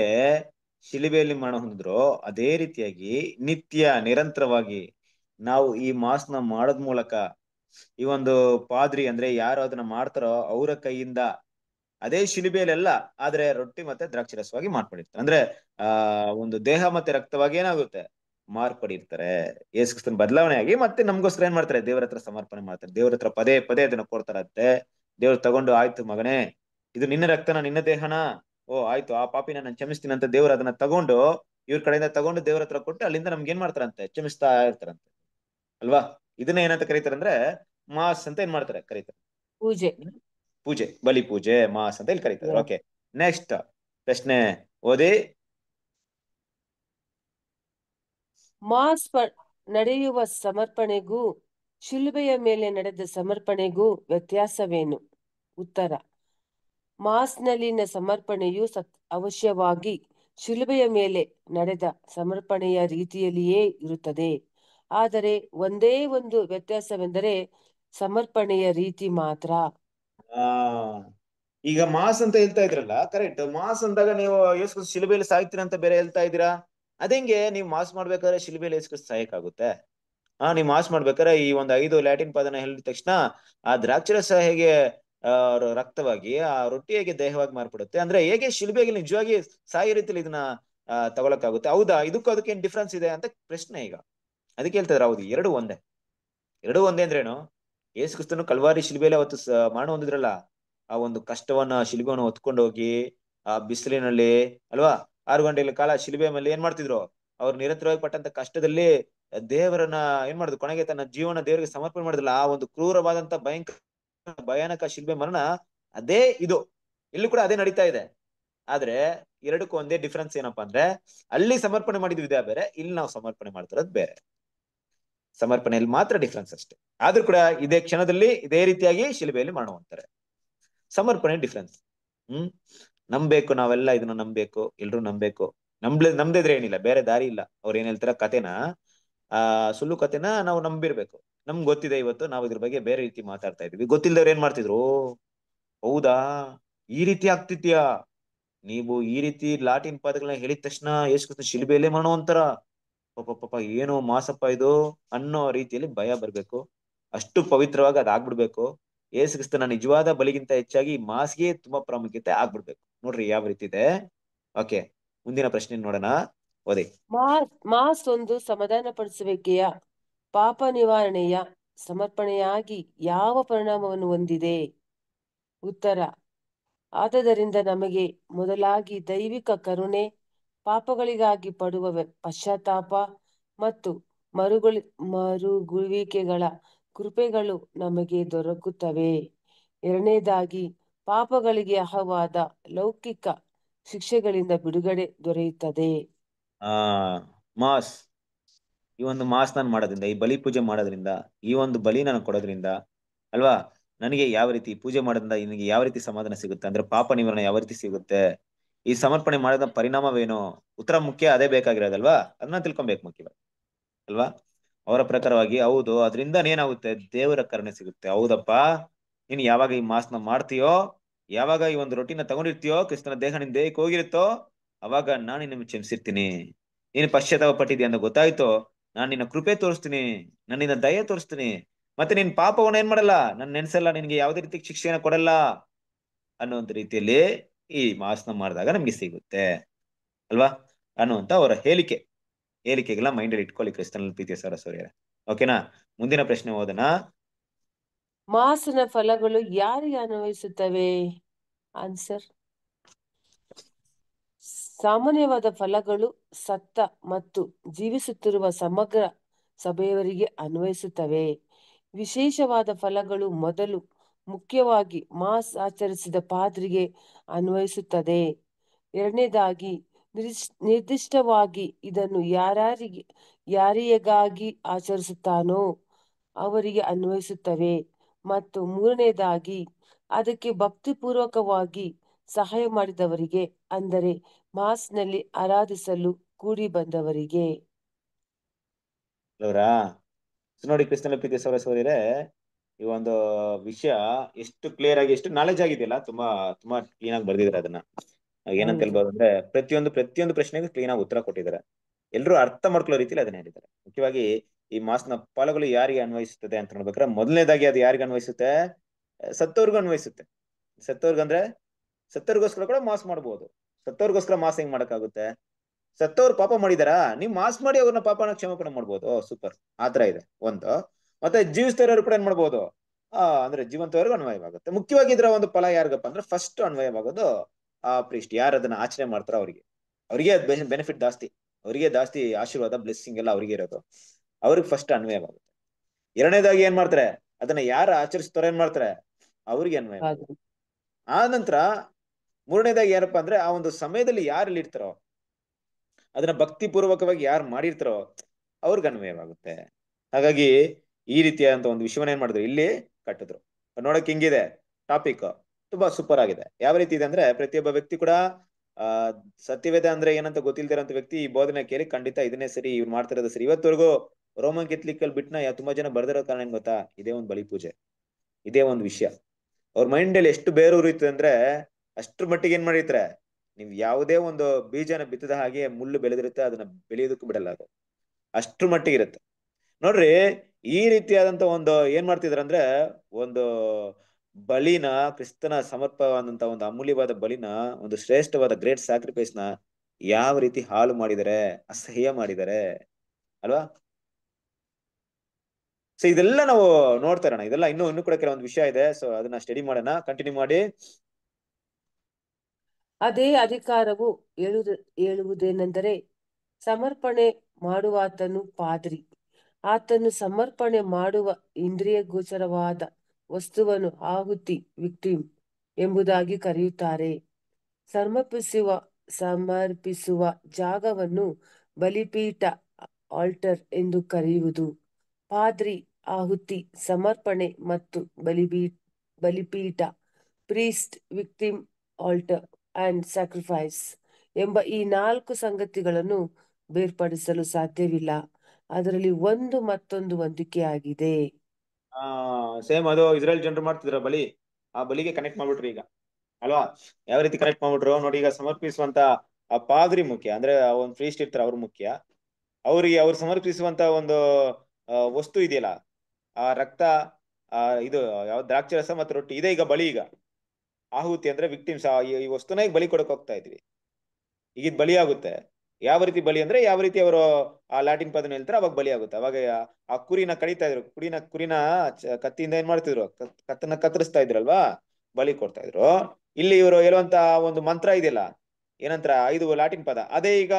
ಶಿಲಿಬೆಯಲ್ಲಿ ಮಾಡ ಹೊಂದಿದ್ರೋ ಅದೇ ರೀತಿಯಾಗಿ ನಿತ್ಯ ನಿರಂತರವಾಗಿ ನಾವು ಈ ಮಾಸ್ನ ಮಾಡೋದ್ ಮೂಲಕ ಈ ಒಂದು ಪಾದ್ರಿ ಅಂದ್ರೆ ಯಾರು ಅದನ್ನ ಮಾಡ್ತಾರೋ ಅವರ ಕೈಯಿಂದ ಅದೇ ಶಿಲಿಬೆಯಲ್ಲೆಲ್ಲ ಆದ್ರೆ ರೊಟ್ಟಿ ಮತ್ತೆ ದ್ರಾಕ್ಷರಸವಾಗಿ ಮಾರ್ಪಡಿರ್ತಾರೆ ಅಂದ್ರೆ ಆ ಒಂದು ದೇಹ ಮತ್ತೆ ರಕ್ತವಾಗಿ ಏನಾಗುತ್ತೆ ಮಾರ್ಪಡಿರ್ತಾರೆ ಯೇಸುಕ್ರಿಸ್ತನ ಬದಲಾವಣೆ ಆಗಿ ಮತ್ತೆ ನಮ್ಗೋಸ್ಕರ ಏನ್ ಮಾಡ್ತಾರೆ ದೇವ್ರ ಹತ್ರ ಸಮರ್ಪಣೆ ಮಾಡ್ತಾರೆ ದೇವ್ರ ಹತ್ರ ಪದೇ ಪದೇ ಅದನ್ನ ಕೊಡ್ತಾರಂತೆ ದೇವ್ರು ತಗೊಂಡು ಆಯ್ತು ಮಗನೇ ಇದು ನಿನ್ನ ರಕ್ತನ ನಿನ್ನ ದೇಹನ ಓ ಆಯ್ತು ಆ ಪಾಪಿನ ನಾನು ಕ್ಷಮಿಸ್ತೀನಿ ಅಂತ ದೇವ್ರ ಅದನ್ನ ತಗೊಂಡು ಇವ್ರ ಕಡೆಯಿಂದ ತಗೊಂಡು ದೇವ್ರ ಹತ್ರ ಕೊಟ್ಟು ಅಲ್ಲಿಂದ ನಮ್ಗೆ ಏನ್ ಮಾಡ್ತಾರಂತೆ ಕ್ಷಮಿಸ್ತಾ ಇರ್ತಾರಂತೆ ಅಲ್ವಾ ಇದನ್ನ ಏನಂತ ಕರೀತಾರೆ ಅಂದ್ರೆ ಮಾಸ್ ಅಂತ ಏನ್ ಮಾಡ್ತಾರೆ ಕರೀತಾರೆ ಪೂಜೆ ಪೂಜೆ ಬಲಿ ಪೂಜೆ ಮಾಸ್ ಅಂತ ಇಲ್ಲಿ ಕರೀತಾರೆ ಓಕೆ ನೆಕ್ಸ್ಟ್ ಪ್ರಶ್ನೆ ಓದಿ ಮಾಸ್ ನಡೆಯುವ ಸಮರ್ಪಣೆಗೂ ಶಿಲ್ಬೆಯ ಮೇಲೆ ನಡೆದ ಸಮರ್ಪಣೆಗೂ ವ್ಯತ್ಯಾಸವೇನು ಉತ್ತರ ಮಾಸ್ನಲ್ಲಿನ ಸಮರ್ಪಣೆಯು ಸತ್ ಅವಶ್ಯವಾಗಿ ಶಿಲುಬೆಯ ಮೇಲೆ ನಡೆದ ಸಮರ್ಪಣೆಯ ರೀತಿಯಲ್ಲಿಯೇ ಇರುತ್ತದೆ ಆದರೆ ಒಂದೇ ಒಂದು ವ್ಯತ್ಯಾಸವೆಂದರೆ ಸಮರ್ಪಣೆಯ ರೀತಿ ಮಾತ್ರ ಈಗ ಮಾಸ್ ಅಂತ ಹೇಳ್ತಾ ಇದ್ರಲ್ಲ ಕರೆಕ್ಟ್ ಮಾಸ್ ಅಂದಾಗ ನೀವು ಯೇಸು ಶಿಲುಬೆಯಲ್ಲಿ ಸಾಯ್ತೀರ ಅಂತ ಬೇರೆ ಹೇಳ್ತಾ ಇದ್ದೀರಾ ಅದೇಂಗೆ ನೀವು ಮಾಸ್ ಮಾಡ್ಬೇಕಾದ್ರೆ ಶಿಲುಬೆಯಲ್ಲಿ ಯೇಸು ಸಾಯಕ್ಕಾಗುತ್ತೆ ಆ ನೀವು ಮಾಸ್ ಮಾಡ್ಬೇಕಾದ್ರೆ ಈ ಒಂದು ಐದು ಲ್ಯಾಟಿನ್ ಪದನ ಹೇಳಿದ ತಕ್ಷಣ ಆ ದ್ರಾಕ್ಷರಸ ಹೇಗೆ ರಕ್ತವಾಗಿ ಆ ರೊಟ್ಟಿ ಹೇಗೆ ದೇಹವಾಗಿ ಮಾರ್ಪಡುತ್ತೆ ಅಂದ್ರೆ ಹೇಗೆ ಶಿಲ್ಬೆಗೆ ನಿಜವಾಗಿ ಸಾಯಿ ರೀತಿಯಲ್ಲಿ ಇದನ್ನ ಆಗುತ್ತೆ ಹೌದಾ ಇದಕ್ಕೂ ಅದಕ್ಕೆ ಏನ್ ಡಿಫ್ರೆನ್ಸ್ ಇದೆ ಅಂತ ಪ್ರಶ್ನೆ ಈಗ ಅದಕ್ಕೆ ಹೇಳ್ತದ್ರ ಹೌದು ಎರಡು ಒಂದೇ ಎರಡು ಒಂದೇ ಅಂದ್ರೇನು ಯೇಸು ಕ್ರಿಸ್ತನು ಕಲ್ವಾರಿ ಶಿಲ್ಬೆಲೆ ಅವತ್ತು ಮಾಡ ಹೊಂದಿದ್ರಲ್ಲ ಆ ಒಂದು ಕಷ್ಟವನ್ನ ಶಿಲ್ಬೆವನ್ನು ಹೊತ್ಕೊಂಡು ಹೋಗಿ ಆ ಬಿಸಿಲಿನಲ್ಲಿ ಅಲ್ವಾ ಆರು ಗಂಟೆಗಳ ಕಾಲ ಶಿಲ್ಬೆ ಮೇಲೆ ಏನ್ ಮಾಡ್ತಿದ್ರು ಅವ್ರು ನಿರಂತರವಾಗಿ ಪಟ್ಟಂತ ಕಷ್ಟದಲ್ಲಿ ದೇವರನ್ನ ಏನ್ ಮಾಡುದು ಕೊನೆಗೆ ತನ್ನ ಜೀವನ ದೇವರಿಗೆ ಸಮರ್ಪಣೆ ಮಾಡಿದ್ರಲ್ಲ ಆ ಒಂದು ಕ್ರೂರವಾದಂತ ಭಯಂಕರ ಭಯಾನಕ ಶಿಲ್ಬೆ ಮರಣ ಅದೇ ಇದು ಇಲ್ಲೂ ಕೂಡ ಅದೇ ನಡೀತಾ ಇದೆ ಆದ್ರೆ ಎರಡಕ್ಕೂ ಒಂದೇ ಡಿಫ್ರೆನ್ಸ್ ಏನಪ್ಪಾ ಅಂದ್ರೆ ಅಲ್ಲಿ ಸಮರ್ಪಣೆ ಮಾಡಿದ ವಿಧ ಬೇರೆ ಇಲ್ಲಿ ನಾವು ಸಮರ್ಪಣೆ ಮಾಡ್ತಿರೋದು ಬೇರೆ ಸಮರ್ಪಣೆಯಲ್ಲಿ ಮಾತ್ರ ಡಿಫ್ರೆನ್ಸ್ ಅಷ್ಟೇ ಆದ್ರೂ ಕೂಡ ಇದೇ ಕ್ಷಣದಲ್ಲಿ ಇದೇ ರೀತಿಯಾಗಿ ಶಿಲುಬೆಯಲ್ಲಿ ಮಾಡುವಂತಾರೆ ಸಮರ್ಪಣೆ ಡಿಫ್ರೆನ್ಸ್ ಹ್ಮ್ ನಂಬೇಕು ನಾವೆಲ್ಲ ಇದನ್ನ ನಂಬೇಕು ಎಲ್ರು ನಂಬೇಕು ನಂಬ್ಲ ನಮ್ದಿದ್ರೆ ಏನಿಲ್ಲ ಬೇರೆ ದಾರಿ ಇಲ್ಲ ಅವ್ರು ಏನ್ ಹೇಳ್ತಾರ ಕತೆನ ಆ ಸುಳ್ಳು ಕತೆನ ನಾವು ನಂಬಿರ್ಬೇಕು ನಮ್ಗೆ ಗೊತ್ತಿದೆ ಇವತ್ತು ನಾವು ಇದ್ರ ಬಗ್ಗೆ ಬೇರೆ ರೀತಿ ಮಾತಾಡ್ತಾ ಇದೀವಿ ಗೊತ್ತಿಲ್ಲದವ್ರು ಏನ್ ಮಾಡ್ತಿದ್ರು ಹೌದಾ ಈ ರೀತಿ ಆಗ್ತಿದ್ಯಾ ನೀವು ಈ ರೀತಿ ಲಾಟಿನ್ ಪಾದಗಳನ್ನ ಹೇಳಿದ ತಕ್ಷಣ ಯೇಸು ಶಿಲ್ಬೆಯಲ್ಲೇ ಮರಣ ಅಂತಾರ ಪಾಪ ಪಾಪ ಏನೋ ಮಾಸಪ್ಪ ಇದು ಅನ್ನೋ ರೀತಿಯಲ್ಲಿ ಭಯ ಬರಬೇಕು ಅಷ್ಟು ಪವಿತ್ರವಾಗಿ ಅದಾಗ್ಬಿಡ್ಬೇಕು ಆಗ್ಬಿಡ್ಬೇಕು ಏಸು ಕ್ರಿಸ್ತನ ನಿಜವಾದ ಬಲಿಗಿಂತ ಹೆಚ್ಚಾಗಿ ಮಾಸ್ಗೆ ತುಂಬಾ ಪ್ರಾಮುಖ್ಯತೆ ಆಗ್ಬಿಡ್ಬೇಕು ನೋಡ್ರಿ ಯಾವ ರೀತಿ ಇದೆ ಓಕೆ ಮುಂದಿನ ಪ್ರಶ್ನೆ ನೋಡೋಣ ಓದಿ ಮಾಸ್ ಒಂದು ಸಮಾಧಾನ ಪಡಿಸುವಿಕೆಯ ಪಾಪ ನಿವಾರಣೆಯ ಸಮರ್ಪಣೆಯಾಗಿ ಯಾವ ಪರಿಣಾಮವನ್ನು ಹೊಂದಿದೆ ಉತ್ತರ ಆದ್ದರಿಂದ ನಮಗೆ ಮೊದಲಾಗಿ ದೈವಿಕ ಕರುಣೆ ಪಾಪಗಳಿಗಾಗಿ ಪಡುವ ಪಶ್ಚಾತ್ತಾಪ ಮತ್ತು ಮರುಗುಳಿ ಮರುಗುವಿಕೆಗಳ ಕೃಪೆಗಳು ನಮಗೆ ದೊರಕುತ್ತವೆ ಎರಡನೇದಾಗಿ ಪಾಪಗಳಿಗೆ ಅಹವಾದ ಲೌಕಿಕ ಶಿಕ್ಷೆಗಳಿಂದ ಬಿಡುಗಡೆ ದೊರೆಯುತ್ತದೆ ಆ ಮಾಸ್ ಈ ಒಂದು ಮಾಸ್ ನಾನು ಮಾಡೋದ್ರಿಂದ ಈ ಬಲಿ ಪೂಜೆ ಮಾಡೋದ್ರಿಂದ ಈ ಒಂದು ಬಲಿ ನಾನು ಕೊಡೋದ್ರಿಂದ ಅಲ್ವಾ ನನಗೆ ಯಾವ ರೀತಿ ಪೂಜೆ ಮಾಡೋದ್ರಿಂದ ನನಗೆ ಯಾವ ರೀತಿ ಸಮಾಧಾನ ಸಿಗುತ್ತೆ ಅಂದ್ರೆ ಪಾಪ ನಿವಾರಣೆ ಯಾವ ರೀತಿ ಸಿಗುತ್ತೆ ಈ ಸಮರ್ಪಣೆ ಮಾಡಿದ ಪರಿಣಾಮವೇನು ಉತ್ತರ ಮುಖ್ಯ ಅದೇ ಬೇಕಾಗಿರೋದಲ್ವಾ ಅದನ್ನ ತಿಳ್ಕೊಬೇಕು ಮುಖ್ಯವಾಗಿ ಅಲ್ವಾ ಅವರ ಪ್ರಕಾರವಾಗಿ ಹೌದು ಅದರಿಂದ ಏನಾಗುತ್ತೆ ದೇವರ ಕರುಣೆ ಸಿಗುತ್ತೆ ಹೌದಪ್ಪ ನೀನು ಯಾವಾಗ ಈ ಮಾಸ್ನ ಮಾಡ್ತೀಯೋ ಯಾವಾಗ ಈ ಒಂದು ರೊಟ್ಟಿನ ತಗೊಂಡಿರ್ತೀಯೋ ಕ್ರಿಸ್ತನ ದೇಹ ನಿನ್ ದೇಹಕ್ಕೆ ಹೋಗಿರುತ್ತೋ ಅವಾಗ ನಾನು ನಿಮ್ಗೆ ಕ್ಷಮಿಸಿರ್ತೀನಿ ನೀನು ಪಶ್ಚಾತ್ತಾಪ ಪಟ್ಟಿದ್ಯಾ ಅಂತ ಗೊತ್ತಾಯ್ತೋ ನಾನು ನಿನ್ನ ಕೃಪೆ ತೋರಿಸ್ತೀನಿ ನನ್ನಿಂದ ದಯೆ ತೋರಿಸ್ತೀನಿ ಮತ್ತೆ ನಿನ್ ಪಾಪವನ್ನ ಏನ್ ಮಾಡಲ್ಲ ನನ್ನ ನೆನೆಸಲ್ಲ ನಿನ್ಗೆ ಯಾವುದೇ ರೀತಿ ಶಿಕ್ಷೆಯನ್ನು ಕೊಡಲ್ಲ ಅನ್ನೋ ರೀತಿಯಲ್ಲಿ ಈ ಮಾಸನ ಮಾಡಿದಾಗ ನಮ್ಗೆ ಸಿಗುತ್ತೆ ಅಲ್ವಾ ಅನ್ನುವಂತ ಅವರ ಹೇಳಿಕೆ ಮೈಂಡ್ ಅಲ್ಲಿ ಇಟ್ಕೊಳ್ಳಿ ಕ್ರಿಸ್ತನಲ್ಲಿ ಪ್ರೀತಿಯ ಸರಸ್ವರ್ಯರ ಓಕೆನಾ ಮುಂದಿನ ಪ್ರಶ್ನೆ ಓದನ ಮಾಸನ ಫಲಗಳು ಯಾರಿಗೆ ಅನ್ವಯಿಸುತ್ತವೆ ಆನ್ಸರ್ ಸಾಮಾನ್ಯವಾದ ಫಲಗಳು ಸತ್ತ ಮತ್ತು ಜೀವಿಸುತ್ತಿರುವ ಸಮಗ್ರ ಸಭೆಯವರಿಗೆ ಅನ್ವಯಿಸುತ್ತವೆ ವಿಶೇಷವಾದ ಫಲಗಳು ಮೊದಲು ಮುಖ್ಯವಾಗಿ ಮಾಸ್ ಆಚರಿಸಿದ ಪಾದ್ರಿಗೆ ಅನ್ವಯಿಸುತ್ತದೆ ಎರಡನೇದಾಗಿ ನಿರ್ದಿಷ್ಟವಾಗಿ ಇದನ್ನು ಯಾರಿಗೆ ಯಾರಿಗಾಗಿ ಆಚರಿಸುತ್ತಾನೋ ಅವರಿಗೆ ಅನ್ವಯಿಸುತ್ತವೆ ಮತ್ತು ಮೂರನೇದಾಗಿ ಅದಕ್ಕೆ ಭಕ್ತಿಪೂರ್ವಕವಾಗಿ ಸಹಾಯ ಮಾಡಿದವರಿಗೆ ಅಂದರೆ ಮಾಸ್ನಲ್ಲಿ ಆರಾಧಿಸಲು ಕೂಡಿ ಬಂದವರಿಗೆ ನೋಡಿ ಸೌರ ಈ ಒಂದು ವಿಷಯ ಎಷ್ಟು ಕ್ಲಿಯರ್ ಆಗಿ ಎಷ್ಟು ನಾಲೆಜ್ ಆಗಿದೆಯಲ್ಲ ತುಂಬಾ ತುಂಬಾ ಕ್ಲೀನ್ ಆಗಿ ಬರ್ದಿದ್ರೆ ಅದನ್ನ ಏನಂತ ಹೇಳ್ಬೋದು ಅಂದ್ರೆ ಪ್ರತಿಯೊಂದು ಪ್ರತಿಯೊಂದು ಪ್ರಶ್ನೆಗೂ ಕ್ಲೀನ್ ಆಗಿ ಉತ್ತರ ಕೊಟ್ಟಿದ್ದಾರೆ ಎಲ್ಲರೂ ಅರ್ಥ ಮಾಡ್ಕೊಳ್ಳೋ ರೀತಿಲಿ ಅದನ್ನ ಹೇಳಿದ್ದಾರೆ ಮುಖ್ಯವಾಗಿ ಈ ಮಾಸ್ನ ಪಾಲುಗಳು ಯಾರಿಗೆ ಅನ್ವಯಿಸುತ್ತದೆ ಅಂತ ನೋಡ್ಬೇಕಾದ್ರೆ ಮೊದಲನೇದಾಗಿ ಅದು ಯಾರಿಗೆ ಅನ್ವಯಿಸುತ್ತೆ ಸತ್ತವ್ರಿಗೂ ಅನ್ವಯಿಸುತ್ತೆ ಅಂದ್ರೆ ಸತ್ತವ್ರಿಗೋಸ್ಕರ ಕೂಡ ಮಾಸ್ ಮಾಡ್ಬೋದು ಸತ್ತವ್ರಿಗೋಸ್ಕರ ಮಾಸ್ ಹೆಂಗ್ ಮಾಡಕ್ಕಾಗುತ್ತೆ ಸತ್ತವ್ರು ಪಾಪ ಮಾಡಿದಾರಾ ನೀವ್ ಮಾಸ್ ಮಾಡಿ ಅವ್ರನ್ನ ಪಾಪನ ಕ್ಷಮಾಪಣೆ ಮಾಡ್ಬೋದು ಸೂಪರ್ ಆತರ ಇದೆ ಒಂದು ಮತ್ತೆ ಜೀವಿಸ್ತವರವರು ಕೂಡ ಏನ್ ಮಾಡ್ಬೋದು ಆ ಅಂದ್ರೆ ಜೀವಂತವರೆಗೂ ಅನ್ವಯವಾಗುತ್ತೆ ಮುಖ್ಯವಾಗಿ ಇದ್ರ ಒಂದು ಫಲ ಯಾರಿಗಪ್ಪ ಅಂದ್ರೆ ಫಸ್ಟ್ ಅನ್ವಯವಾಗೋದು ಆ ಪ್ರೀಸ್ಟ್ ಯಾರು ಅದನ್ನ ಆಚರಣೆ ಮಾಡ್ತಾರೋ ಅವ್ರಿಗೆ ಅವ್ರಿಗೆ ಬೆನಿಫಿಟ್ ಜಾಸ್ತಿ ಅವರಿಗೆ ಜಾಸ್ತಿ ಆಶೀರ್ವಾದ ಬ್ಲೆಸ್ಸಿಂಗ್ ಎಲ್ಲ ಅವ್ರಿಗೆ ಇರೋದು ಅವ್ರಿಗೆ ಫಸ್ಟ್ ಅನ್ವಯವಾಗುತ್ತೆ ಎರಡನೇದಾಗಿ ಏನ್ ಮಾಡ್ತಾರೆ ಅದನ್ನ ಯಾರು ಆಚರಿಸ್ತಾರೋ ಏನ್ ಮಾಡ್ತಾರೆ ಅವ್ರಿಗೆ ಅನ್ವಯ ಆ ನಂತರ ಮೂರನೇದಾಗಿ ಏನಪ್ಪಾ ಅಂದ್ರೆ ಆ ಒಂದು ಸಮಯದಲ್ಲಿ ಯಾರು ಇಲ್ಲಿ ಇರ್ತಾರೋ ಅದನ್ನ ಭಕ್ತಿ ಪೂರ್ವಕವಾಗಿ ಯಾರು ಮಾಡಿರ್ತಾರೋ ಅವ್ರಿಗೆ ಅನ್ವಯವಾಗುತ್ತೆ ಹಾಗಾಗಿ ಈ ರೀತಿಯಾದಂತಹ ಒಂದು ವಿಷಯವನ್ನ ಏನ್ ಮಾಡಿದ್ರು ಇಲ್ಲಿ ಕಟ್ಟಿದ್ರು ನೋಡಕ್ ಹಿಂಗಿದೆ ಟಾಪಿಕ್ ತುಂಬಾ ಸೂಪರ್ ಆಗಿದೆ ಯಾವ ರೀತಿ ಇದೆ ಅಂದ್ರೆ ಪ್ರತಿಯೊಬ್ಬ ವ್ಯಕ್ತಿ ಕೂಡ ಆ ಸತ್ಯವೇದ ಅಂದ್ರೆ ಏನಂತ ಗೊತ್ತಿಲ್ದಿರಂತ ವ್ಯಕ್ತಿ ಈ ಬೋಧನೆ ಕೇಳಿ ಖಂಡಿತ ಇದನ್ನೇ ಸರಿ ಇವ್ರು ಮಾಡ್ತಿರೋದು ಸರಿ ಇವತ್ತವರೆಗೂ ರೋಮನ್ ಬಿಟ್ಟನ ಬಿಟ್ನ ತುಂಬಾ ಜನ ಬರ್ದಿರೋ ಕಾರಣ ಏನ್ ಗೊತ್ತಾ ಇದೇ ಒಂದು ಬಲಿ ಪೂಜೆ ಇದೇ ಒಂದು ವಿಷಯ ಅವ್ರ ಮೈಂಡ್ ಅಲ್ಲಿ ಎಷ್ಟು ಇತ್ತು ಅಂದ್ರೆ ಅಷ್ಟ್ರ ಮಟ್ಟಿಗೆ ಏನ್ ಮಾಡಿರ್ತಾರೆ ನೀವ್ ಯಾವುದೇ ಒಂದು ಬೀಜನ ಬಿತ್ತದ ಹಾಗೆ ಮುಳ್ಳು ಬೆಳೆದಿರುತ್ತೆ ಅದನ್ನ ಬೆಳೆಯೋದಕ್ಕೂ ಬಿಡಲ್ಲ ಅದು ಅಷ್ಟ್ರ ಮಟ್ಟಿಗೆ ಇರುತ್ತೆ ನೋಡ್ರಿ ಈ ರೀತಿಯಾದಂತ ಒಂದು ಏನ್ ಅಂದ್ರೆ ಒಂದು ಬಲಿನ ಕ್ರಿಸ್ತನ ಸಮರ್ಪವಾದಂತ ಒಂದು ಅಮೂಲ್ಯವಾದ ಬಲಿನ ಒಂದು ಶ್ರೇಷ್ಠವಾದ ಗ್ರೇಟ್ ಸ್ಯಾಕ್ರಿಫೈಸ್ ನ ಯಾವ ರೀತಿ ಹಾಳು ಮಾಡಿದರೆ ಅಸಹ್ಯ ಮಾಡಿದರೆ ಅಲ್ವಾ ಸೊ ಇದೆಲ್ಲ ನಾವು ನೋಡ್ತಾ ಇರೋಣ ಇದೆಲ್ಲ ಇನ್ನೂ ಇನ್ನೂ ಕೂಡ ಕೆಲವೊಂದು ವಿಷಯ ಇದೆ ಸೊ ಅದನ್ನ ಸ್ಟಡಿ ಮಾಡೋಣ ಕಂಟಿನ್ಯೂ ಮಾಡಿ ಅದೇ ಅಧಿಕಾರವು ಹೇಳುವುದೇನೆಂದರೆ ಸಮರ್ಪಣೆ ಮಾಡುವಾತನು ಪಾದ್ರಿ ಆತನು ಸಮರ್ಪಣೆ ಮಾಡುವ ಇಂದ್ರಿಯ ಗೋಚರವಾದ ವಸ್ತುವನ್ನು ಆಹುತಿ ವಿಕ್ಟಿಮ್ ಎಂಬುದಾಗಿ ಕರೆಯುತ್ತಾರೆ ಸಮರ್ಪಿಸುವ ಸಮರ್ಪಿಸುವ ಜಾಗವನ್ನು ಬಲಿಪೀಠ ಆಲ್ಟರ್ ಎಂದು ಕರೆಯುವುದು ಪಾದ್ರಿ ಆಹುತಿ ಸಮರ್ಪಣೆ ಮತ್ತು ಬಲಿಬೀ ಬಲಿಪೀಠ priest victim altar and sacrifice ಎಂಬ ಈ ನಾಲ್ಕು ಸಂಗತಿಗಳನ್ನು ಬೇರ್ಪಡಿಸಲು ಸಾಧ್ಯವಿಲ್ಲ ಅದರಲ್ಲಿ ಒಂದು ಮತ್ತೊಂದು ಹೊಂದಿಕೆ ಆಗಿದೆ ಸೇಮ್ ಅದು ಇಸ್ರೇಲ್ ಜನರು ಮಾಡ್ತಿದ್ರ ಬಲಿ ಆ ಬಲಿಗೆ ಕನೆಕ್ಟ್ ಮಾಡ್ಬಿಟ್ರಿ ಈಗ ಅಲ್ವಾ ಯಾವ ರೀತಿ ಕನೆಕ್ಟ್ ಮಾಡ್ಬಿಟ್ರು ನೋಡಿ ಈಗ ಸಮರ್ಪಿಸುವಂತ ಆ ಪಾದ್ರಿ ಮುಖ್ಯ ಅಂದ್ರೆ ಒಂದು ಫ್ರೀಸ್ಟ್ ಇರ್ತಾರೆ ಅವ್ರ ಮುಖ್ಯ ಅವ್ರಿಗೆ ಅವ್ರು ಸಮರ್ಪಿಸುವಂತ ಒಂದು ವಸ್ತು ಇದೆಯಲ್ಲ ಆ ರಕ್ತ ಆ ಇದು ಯಾವ ರಸ ಮತ್ತು ರೊಟ್ಟಿ ಇದೆ ಈಗ ಬಲಿ ಈಗ ಆಹುತಿ ಅಂದ್ರೆ ವಿಕ್ಟಿಮ್ಸ್ ಈ ವಸ್ತುನ ಈಗ ಬಲಿ ಕೊಡಕ್ ಹೋಗ್ತಾ ಇದ್ವಿ ಈಗಿದ್ ಬಲಿ ಆಗುತ್ತೆ ಯಾವ ರೀತಿ ಬಲಿ ಅಂದ್ರೆ ಯಾವ ರೀತಿ ಅವರು ಆ ಲ್ಯಾಟಿನ್ ಪದನ ಹೇಳ್ತಾರೆ ಅವಾಗ ಬಲಿ ಆಗುತ್ತೆ ಅವಾಗ ಆ ಕುರಿನ ಕಡಿತಾ ಇದ್ರು ಕುರಿನ ಕುರಿನ ಕತ್ತಿಯಿಂದ ಏನ್ ಮಾಡ್ತಿದ್ರು ಕತ್ತನ್ನ ಕತ್ತರಿಸ್ತಾ ಇದ್ರಲ್ವಾ ಬಲಿ ಕೊಡ್ತಾ ಇದ್ರು ಇಲ್ಲಿ ಇವರು ಹೇಳುವಂತ ಒಂದು ಮಂತ್ರ ಇದೆಯಲ್ಲ ಏನಂತರ ಐದು ಲ್ಯಾಟಿನ್ ಪದ ಅದೇ ಈಗ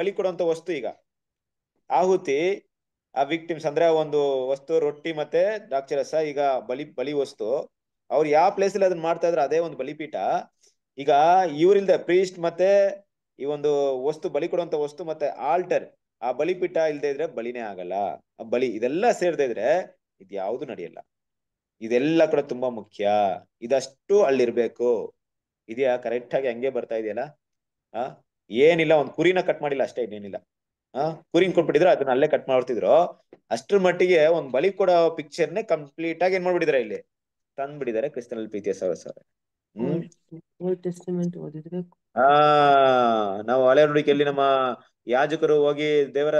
ಬಲಿ ಕೊಡುವಂತ ವಸ್ತು ಈಗ ಆಹುತಿ ಆ ವಿಕ್ಟಿಮ್ಸ್ ಅಂದ್ರೆ ಒಂದು ವಸ್ತು ರೊಟ್ಟಿ ಮತ್ತೆ ದ್ರಾಕ್ಷರಸ ಈಗ ಬಲಿ ಬಲಿ ವಸ್ತು ಅವ್ರು ಯಾವ ಪ್ಲೇಸ್ ಅಲ್ಲಿ ಅದನ್ನ ಮಾಡ್ತಾ ಇದ್ರು ಅದೇ ಒಂದು ಬಲಿಪೀಠ ಈಗ ಇವರಿಂದ ಪ್ರೀಸ್ಟ್ ಮತ್ತೆ ಈ ಒಂದು ವಸ್ತು ಬಲಿ ಕೊಡುವಂತ ವಸ್ತು ಮತ್ತೆ ಆಲ್ಟರ್ ಆ ಬಲಿಪೀಠ ಇಲ್ಲದೆ ಇದ್ರೆ ಬಲಿನೇ ಆಗಲ್ಲ ಆ ಬಲಿ ಇದೆಲ್ಲ ಸೇರದೆ ಇದ್ರೆ ಇದು ಯಾವುದು ನಡೆಯಲ್ಲ ಇದೆಲ್ಲ ಕೂಡ ತುಂಬಾ ಮುಖ್ಯ ಇದಷ್ಟು ಅಲ್ಲಿರ್ಬೇಕು ಇದೆಯಾ ಕರೆಕ್ಟ್ ಆಗಿ ಹಂಗೆ ಬರ್ತಾ ಇದೆಯಲ್ಲ ಆ ಏನಿಲ್ಲ ಒಂದ್ ಕುರಿನ ಕಟ್ ಮಾಡಿಲ್ಲ ಅಷ್ಟೇ ಇನ್ನೇನಿಲ್ಲ ಆ ಕುರಿನ ಕೊಟ್ಬಿಟ್ಟಿದ್ರು ಅದನ್ನ ಅಲ್ಲೇ ಕಟ್ ಮಾಡ್ತಿದ್ರು ಅಷ್ಟ್ರ ಮಟ್ಟಿಗೆ ಒಂದ್ ಬಲಿ ಕೊಡೋ ಪಿಕ್ಚರ್ನೆ ಕಂಪ್ಲೀಟ್ ಆಗಿ ಏನ್ ಮಾಡ್ಬಿಟ್ಟಿದ್ರೆ ಇಲ್ಲಿ ತಂದ್ಬಿಟ್ಟಿದ್ದಾರೆ ಕ್ರಿಸ್ತನಲ್ಲಿ ಪ್ರೀತಿಯ ಸಹಸವೇ ಹ್ಮ್ ಓಲ್ಡ್ ಟೆಸ್ಟಿಮೆಂಟ್ ಓದಿದ್ರೆ ಆ ನಾವು ಹಳೆ ನುಡಿಕೆಯಲ್ಲಿ ನಮ್ಮ ಯಾಜಕರು ಹೋಗಿ ದೇವರ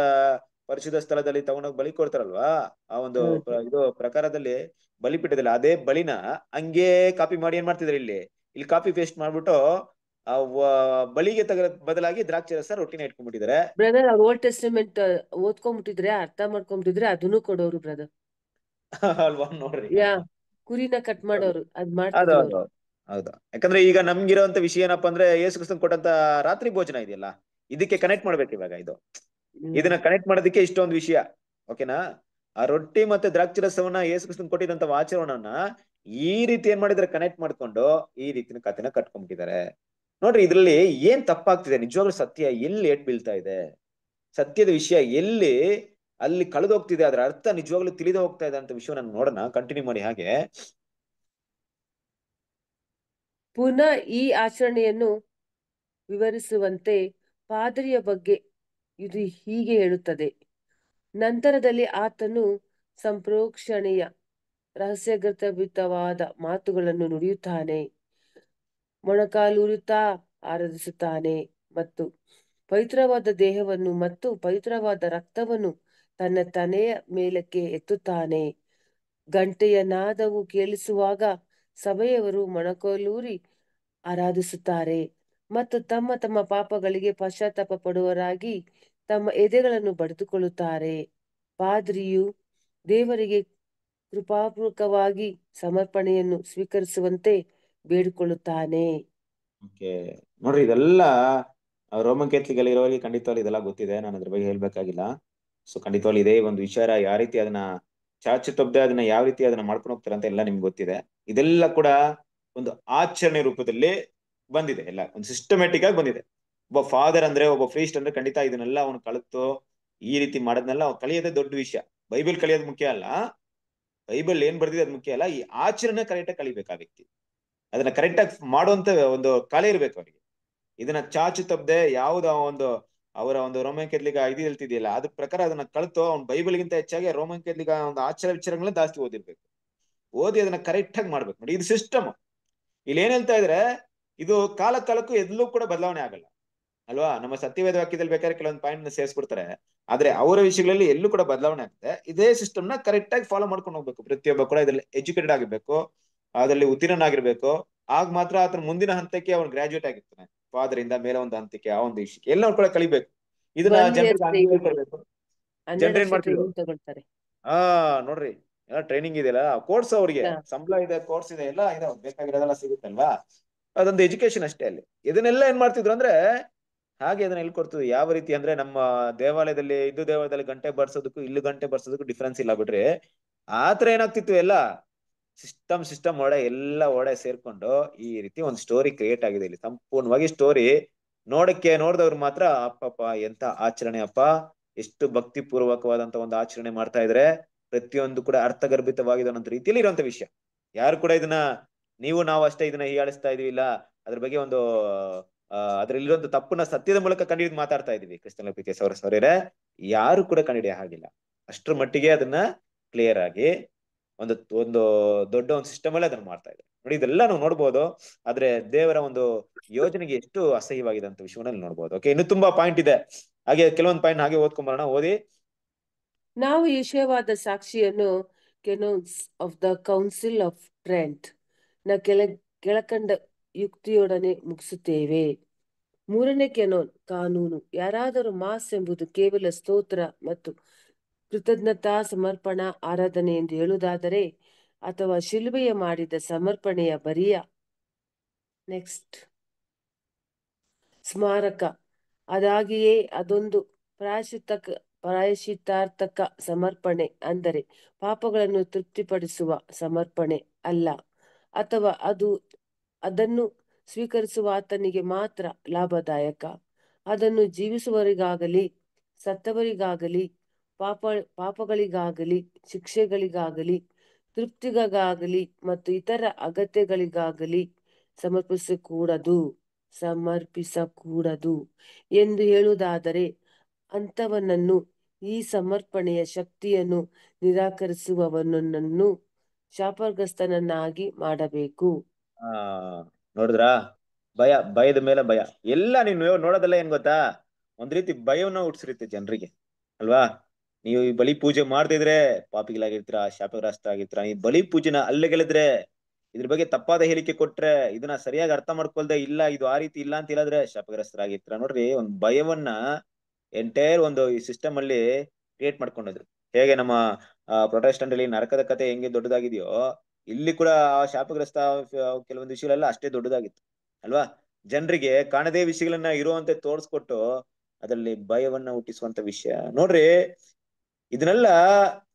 ಪರಿಶುದ್ಧ ಸ್ಥಳದಲ್ಲಿ ತಗೊಂಡೋಗಿ ಬಲಿ ಕೊಡ್ತಾರಲ್ವಾ ಆ ಒಂದು ಇದು ಪ್ರಕಾರದಲ್ಲಿ ಬಲಿಪೀಠದಲ್ಲಿ ಅದೇ ಬಲಿನ ಹಂಗೆ ಕಾಪಿ ಮಾಡಿ ಏನ್ ಮಾಡ್ತಿದ್ರು ಇಲ್ಲಿ ಇಲ್ಲಿ ಕಾಪಿ ಪೇಸ್ಟ್ ಮಾಡ್ಬಿಟ್ಟು ಆ ಬಲಿಗೆ ತಗ ಬದಲಾಗಿ ದ್ರಾಕ್ಷಿ ರಸ ರೊಟ್ಟಿನ ಇಟ್ಕೊಂಡ್ಬಿಟ್ಟಿದ್ರೆ ಬ್ರದರ್ ಅವ್ರು ಓಲ್ಡ್ ಟೆಸ್ಟಿಮೆಂಟ್ ಓದ್ಕೊಂಡ್ಬಿಟ್ಟಿದ್ರೆ ಅರ್ಥ ಮಾಡ್ಕೊಂಡ್ಬಿಟ್ಟಿದ್ರೆ ಅದನ್ನು ಕೊಡೋರು ಬ್ರದರ್ (laughs) ಅಲ್ವಾ ನೋಡ್ರಿ ಯಾ ಕುರಿನ ಕಟ್ ಮಾಡೋರು ಅದ್ ಮಾಡ್ತಾರೆ ಹೌದಾ ಯಾಕಂದ್ರೆ ಈಗ ಇರುವಂತ ವಿಷಯ ಏನಪ್ಪಾ ಅಂದ್ರೆ ಯೇಸು ಕ್ರಿಸ್ತನ್ ಕೊಟ್ಟಂತ ರಾತ್ರಿ ಭೋಜನ ಇದೆಯಲ್ಲ ಇದಕ್ಕೆ ಕನೆಕ್ಟ್ ಮಾಡ್ಬೇಕು ಇವಾಗ ಇದು ಇದನ್ನ ಕನೆಕ್ಟ್ ಮಾಡೋದಕ್ಕೆ ಇಷ್ಟೊಂದು ವಿಷಯ ಓಕೆನಾ ಆ ರೊಟ್ಟಿ ಮತ್ತೆ ದ್ರಾಕ್ಷಿ ರಸವನ್ನ ಯೇಸು ಕ್ರಿಸ್ತನ್ ಕೊಟ್ಟಿದಂತ ಆಚರಣವನ್ನ ಈ ರೀತಿ ಏನ್ ಮಾಡಿದ್ರೆ ಕನೆಕ್ಟ್ ಮಾಡ್ಕೊಂಡು ಈ ರೀತಿನ ಕಥೆನ ಕಟ್ಕೊಂಡ್ಬಿಟ್ಟಿದ್ದಾರೆ ನೋಡ್ರಿ ಇದ್ರಲ್ಲಿ ಏನ್ ತಪ್ಪಾಗ್ತಿದೆ ನಿಜವಾಗ್ಲೂ ಸತ್ಯ ಎಲ್ಲಿ ಏಟ್ ಬೀಳ್ತಾ ಇದೆ ಸತ್ಯದ ವಿಷಯ ಎಲ್ಲಿ ಅಲ್ಲಿ ಕಳೆದೋಗ್ತಿದೆ ಅದ್ರ ಅರ್ಥ ನಿಜವಾಗ್ಲೂ ತಿಳಿದು ಹೋಗ್ತಾ ಇದೆ ಅಂತ ವಿಷಯ ನೋಡೋಣ ಕಂಟಿನ್ಯೂ ಮಾಡಿ ಹಾಗೆ ಪುನಃ ಈ ಆಚರಣೆಯನ್ನು ವಿವರಿಸುವಂತೆ ಪಾದರಿಯ ಬಗ್ಗೆ ಇದು ಹೀಗೆ ಹೇಳುತ್ತದೆ ನಂತರದಲ್ಲಿ ಆತನು ಸಂಪ್ರೋಕ್ಷಣೆಯ ರಹಸ್ಯಗತಭಿತವಾದ ಮಾತುಗಳನ್ನು ನುಡಿಯುತ್ತಾನೆ ಮೊಣಕಾಲೂರುತ್ತಾ ಆರಾಧಿಸುತ್ತಾನೆ ಮತ್ತು ಪವಿತ್ರವಾದ ದೇಹವನ್ನು ಮತ್ತು ಪವಿತ್ರವಾದ ರಕ್ತವನ್ನು ತನ್ನ ತನೆಯ ಮೇಲಕ್ಕೆ ಎತ್ತುತ್ತಾನೆ ಗಂಟೆಯ ನಾದವು ಕೇಳಿಸುವಾಗ ಸಭೆಯವರು ಮೊಣಕಾಲೂರಿ ಆರಾಧಿಸುತ್ತಾರೆ ಮತ್ತು ತಮ್ಮ ತಮ್ಮ ಪಾಪಗಳಿಗೆ ಪಶ್ಚಾತ್ತಾಪ ಪಡುವರಾಗಿ ತಮ್ಮ ಎದೆಗಳನ್ನು ಬಡಿದುಕೊಳ್ಳುತ್ತಾರೆ ಪಾದ್ರಿಯು ದೇವರಿಗೆ ಕೃಪಾಪೂರ್ವಕವಾಗಿ ಸಮರ್ಪಣೆಯನ್ನು ಸ್ವೀಕರಿಸುವಂತೆ ಬೇಡಿಕೊಳ್ಳುತ್ತಾನೆ ನೋಡ್ರಿ ಇದೆಲ್ಲ ರೋಮನ್ ಕೆತ್ಲಿಗಲ್ಲಿ ಇರೋರಿಗೆ ಇದೆಲ್ಲ ಗೊತ್ತಿದೆ ನಾನು ಅದ್ರ ಬಗ್ಗೆ ಹೇಳ್ಬೇಕಾಗಿಲ್ಲ ಸೊ ಖಂಡಿತವಾಗಿ ಇದೇ ಒಂದು ವಿಚಾರ ಯಾವ ರೀತಿ ಅದನ್ನ ಚಾಚು ತಪ್ಪದೆ ಅದನ್ನ ಯಾವ ರೀತಿ ಅದನ್ನ ಮಾಡ್ಕೊಂಡು ಹೋಗ್ತಾರೆ ಅಂತ ಎಲ್ಲ ನಿಮ್ಗೆ ಗೊತ್ತಿದೆ ಇದೆಲ್ಲ ಕೂಡ ಒಂದು ಆಚರಣೆ ರೂಪದಲ್ಲಿ ಬಂದಿದೆ ಎಲ್ಲ ಒಂದು ಸಿಸ್ಟಮ್ಯಾಟಿಕ್ ಆಗಿ ಬಂದಿದೆ ಒಬ್ಬ ಫಾದರ್ ಅಂದ್ರೆ ಒಬ್ಬ ಫ್ರೀಸ್ಟ್ ಅಂದ್ರೆ ಖಂಡಿತ ಇದನ್ನೆಲ್ಲ ಅವನು ಕಲಿತು ಈ ರೀತಿ ಮಾಡೋದನ್ನೆಲ್ಲ ಅವ್ನು ಕಲಿಯೋದೇ ದೊಡ್ಡ ವಿಷಯ ಬೈಬಲ್ ಕಲಿಯೋದು ಮುಖ್ಯ ಅಲ್ಲ ಬೈಬಲ್ ಏನ್ ಬರ್ದಿದೆ ಅದು ಮುಖ್ಯ ಅಲ್ಲ ಈ ಆಚರಣೆ ಕರೆಕ್ಟಾಗಿ ಕಲಿಬೇಕು ಆ ವ್ಯಕ್ತಿ ಅದನ್ನ ಕರೆಕ್ಟಾಗಿ ಮಾಡುವಂತ ಒಂದು ಕಲೆ ಇರ್ಬೇಕು ಅವರಿಗೆ ಇದನ್ನ ಚಾಚು ತಪ್ಪದೆ ಯಾವ್ದ ಒಂದು ಅವರ ಒಂದು ರೋಮನ್ ಕೆದ್ಲಿಗ ಇದು ಹೇಳ್ತಿದೆಯಲ್ಲ ಅದ್ರ ಪ್ರಕಾರ ಅದನ್ನ ಕಳ್ತು ಅವ್ನು ಬೈಬಲ್ಗಿಂತ ಹೆಚ್ಚಾಗಿ ರೋಮನ್ ಕೆದ್ಲಿಗ ಒಂದು ಆಚಾರ ವಿಚಾರಗಳನ್ನ ಜಾಸ್ತಿ ಓದಿರ್ಬೇಕು ಓದಿ ಅದನ್ನ ಕರೆಕ್ಟಾಗಿ ಮಾಡ್ಬೇಕು ನೋಡಿ ಇದು ಸಿಸ್ಟಮ್ ಇಲ್ಲಿ ಏನ್ ಹೇಳ್ತಾ ಇದ್ರೆ ಇದು ಕಾಲ ಕಾಲಕ್ಕೂ ಎದ್ಲೂ ಕೂಡ ಬದಲಾವಣೆ ಆಗಲ್ಲ ಅಲ್ವಾ ನಮ್ಮ ಸತ್ಯವೇದ ವಾಕ್ಯದಲ್ಲಿ ಬೇಕಾದ್ರೆ ಕೆಲವೊಂದು ಪಾಯಿಂಟ್ ಸೇರಿಸ್ಬಿಡ್ತಾರೆ ಆದ್ರೆ ಅವರ ವಿಷಯಗಳಲ್ಲಿ ಎಲ್ಲೂ ಕೂಡ ಬದಲಾವಣೆ ಆಗುತ್ತೆ ಇದೇ ಸಿಸ್ಟಮ್ ನ ಕರೆಕ್ಟ್ ಆಗಿ ಫಾಲೋ ಮಾಡ್ಕೊಂಡು ಹೋಗ್ಬೇಕು ಪ್ರತಿಯೊಬ್ಬ ಕೂಡ ಇದ್ರಲ್ಲಿ ಎಜುಕೇಟೆಡ್ ಆಗಿರ್ಬೇಕು ಅದರಲ್ಲಿ ಆಗಿರ್ಬೇಕು ಆಗ ಮಾತ್ರ ಆತನ ಮುಂದಿನ ಹಂತಕ್ಕೆ ಅವ್ನು ಗ್ರಾಜುಯೇಟ್ ಆಗಿರ್ತಾನೆ ಫಾದರ್ ಇಂದ ಮೇಲೆ ಒಂದು ಹಂತಕ್ಕೆ ಆ ಒಂದು ವಿಷಯಕ್ಕೆ ಎಲ್ಲ ಕೂಡ ಕಲಿಬೇಕು ಇದನ್ನ ಜನರಿಗೆ ಹಾ ನೋಡ್ರಿ ಏನೋ ಟ್ರೈನಿಂಗ್ ಇದೆಯಲ್ಲ ಕೋರ್ಸ್ ಅವ್ರಿಗೆ ಸಂಬಳ ಇದೆ ಕೋರ್ಸ್ ಇದೆ ಎಲ್ಲ ಇದೆ ಬೇಕಾಗಿರೋದೆಲ್ಲ ಸಿಗುತ್ತಲ್ವಾ ಅದೊಂದು ಎಜುಕೇಶನ್ ಅಷ್ಟೇ ಅಲ್ಲಿ ಇದನ್ನೆಲ್ಲ ಏನ್ ಮಾಡ್ತಿದ್ರು ಅಂದ್ರೆ ಹಾಗೆ ಅದನ್ನ ಹೇಳ್ಕೊಡ್ತದೆ ಯಾವ ರೀತಿ ಅಂದ್ರೆ ನಮ್ಮ ದೇವಾಲಯದಲ್ಲಿ ಹಿಂದೂ ದೇವಾಲಯದಲ್ಲಿ ಗಂಟೆ ಬರ್ಸೋದಕ್ಕೂ ಇಲ್ಲಿ ಗಂಟೆ ಬರ್ಸೋದಕ್ಕೂ ಡಿಫ್ರೆನ್ಸ್ ಇಲ್ಲ ಬಿಡ್ರಿ ಆತರ ಏನಾಗ್ತಿತ್ತು ಎಲ್ಲ ಸಿಸ್ಟಮ್ ಸಿಸ್ಟಮ್ ಒಡೆ ಎಲ್ಲ ಒಡೆ ಸೇರ್ಕೊಂಡು ಈ ರೀತಿ ಒಂದು ಸ್ಟೋರಿ ಕ್ರಿಯೇಟ್ ಆಗಿದೆ ಇಲ್ಲಿ ಸಂಪೂರ್ಣವಾಗಿ ಸ್ಟೋರಿ ನೋಡಕ್ಕೆ ನೋಡಿದವ್ರು ಮಾತ್ರ ಅಪ್ಪಪ್ಪ ಎಂತ ಆಚರಣೆ ಅಪ್ಪ ಎಷ್ಟು ಭಕ್ತಿ ಪೂರ್ವಕವಾದಂತ ಒಂದು ಆಚರಣೆ ಮಾಡ್ತಾ ಇದ್ರೆ ಪ್ರತಿಯೊಂದು ಕೂಡ ಅರ್ಥಗರ್ಭಿತವಾಗಿದೆ ಅನ್ನೋ ರೀತಿಯಲ್ಲಿ ಇರುವಂತ ವಿಷಯ ಯಾರು ಕೂಡ ಇದನ್ನ ನೀವು ನಾವು ಅಷ್ಟೇ ಇದನ್ನ ಹೀಯಾಳಿಸ್ತಾ ಇದೀವಿ ಇಲ್ಲ ಅದ್ರ ಬಗ್ಗೆ ಒಂದು ಅಹ್ ಒಂದು ತಪ್ಪನ್ನ ಸತ್ಯದ ಮೂಲಕ ಕಂಡಿಡಿದು ಮಾತಾಡ್ತಾ ಇದೀವಿ ಕ್ರಿಸ್ತನ ಪ್ರೀತಿಯ ಸೌರ ಸೌರ್ಯರೇ ಯಾರು ಕೂಡ ಕಂಡಿಡಿಯ ಹಾಗಿಲ್ಲ ಅಷ್ಟರ ಮಟ್ಟಿಗೆ ಅದನ್ನ ಕ್ಲಿಯರ್ ಆಗಿ ಒಂದು ಒಂದು ದೊಡ್ಡ ಒಂದು ಸಿಸ್ಟಮ್ ಅಲ್ಲಿ ಅದನ್ನ ಮಾಡ್ತಾ ಇದ್ದಾರೆ ನೋಡಿ ಇದೆಲ್ಲ ನಾವು ನೋಡ್ಬೋದು ಆದ್ರೆ ದೇವರ ಒಂದು ಯೋಜನೆಗೆ ಎಷ್ಟು ಅಸಹ್ಯವಾಗಿದೆ ಅಂತ ವಿಷಯವನ್ನ ನೋಡ್ಬೋದು ಓಕೆ ಇನ್ನು ತುಂಬಾ ಪಾಯಿಂಟ್ ಇದೆ ಹಾಗೆ ಕೆಲವೊಂದು ಪಾಯಿಂಟ್ ಹಾಗೆ ಓದ್ಕೊಂಬರೋಣ ಓದಿ ನಾವು ವಿಷಯವಾದ ಸಾಕ್ಷಿಯನ್ನು canons of the council of Trent ನ ಕೆಳ ಕೆಳಕಂಡ ಯುಕ್ತಿಯೊಡನೆ ಮುಗಿಸುತ್ತೇವೆ ಮೂರನೇ ಕೆನೋನ್ ಕಾನೂನು ಯಾರಾದರೂ ಮಾಸ್ ಎಂಬುದು ಕೇವಲ ಸ್ತೋತ್ರ ಮತ್ತು ಕೃತಜ್ಞತಾ ಸಮರ್ಪಣಾ ಆರಾಧನೆ ಎಂದು ಹೇಳುವುದಾದರೆ ಅಥವಾ ಶಿಲುಬೆಯ ಮಾಡಿದ ಸಮರ್ಪಣೆಯ ಬರಿಯ ನೆಕ್ಸ್ಟ್ ಸ್ಮಾರಕ ಅದಾಗಿಯೇ ಅದೊಂದು ಪ್ರಾಶಿತ ಪ್ರಾಯಶಿತಾರ್ಥಕ ಸಮರ್ಪಣೆ ಅಂದರೆ ಪಾಪಗಳನ್ನು ತೃಪ್ತಿಪಡಿಸುವ ಸಮರ್ಪಣೆ ಅಲ್ಲ ಅಥವಾ ಅದು ಅದನ್ನು ಸ್ವೀಕರಿಸುವ ಆತನಿಗೆ ಮಾತ್ರ ಲಾಭದಾಯಕ ಅದನ್ನು ಜೀವಿಸುವವರಿಗಾಗಲಿ ಸತ್ತವರಿಗಾಗಲಿ ಪಾಪ ಪಾಪಗಳಿಗಾಗಲಿ ಶಿಕ್ಷೆಗಳಿಗಾಗಲಿ ತೃಪ್ತಿಗಾಗಲಿ ಮತ್ತು ಇತರ ಅಗತ್ಯಗಳಿಗಾಗಲಿ ಸಮರ್ಪಿಸಕೂಡದು ಸಮರ್ಪಿಸಕೂಡದು ಎಂದು ಹೇಳುವುದಾದರೆ ಅಂತವನನ್ನು ಈ ಸಮರ್ಪಣೆಯ ಶಕ್ತಿಯನ್ನು ನಿರಾಕರಿಸುವವನನ್ನು ಶಾಪಗ್ರಸ್ತನನ್ನಾಗಿ ಮಾಡಬೇಕು ಆ ನೋಡಿದ್ರಾ ಭಯ ಭಯದ ಮೇಲೆ ಭಯ ಎಲ್ಲ ನೀನು ನೋಡೋದಲ್ಲ ಏನ್ ಗೊತ್ತಾ ಒಂದ್ ರೀತಿ ಭಯವನ್ನ ಹುಟ್ಟಿಸಿರುತ್ತೆ ಜನರಿಗೆ ಅಲ್ವಾ ನೀವು ಈ ಬಲಿ ಪೂಜೆ ಮಾಡ್ತಿದ್ರೆ ಪಾಪಿಗಳಾಗಿರ್ತೀರಾ ಶಾಪಗ್ರಸ್ತ ಆಗಿರ್ತೀರ ಈ ಬಲಿ ಪೂಜೆನ ಅಲ್ಲೇ ಇದ್ರ ಬಗ್ಗೆ ತಪ್ಪಾದ ಹೇಳಿಕೆ ಕೊಟ್ರೆ ಇದನ್ನ ಸರಿಯಾಗಿ ಅರ್ಥ ಮಾಡ್ಕೊಳ್ದೆ ಇಲ್ಲ ಇದು ಆ ರೀತಿ ಇಲ್ಲ ಅಂತ ಹೇಳಿದ್ರೆ ಶಾಪಗ್ರಸ್ತರಾಗಿರ್ತೀರ ನೋಡ್ರಿ ಒಂದ್ ಭಯವನ್ನ ಎಂಟೈರ್ ಒಂದು ಈ ಸಿಸ್ಟಮ್ ಅಲ್ಲಿ ಕ್ರಿಯೇಟ್ ಮಾಡ್ಕೊಂಡಿದ್ರು ಹೇಗೆ ನಮ್ಮ ಪ್ರೊಟೆಸ್ಟೆಂಟ್ ಅಲ್ಲಿ ನರಕದ ಕತೆ ಹೆಂಗೆ ದೊಡ್ಡದಾಗಿದೆಯೋ ಇಲ್ಲಿ ಕೂಡ ಆ ಶಾಪಗ್ರಸ್ತ ಕೆಲವೊಂದು ವಿಷಯಗಳೆಲ್ಲ ಅಷ್ಟೇ ದೊಡ್ಡದಾಗಿತ್ತು ಅಲ್ವಾ ಜನರಿಗೆ ಕಾಣದೇ ವಿಷಯಗಳನ್ನ ಇರುವಂತೆ ತೋರಿಸ್ಕೊಟ್ಟು ಅದರಲ್ಲಿ ಭಯವನ್ನ ಹುಟ್ಟಿಸುವಂತ ವಿಷಯ ನೋಡ್ರಿ ಇದನ್ನೆಲ್ಲ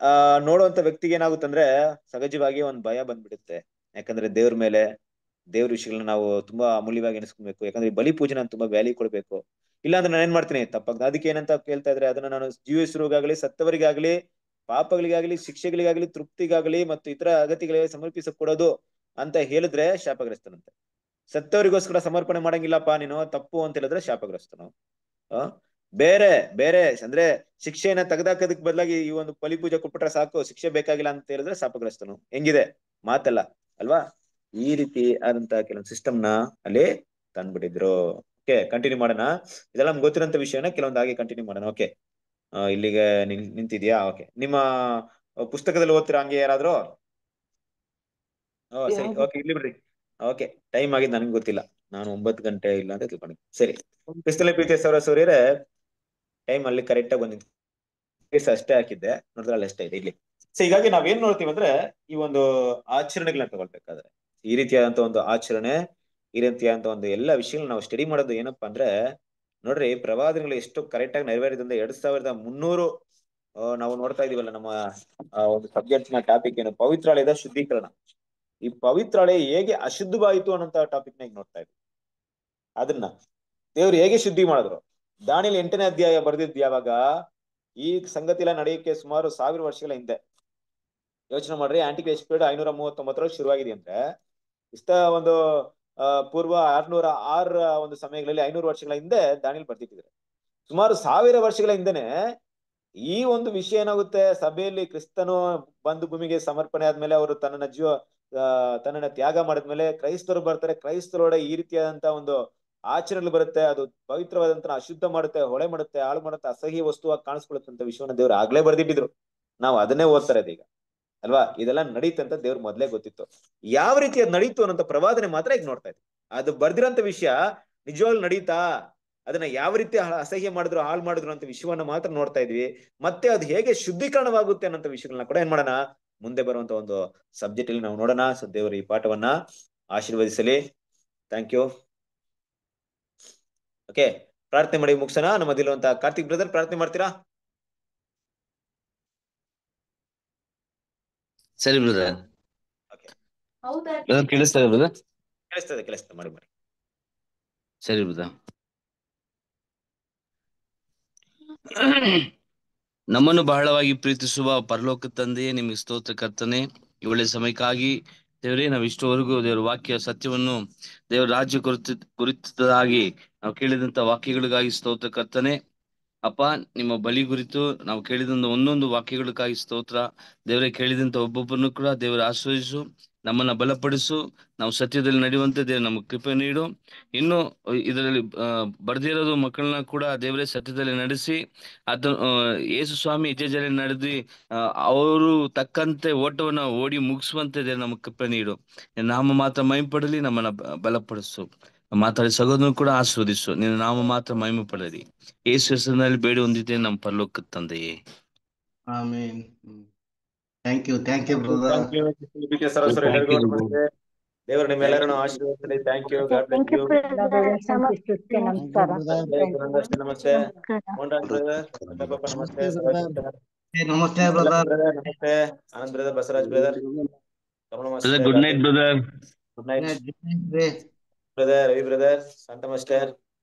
ಆ ನೋಡುವಂತ ವ್ಯಕ್ತಿಗೆ ಏನಾಗುತ್ತಂದ್ರೆ ಸಹಜವಾಗಿ ಒಂದ್ ಭಯ ಬಂದ್ಬಿಡುತ್ತೆ ಯಾಕಂದ್ರೆ ದೇವ್ರ ಮೇಲೆ ದೇವ್ರ ವಿಷಯಗಳನ್ನ ನಾವು ತುಂಬಾ ಅಮೂಲ್ಯವಾಗಿ ಎಣಿಸ್ಕೊಬೇಕು ಯಾಕಂದ್ರೆ ಬಲಿ ಪೂಜೆ ನಾನು ತುಂಬಾ ವ್ಯಾಲ್ಯೂ ಕೊಡ್ಬೇಕು ಇಲ್ಲಾಂದ್ರೆ ನಾನು ಏನ್ ಮಾಡ್ತೀನಿ ತಪ್ಪಾಗ ಅದಕ್ಕೆ ಏನಂತ ಕೇಳ್ತಾ ಇದ್ರೆ ಅದನ್ನ ನಾನು ಜೀವಿಸಿರುವಾಗಲಿ ಸತ್ತವರಿಗಾಗ್ಲಿ ಪಾಪಗಳಿಗಾಗ್ಲಿ ಶಿಕ್ಷೆಗಳಿಗಾಗ್ಲಿ ತೃಪ್ತಿಗಾಗ್ಲಿ ಮತ್ತು ಇತರ ಅಗತ್ಯಗಳಿಗೆ ಕೊಡೋದು ಅಂತ ಹೇಳಿದ್ರೆ ಶಾಪಗ್ರಸ್ತನಂತೆ ಸತ್ತವರಿಗೋಸ್ಕರ ಸಮರ್ಪಣೆ ಮಾಡಂಗಿಲ್ಲಪ್ಪ ನೀನು ತಪ್ಪು ಅಂತ ಹೇಳಿದ್ರೆ ಶಾಪಗ್ರಸ್ತನು ಬೇರೆ ಬೇರೆ ಅಂದ್ರೆ ಶಿಕ್ಷೆಯನ್ನ ತೆಗೆದಾಕೋದಕ್ಕೆ ಬದಲಾಗಿ ಈ ಒಂದು ಪಲಿಪೂಜೆ ಪೂಜೆ ಕೊಟ್ಬಿಟ್ರೆ ಸಾಕು ಶಿಕ್ಷೆ ಬೇಕಾಗಿಲ್ಲ ಅಂತ ಹೇಳಿದ್ರೆ ಶಾಪಗ್ರಸ್ತನು ಹೆಂಗಿದೆ ಮಾತಲ್ಲ ಅಲ್ವಾ ಈ ರೀತಿ ಆದಂತಹ ಕೆಲವೊಂದು ಸಿಸ್ಟಮ್ನ ಅಲ್ಲಿ ತಂದ್ಬಿಟ್ಟಿದ್ರು ಓಕೆ ಕಂಟಿನ್ಯೂ ಮಾಡೋಣ ಇದೆಲ್ಲ ನಮ್ಗೆ ಗೊತ್ತಿರೋಂಥ ವಿಷಯನ ಕೆಲವೊಂದು ಹಾಗೆ ಕಂಟಿನ್ಯೂ ಮಾಡೋಣ ಓಕೆ ಇಲ್ಲಿಗೆ ನಿಂತಿದ್ಯಾ ಓಕೆ ನಿಮ್ಮ ಪುಸ್ತಕದಲ್ಲಿ ಓದ್ತೀರಾ ಹಂಗೆ ಯಾರಾದ್ರು ಸರಿ ಓಕೆ ಇಲ್ಲಿ ಬಿಡ್ರಿ ಓಕೆ ಟೈಮ್ ಆಗಿದೆ ನನಗೆ ಗೊತ್ತಿಲ್ಲ ನಾನು ಒಂಬತ್ತು ಗಂಟೆ ಇಲ್ಲ ಅಂತ ತಿಳ್ಕೊಂಡೆ ಸರಿ ಪಿಸ್ತಲೆ ಪ್ರೀತಿ ಸೌರ ಸೂರ್ಯರೇ ಟೈಮ್ ಅಲ್ಲಿ ಕರೆಕ್ಟ್ ಆಗಿ ಬಂದಿತ್ತು ಅಷ್ಟೇ ಹಾಕಿದ್ದೆ ನೋಡಿದ್ರೆ ಅಲ್ಲಿ ಅಷ್ಟೇ ಇದೆ ಇಲ್ಲಿ ಸೊ ಹೀಗಾಗಿ ನಾವೇನ್ ನೋಡ್ತೀವಿ ಅಂದ್ರೆ ಈ ಒಂದು ಆಚರಣೆಗಳನ್ನ ತಗೊಳ್ಬೇಕಾದ್ರೆ ಈ ರೀತಿಯಾದಂತ ಒಂದು ಆಚರಣೆ ಈ ಅಂತ ಒಂದು ಎಲ್ಲ ವಿಷಯಗಳನ್ನ ನಾವು ಸ್ಟಡಿ ಮಾಡೋದು ಏನಪ್ಪಾ ಅಂದ್ರೆ ನೋಡ್ರಿ ಪ್ರವಾದಿಗಳು ಎಷ್ಟು ಕರೆಕ್ಟ್ ಆಗಿ ಅಂದ್ರೆ ಎರಡ್ ಸಾವಿರದ ಮುನ್ನೂರು ನಾವು ನೋಡ್ತಾ ಇದೀವಲ್ಲ ನಮ್ಮ ಒಂದು ಸಬ್ಜೆಕ್ಟ್ ನ ಟಾಪಿಕ್ ಏನು ಪವಿತ್ರಾಲಯದ ಶುದ್ಧೀಕರಣ ಈ ಪವಿತ್ರಾಲಯ ಹೇಗೆ ಅಶುದ್ಧವಾಯಿತು ಅನ್ನೋಂತ ಟಾಪಿಕ್ ನಾಗ ನೋಡ್ತಾ ಇದ್ವಿ ಅದನ್ನ ದೇವ್ರು ಹೇಗೆ ಶುದ್ಧಿ ಮಾಡಿದ್ರು ದಾಣಿಲಿ ಎಂಟನೇ ಅಧ್ಯಾಯ ಬರೆದಿದ್ದು ಯಾವಾಗ ಈ ಸಂಗತಿ ಎಲ್ಲ ನಡೆಯಕ್ಕೆ ಸುಮಾರು ಸಾವಿರ ವರ್ಷಗಳ ಹಿಂದೆ ಯೋಚನೆ ಮಾಡ್ರಿ ಆಂಟಿಕ್ ಎಕ್ಸ್ಪೀರಿಯಡ್ ಐನೂರ ಮೂವತ್ತೊಂಬತ್ತರ ಶುರುವಾಗಿದೆ ಅಂದ್ರೆ ಇಷ್ಟ ಒಂದು ಪೂರ್ವ ಆರ್ನೂರ ಆರ ಒಂದು ಸಮಯಗಳಲ್ಲಿ ಐನೂರು ವರ್ಷಗಳ ಹಿಂದೆ ದಾಣಿಲಿ ಬರ್ತಿಟ್ಟಿದ್ದಾರೆ ಸುಮಾರು ಸಾವಿರ ವರ್ಷಗಳ ಹಿಂದೆನೆ ಈ ಒಂದು ವಿಷಯ ಏನಾಗುತ್ತೆ ಸಭೆಯಲ್ಲಿ ಕ್ರಿಸ್ತನು ಬಂದು ಭೂಮಿಗೆ ಸಮರ್ಪಣೆ ಆದ್ಮೇಲೆ ಅವರು ತನ್ನ ಜೀವ ತನ್ನನ್ನ ತ್ಯಾಗ ಮಾಡಿದ್ಮೇಲೆ ಕ್ರೈಸ್ತರು ಬರ್ತಾರೆ ಕ್ರೈಸ್ತರೋಡೆ ಈ ರೀತಿಯಾದಂತ ಒಂದು ಆಚರಣೆ ಬರುತ್ತೆ ಅದು ಪವಿತ್ರವಾದಂತ ಅಶುದ್ಧ ಮಾಡುತ್ತೆ ಹೊಳೆ ಮಾಡುತ್ತೆ ಹಾಳು ಮಾಡುತ್ತೆ ಅಸಹ್ಯ ವಸ್ತುವಾಗಿ ಅಂತ ವಿಶ್ವನ ದೇವರು ಆಗ್ಲೇ ಬರ್ದಿಟ್ಟಿದ್ರು ನಾವು ಅದನ್ನೇ ಓದ್ತಾರೆ ಈಗ ಅಲ್ವಾ ಇದೆಲ್ಲ ನಡೀತಂತ ದೇವ್ರ ಮೊದ್ಲೇ ಗೊತ್ತಿತ್ತು ಯಾವ ರೀತಿ ಅದು ನಡೀತು ಅನ್ನೋ ಪ್ರವಾದನೆ ಮಾತ್ರ ಈಗ ನೋಡ್ತಾ ಇದ್ವಿ ಅದು ಬರ್ದಿರೋಂಥ ವಿಷಯ ನಿಜವಾಗ್ಲು ನಡೀತಾ ಅದನ್ನ ಯಾವ ರೀತಿ ಅಸಹ್ಯ ಮಾಡಿದ್ರು ಹಾಳು ಮಾಡಿದ್ರು ಅಂತ ವಿಷಯವನ್ನ ಮಾತ್ರ ನೋಡ್ತಾ ಇದ್ವಿ ಮತ್ತೆ ಅದು ಹೇಗೆ ಶುದ್ಧೀಕರಣವಾಗುತ್ತೆ ಅನ್ನೋಂಥ ವಿಷಯಗಳನ್ನ ಕೂಡ ಏನ್ ಮಾಡೋಣ ಮುಂದೆ ಬರುವಂತ ಒಂದು ಸಬ್ಜೆಕ್ಟ್ ಅಲ್ಲಿ ನಾವು ನೋಡೋಣ ಸೊ ದೇವರು ಈ ಪಾಠವನ್ನ ಆಶೀರ್ವದಿಸಲಿ ಥ್ಯಾಂಕ್ ಯು ಓಕೆ ಪ್ರಾರ್ಥನೆ ಮಾಡಿ ಮುಗಿಸೋಣ ಅಂತ ಕಾರ್ತಿಕ್ ಬ್ರದರ್ ಪ್ರಾರ್ಥನೆ ಮಾಡ್ತೀರಾ ಸರಿ ಬ್ರದರ್ ಸರಿ ಬ್ರದರ್ ನಮ್ಮನ್ನು ಬಹಳವಾಗಿ ಪ್ರೀತಿಸುವ ಪರಲೋಕ ತಂದೆಯೇ ನಿಮಗೆ ಸ್ತೋತ್ರ ಕರ್ತನೆ ಈ ಒಳ್ಳೆ ಸಮಯಕ್ಕಾಗಿ ದೇವರೇ ನಾವು ಇಷ್ಟವರೆಗೂ ದೇವರ ವಾಕ್ಯ ಸತ್ಯವನ್ನು ದೇವರ ರಾಜ್ಯ ಕುರಿತ ಕುರಿತದಾಗಿ ನಾವು ಕೇಳಿದಂತ ವಾಕ್ಯಗಳಿಗಾಗಿ ಸ್ತೋತ್ರ ಕರ್ತನೆ ಅಪ್ಪ ನಿಮ್ಮ ಬಲಿ ಕುರಿತು ನಾವು ಕೇಳಿದಂತ ಒಂದೊಂದು ವಾಕ್ಯಗಳಿಗಾಗಿ ಸ್ತೋತ್ರ ದೇವರೇ ಕೇಳಿದಂತ ಒಬ್ಬೊಬ್ಬರನ್ನು ಕೂಡ ದೇವರ ಆಶ್ರಯಿಸು ನಮ್ಮನ್ನ ಬಲಪಡಿಸು ನಾವು ಸತ್ಯದಲ್ಲಿ ನಡೆಯುವಂತೆ ದೇವ್ರ ನಮಗೆ ಕೃಪೆ ನೀಡು ಇನ್ನು ಇದರಲ್ಲಿ ಬರ್ದಿರೋದು ಮಕ್ಕಳನ್ನ ಕೂಡ ದೇವರೇ ಸತ್ಯದಲ್ಲಿ ನಡೆಸಿ ಅದ ಯೇಸು ಸ್ವಾಮಿ ಇಜೇಜಲ್ಲಿ ನಡೆದಿ ಅವರು ತಕ್ಕಂತೆ ಓಟವನ್ನು ಓಡಿ ಮುಗಿಸುವಂತೆ ದೇವ್ರ ನಮಗೆ ಕೃಪೆ ನೀಡು ನಾಮ ಮಾತ್ರ ಮೈಂಪಡಲಿ ನಮ್ಮನ್ನ ಬಲಪಡಿಸು ಮಾತಾಡಿ ಸಗೋದನ್ನು ಕೂಡ ಆಸ್ವಾದಿಸು ನೀನು ನಾಮ ಮಾತ್ರ ಮಹಿಮೆ ಪಡೆದಿ ಯೇಸು ಹೆಸರಿನಲ್ಲಿ ಬೇಡಿ ಹೊಂದಿದ್ದೇನೆ ನಮ್ಮ ಪರಲೋಕ ತಂದೆಯೇ ಆಮೇನ್ ಥ್ಯಾಂಕ್ ಯು ಥ್ಯಾಂಕ್ ಯು ದೇವರು ನಿಮ್ಮೆಲ್ಲರನ್ನು ಆಶೀರ್ವದಿಸಲಿ ನಮಸ್ತೆ ನಮಸ್ತೆ Basavaraj brother good night brother brother Ravi brother சந்த மாஸ்டர்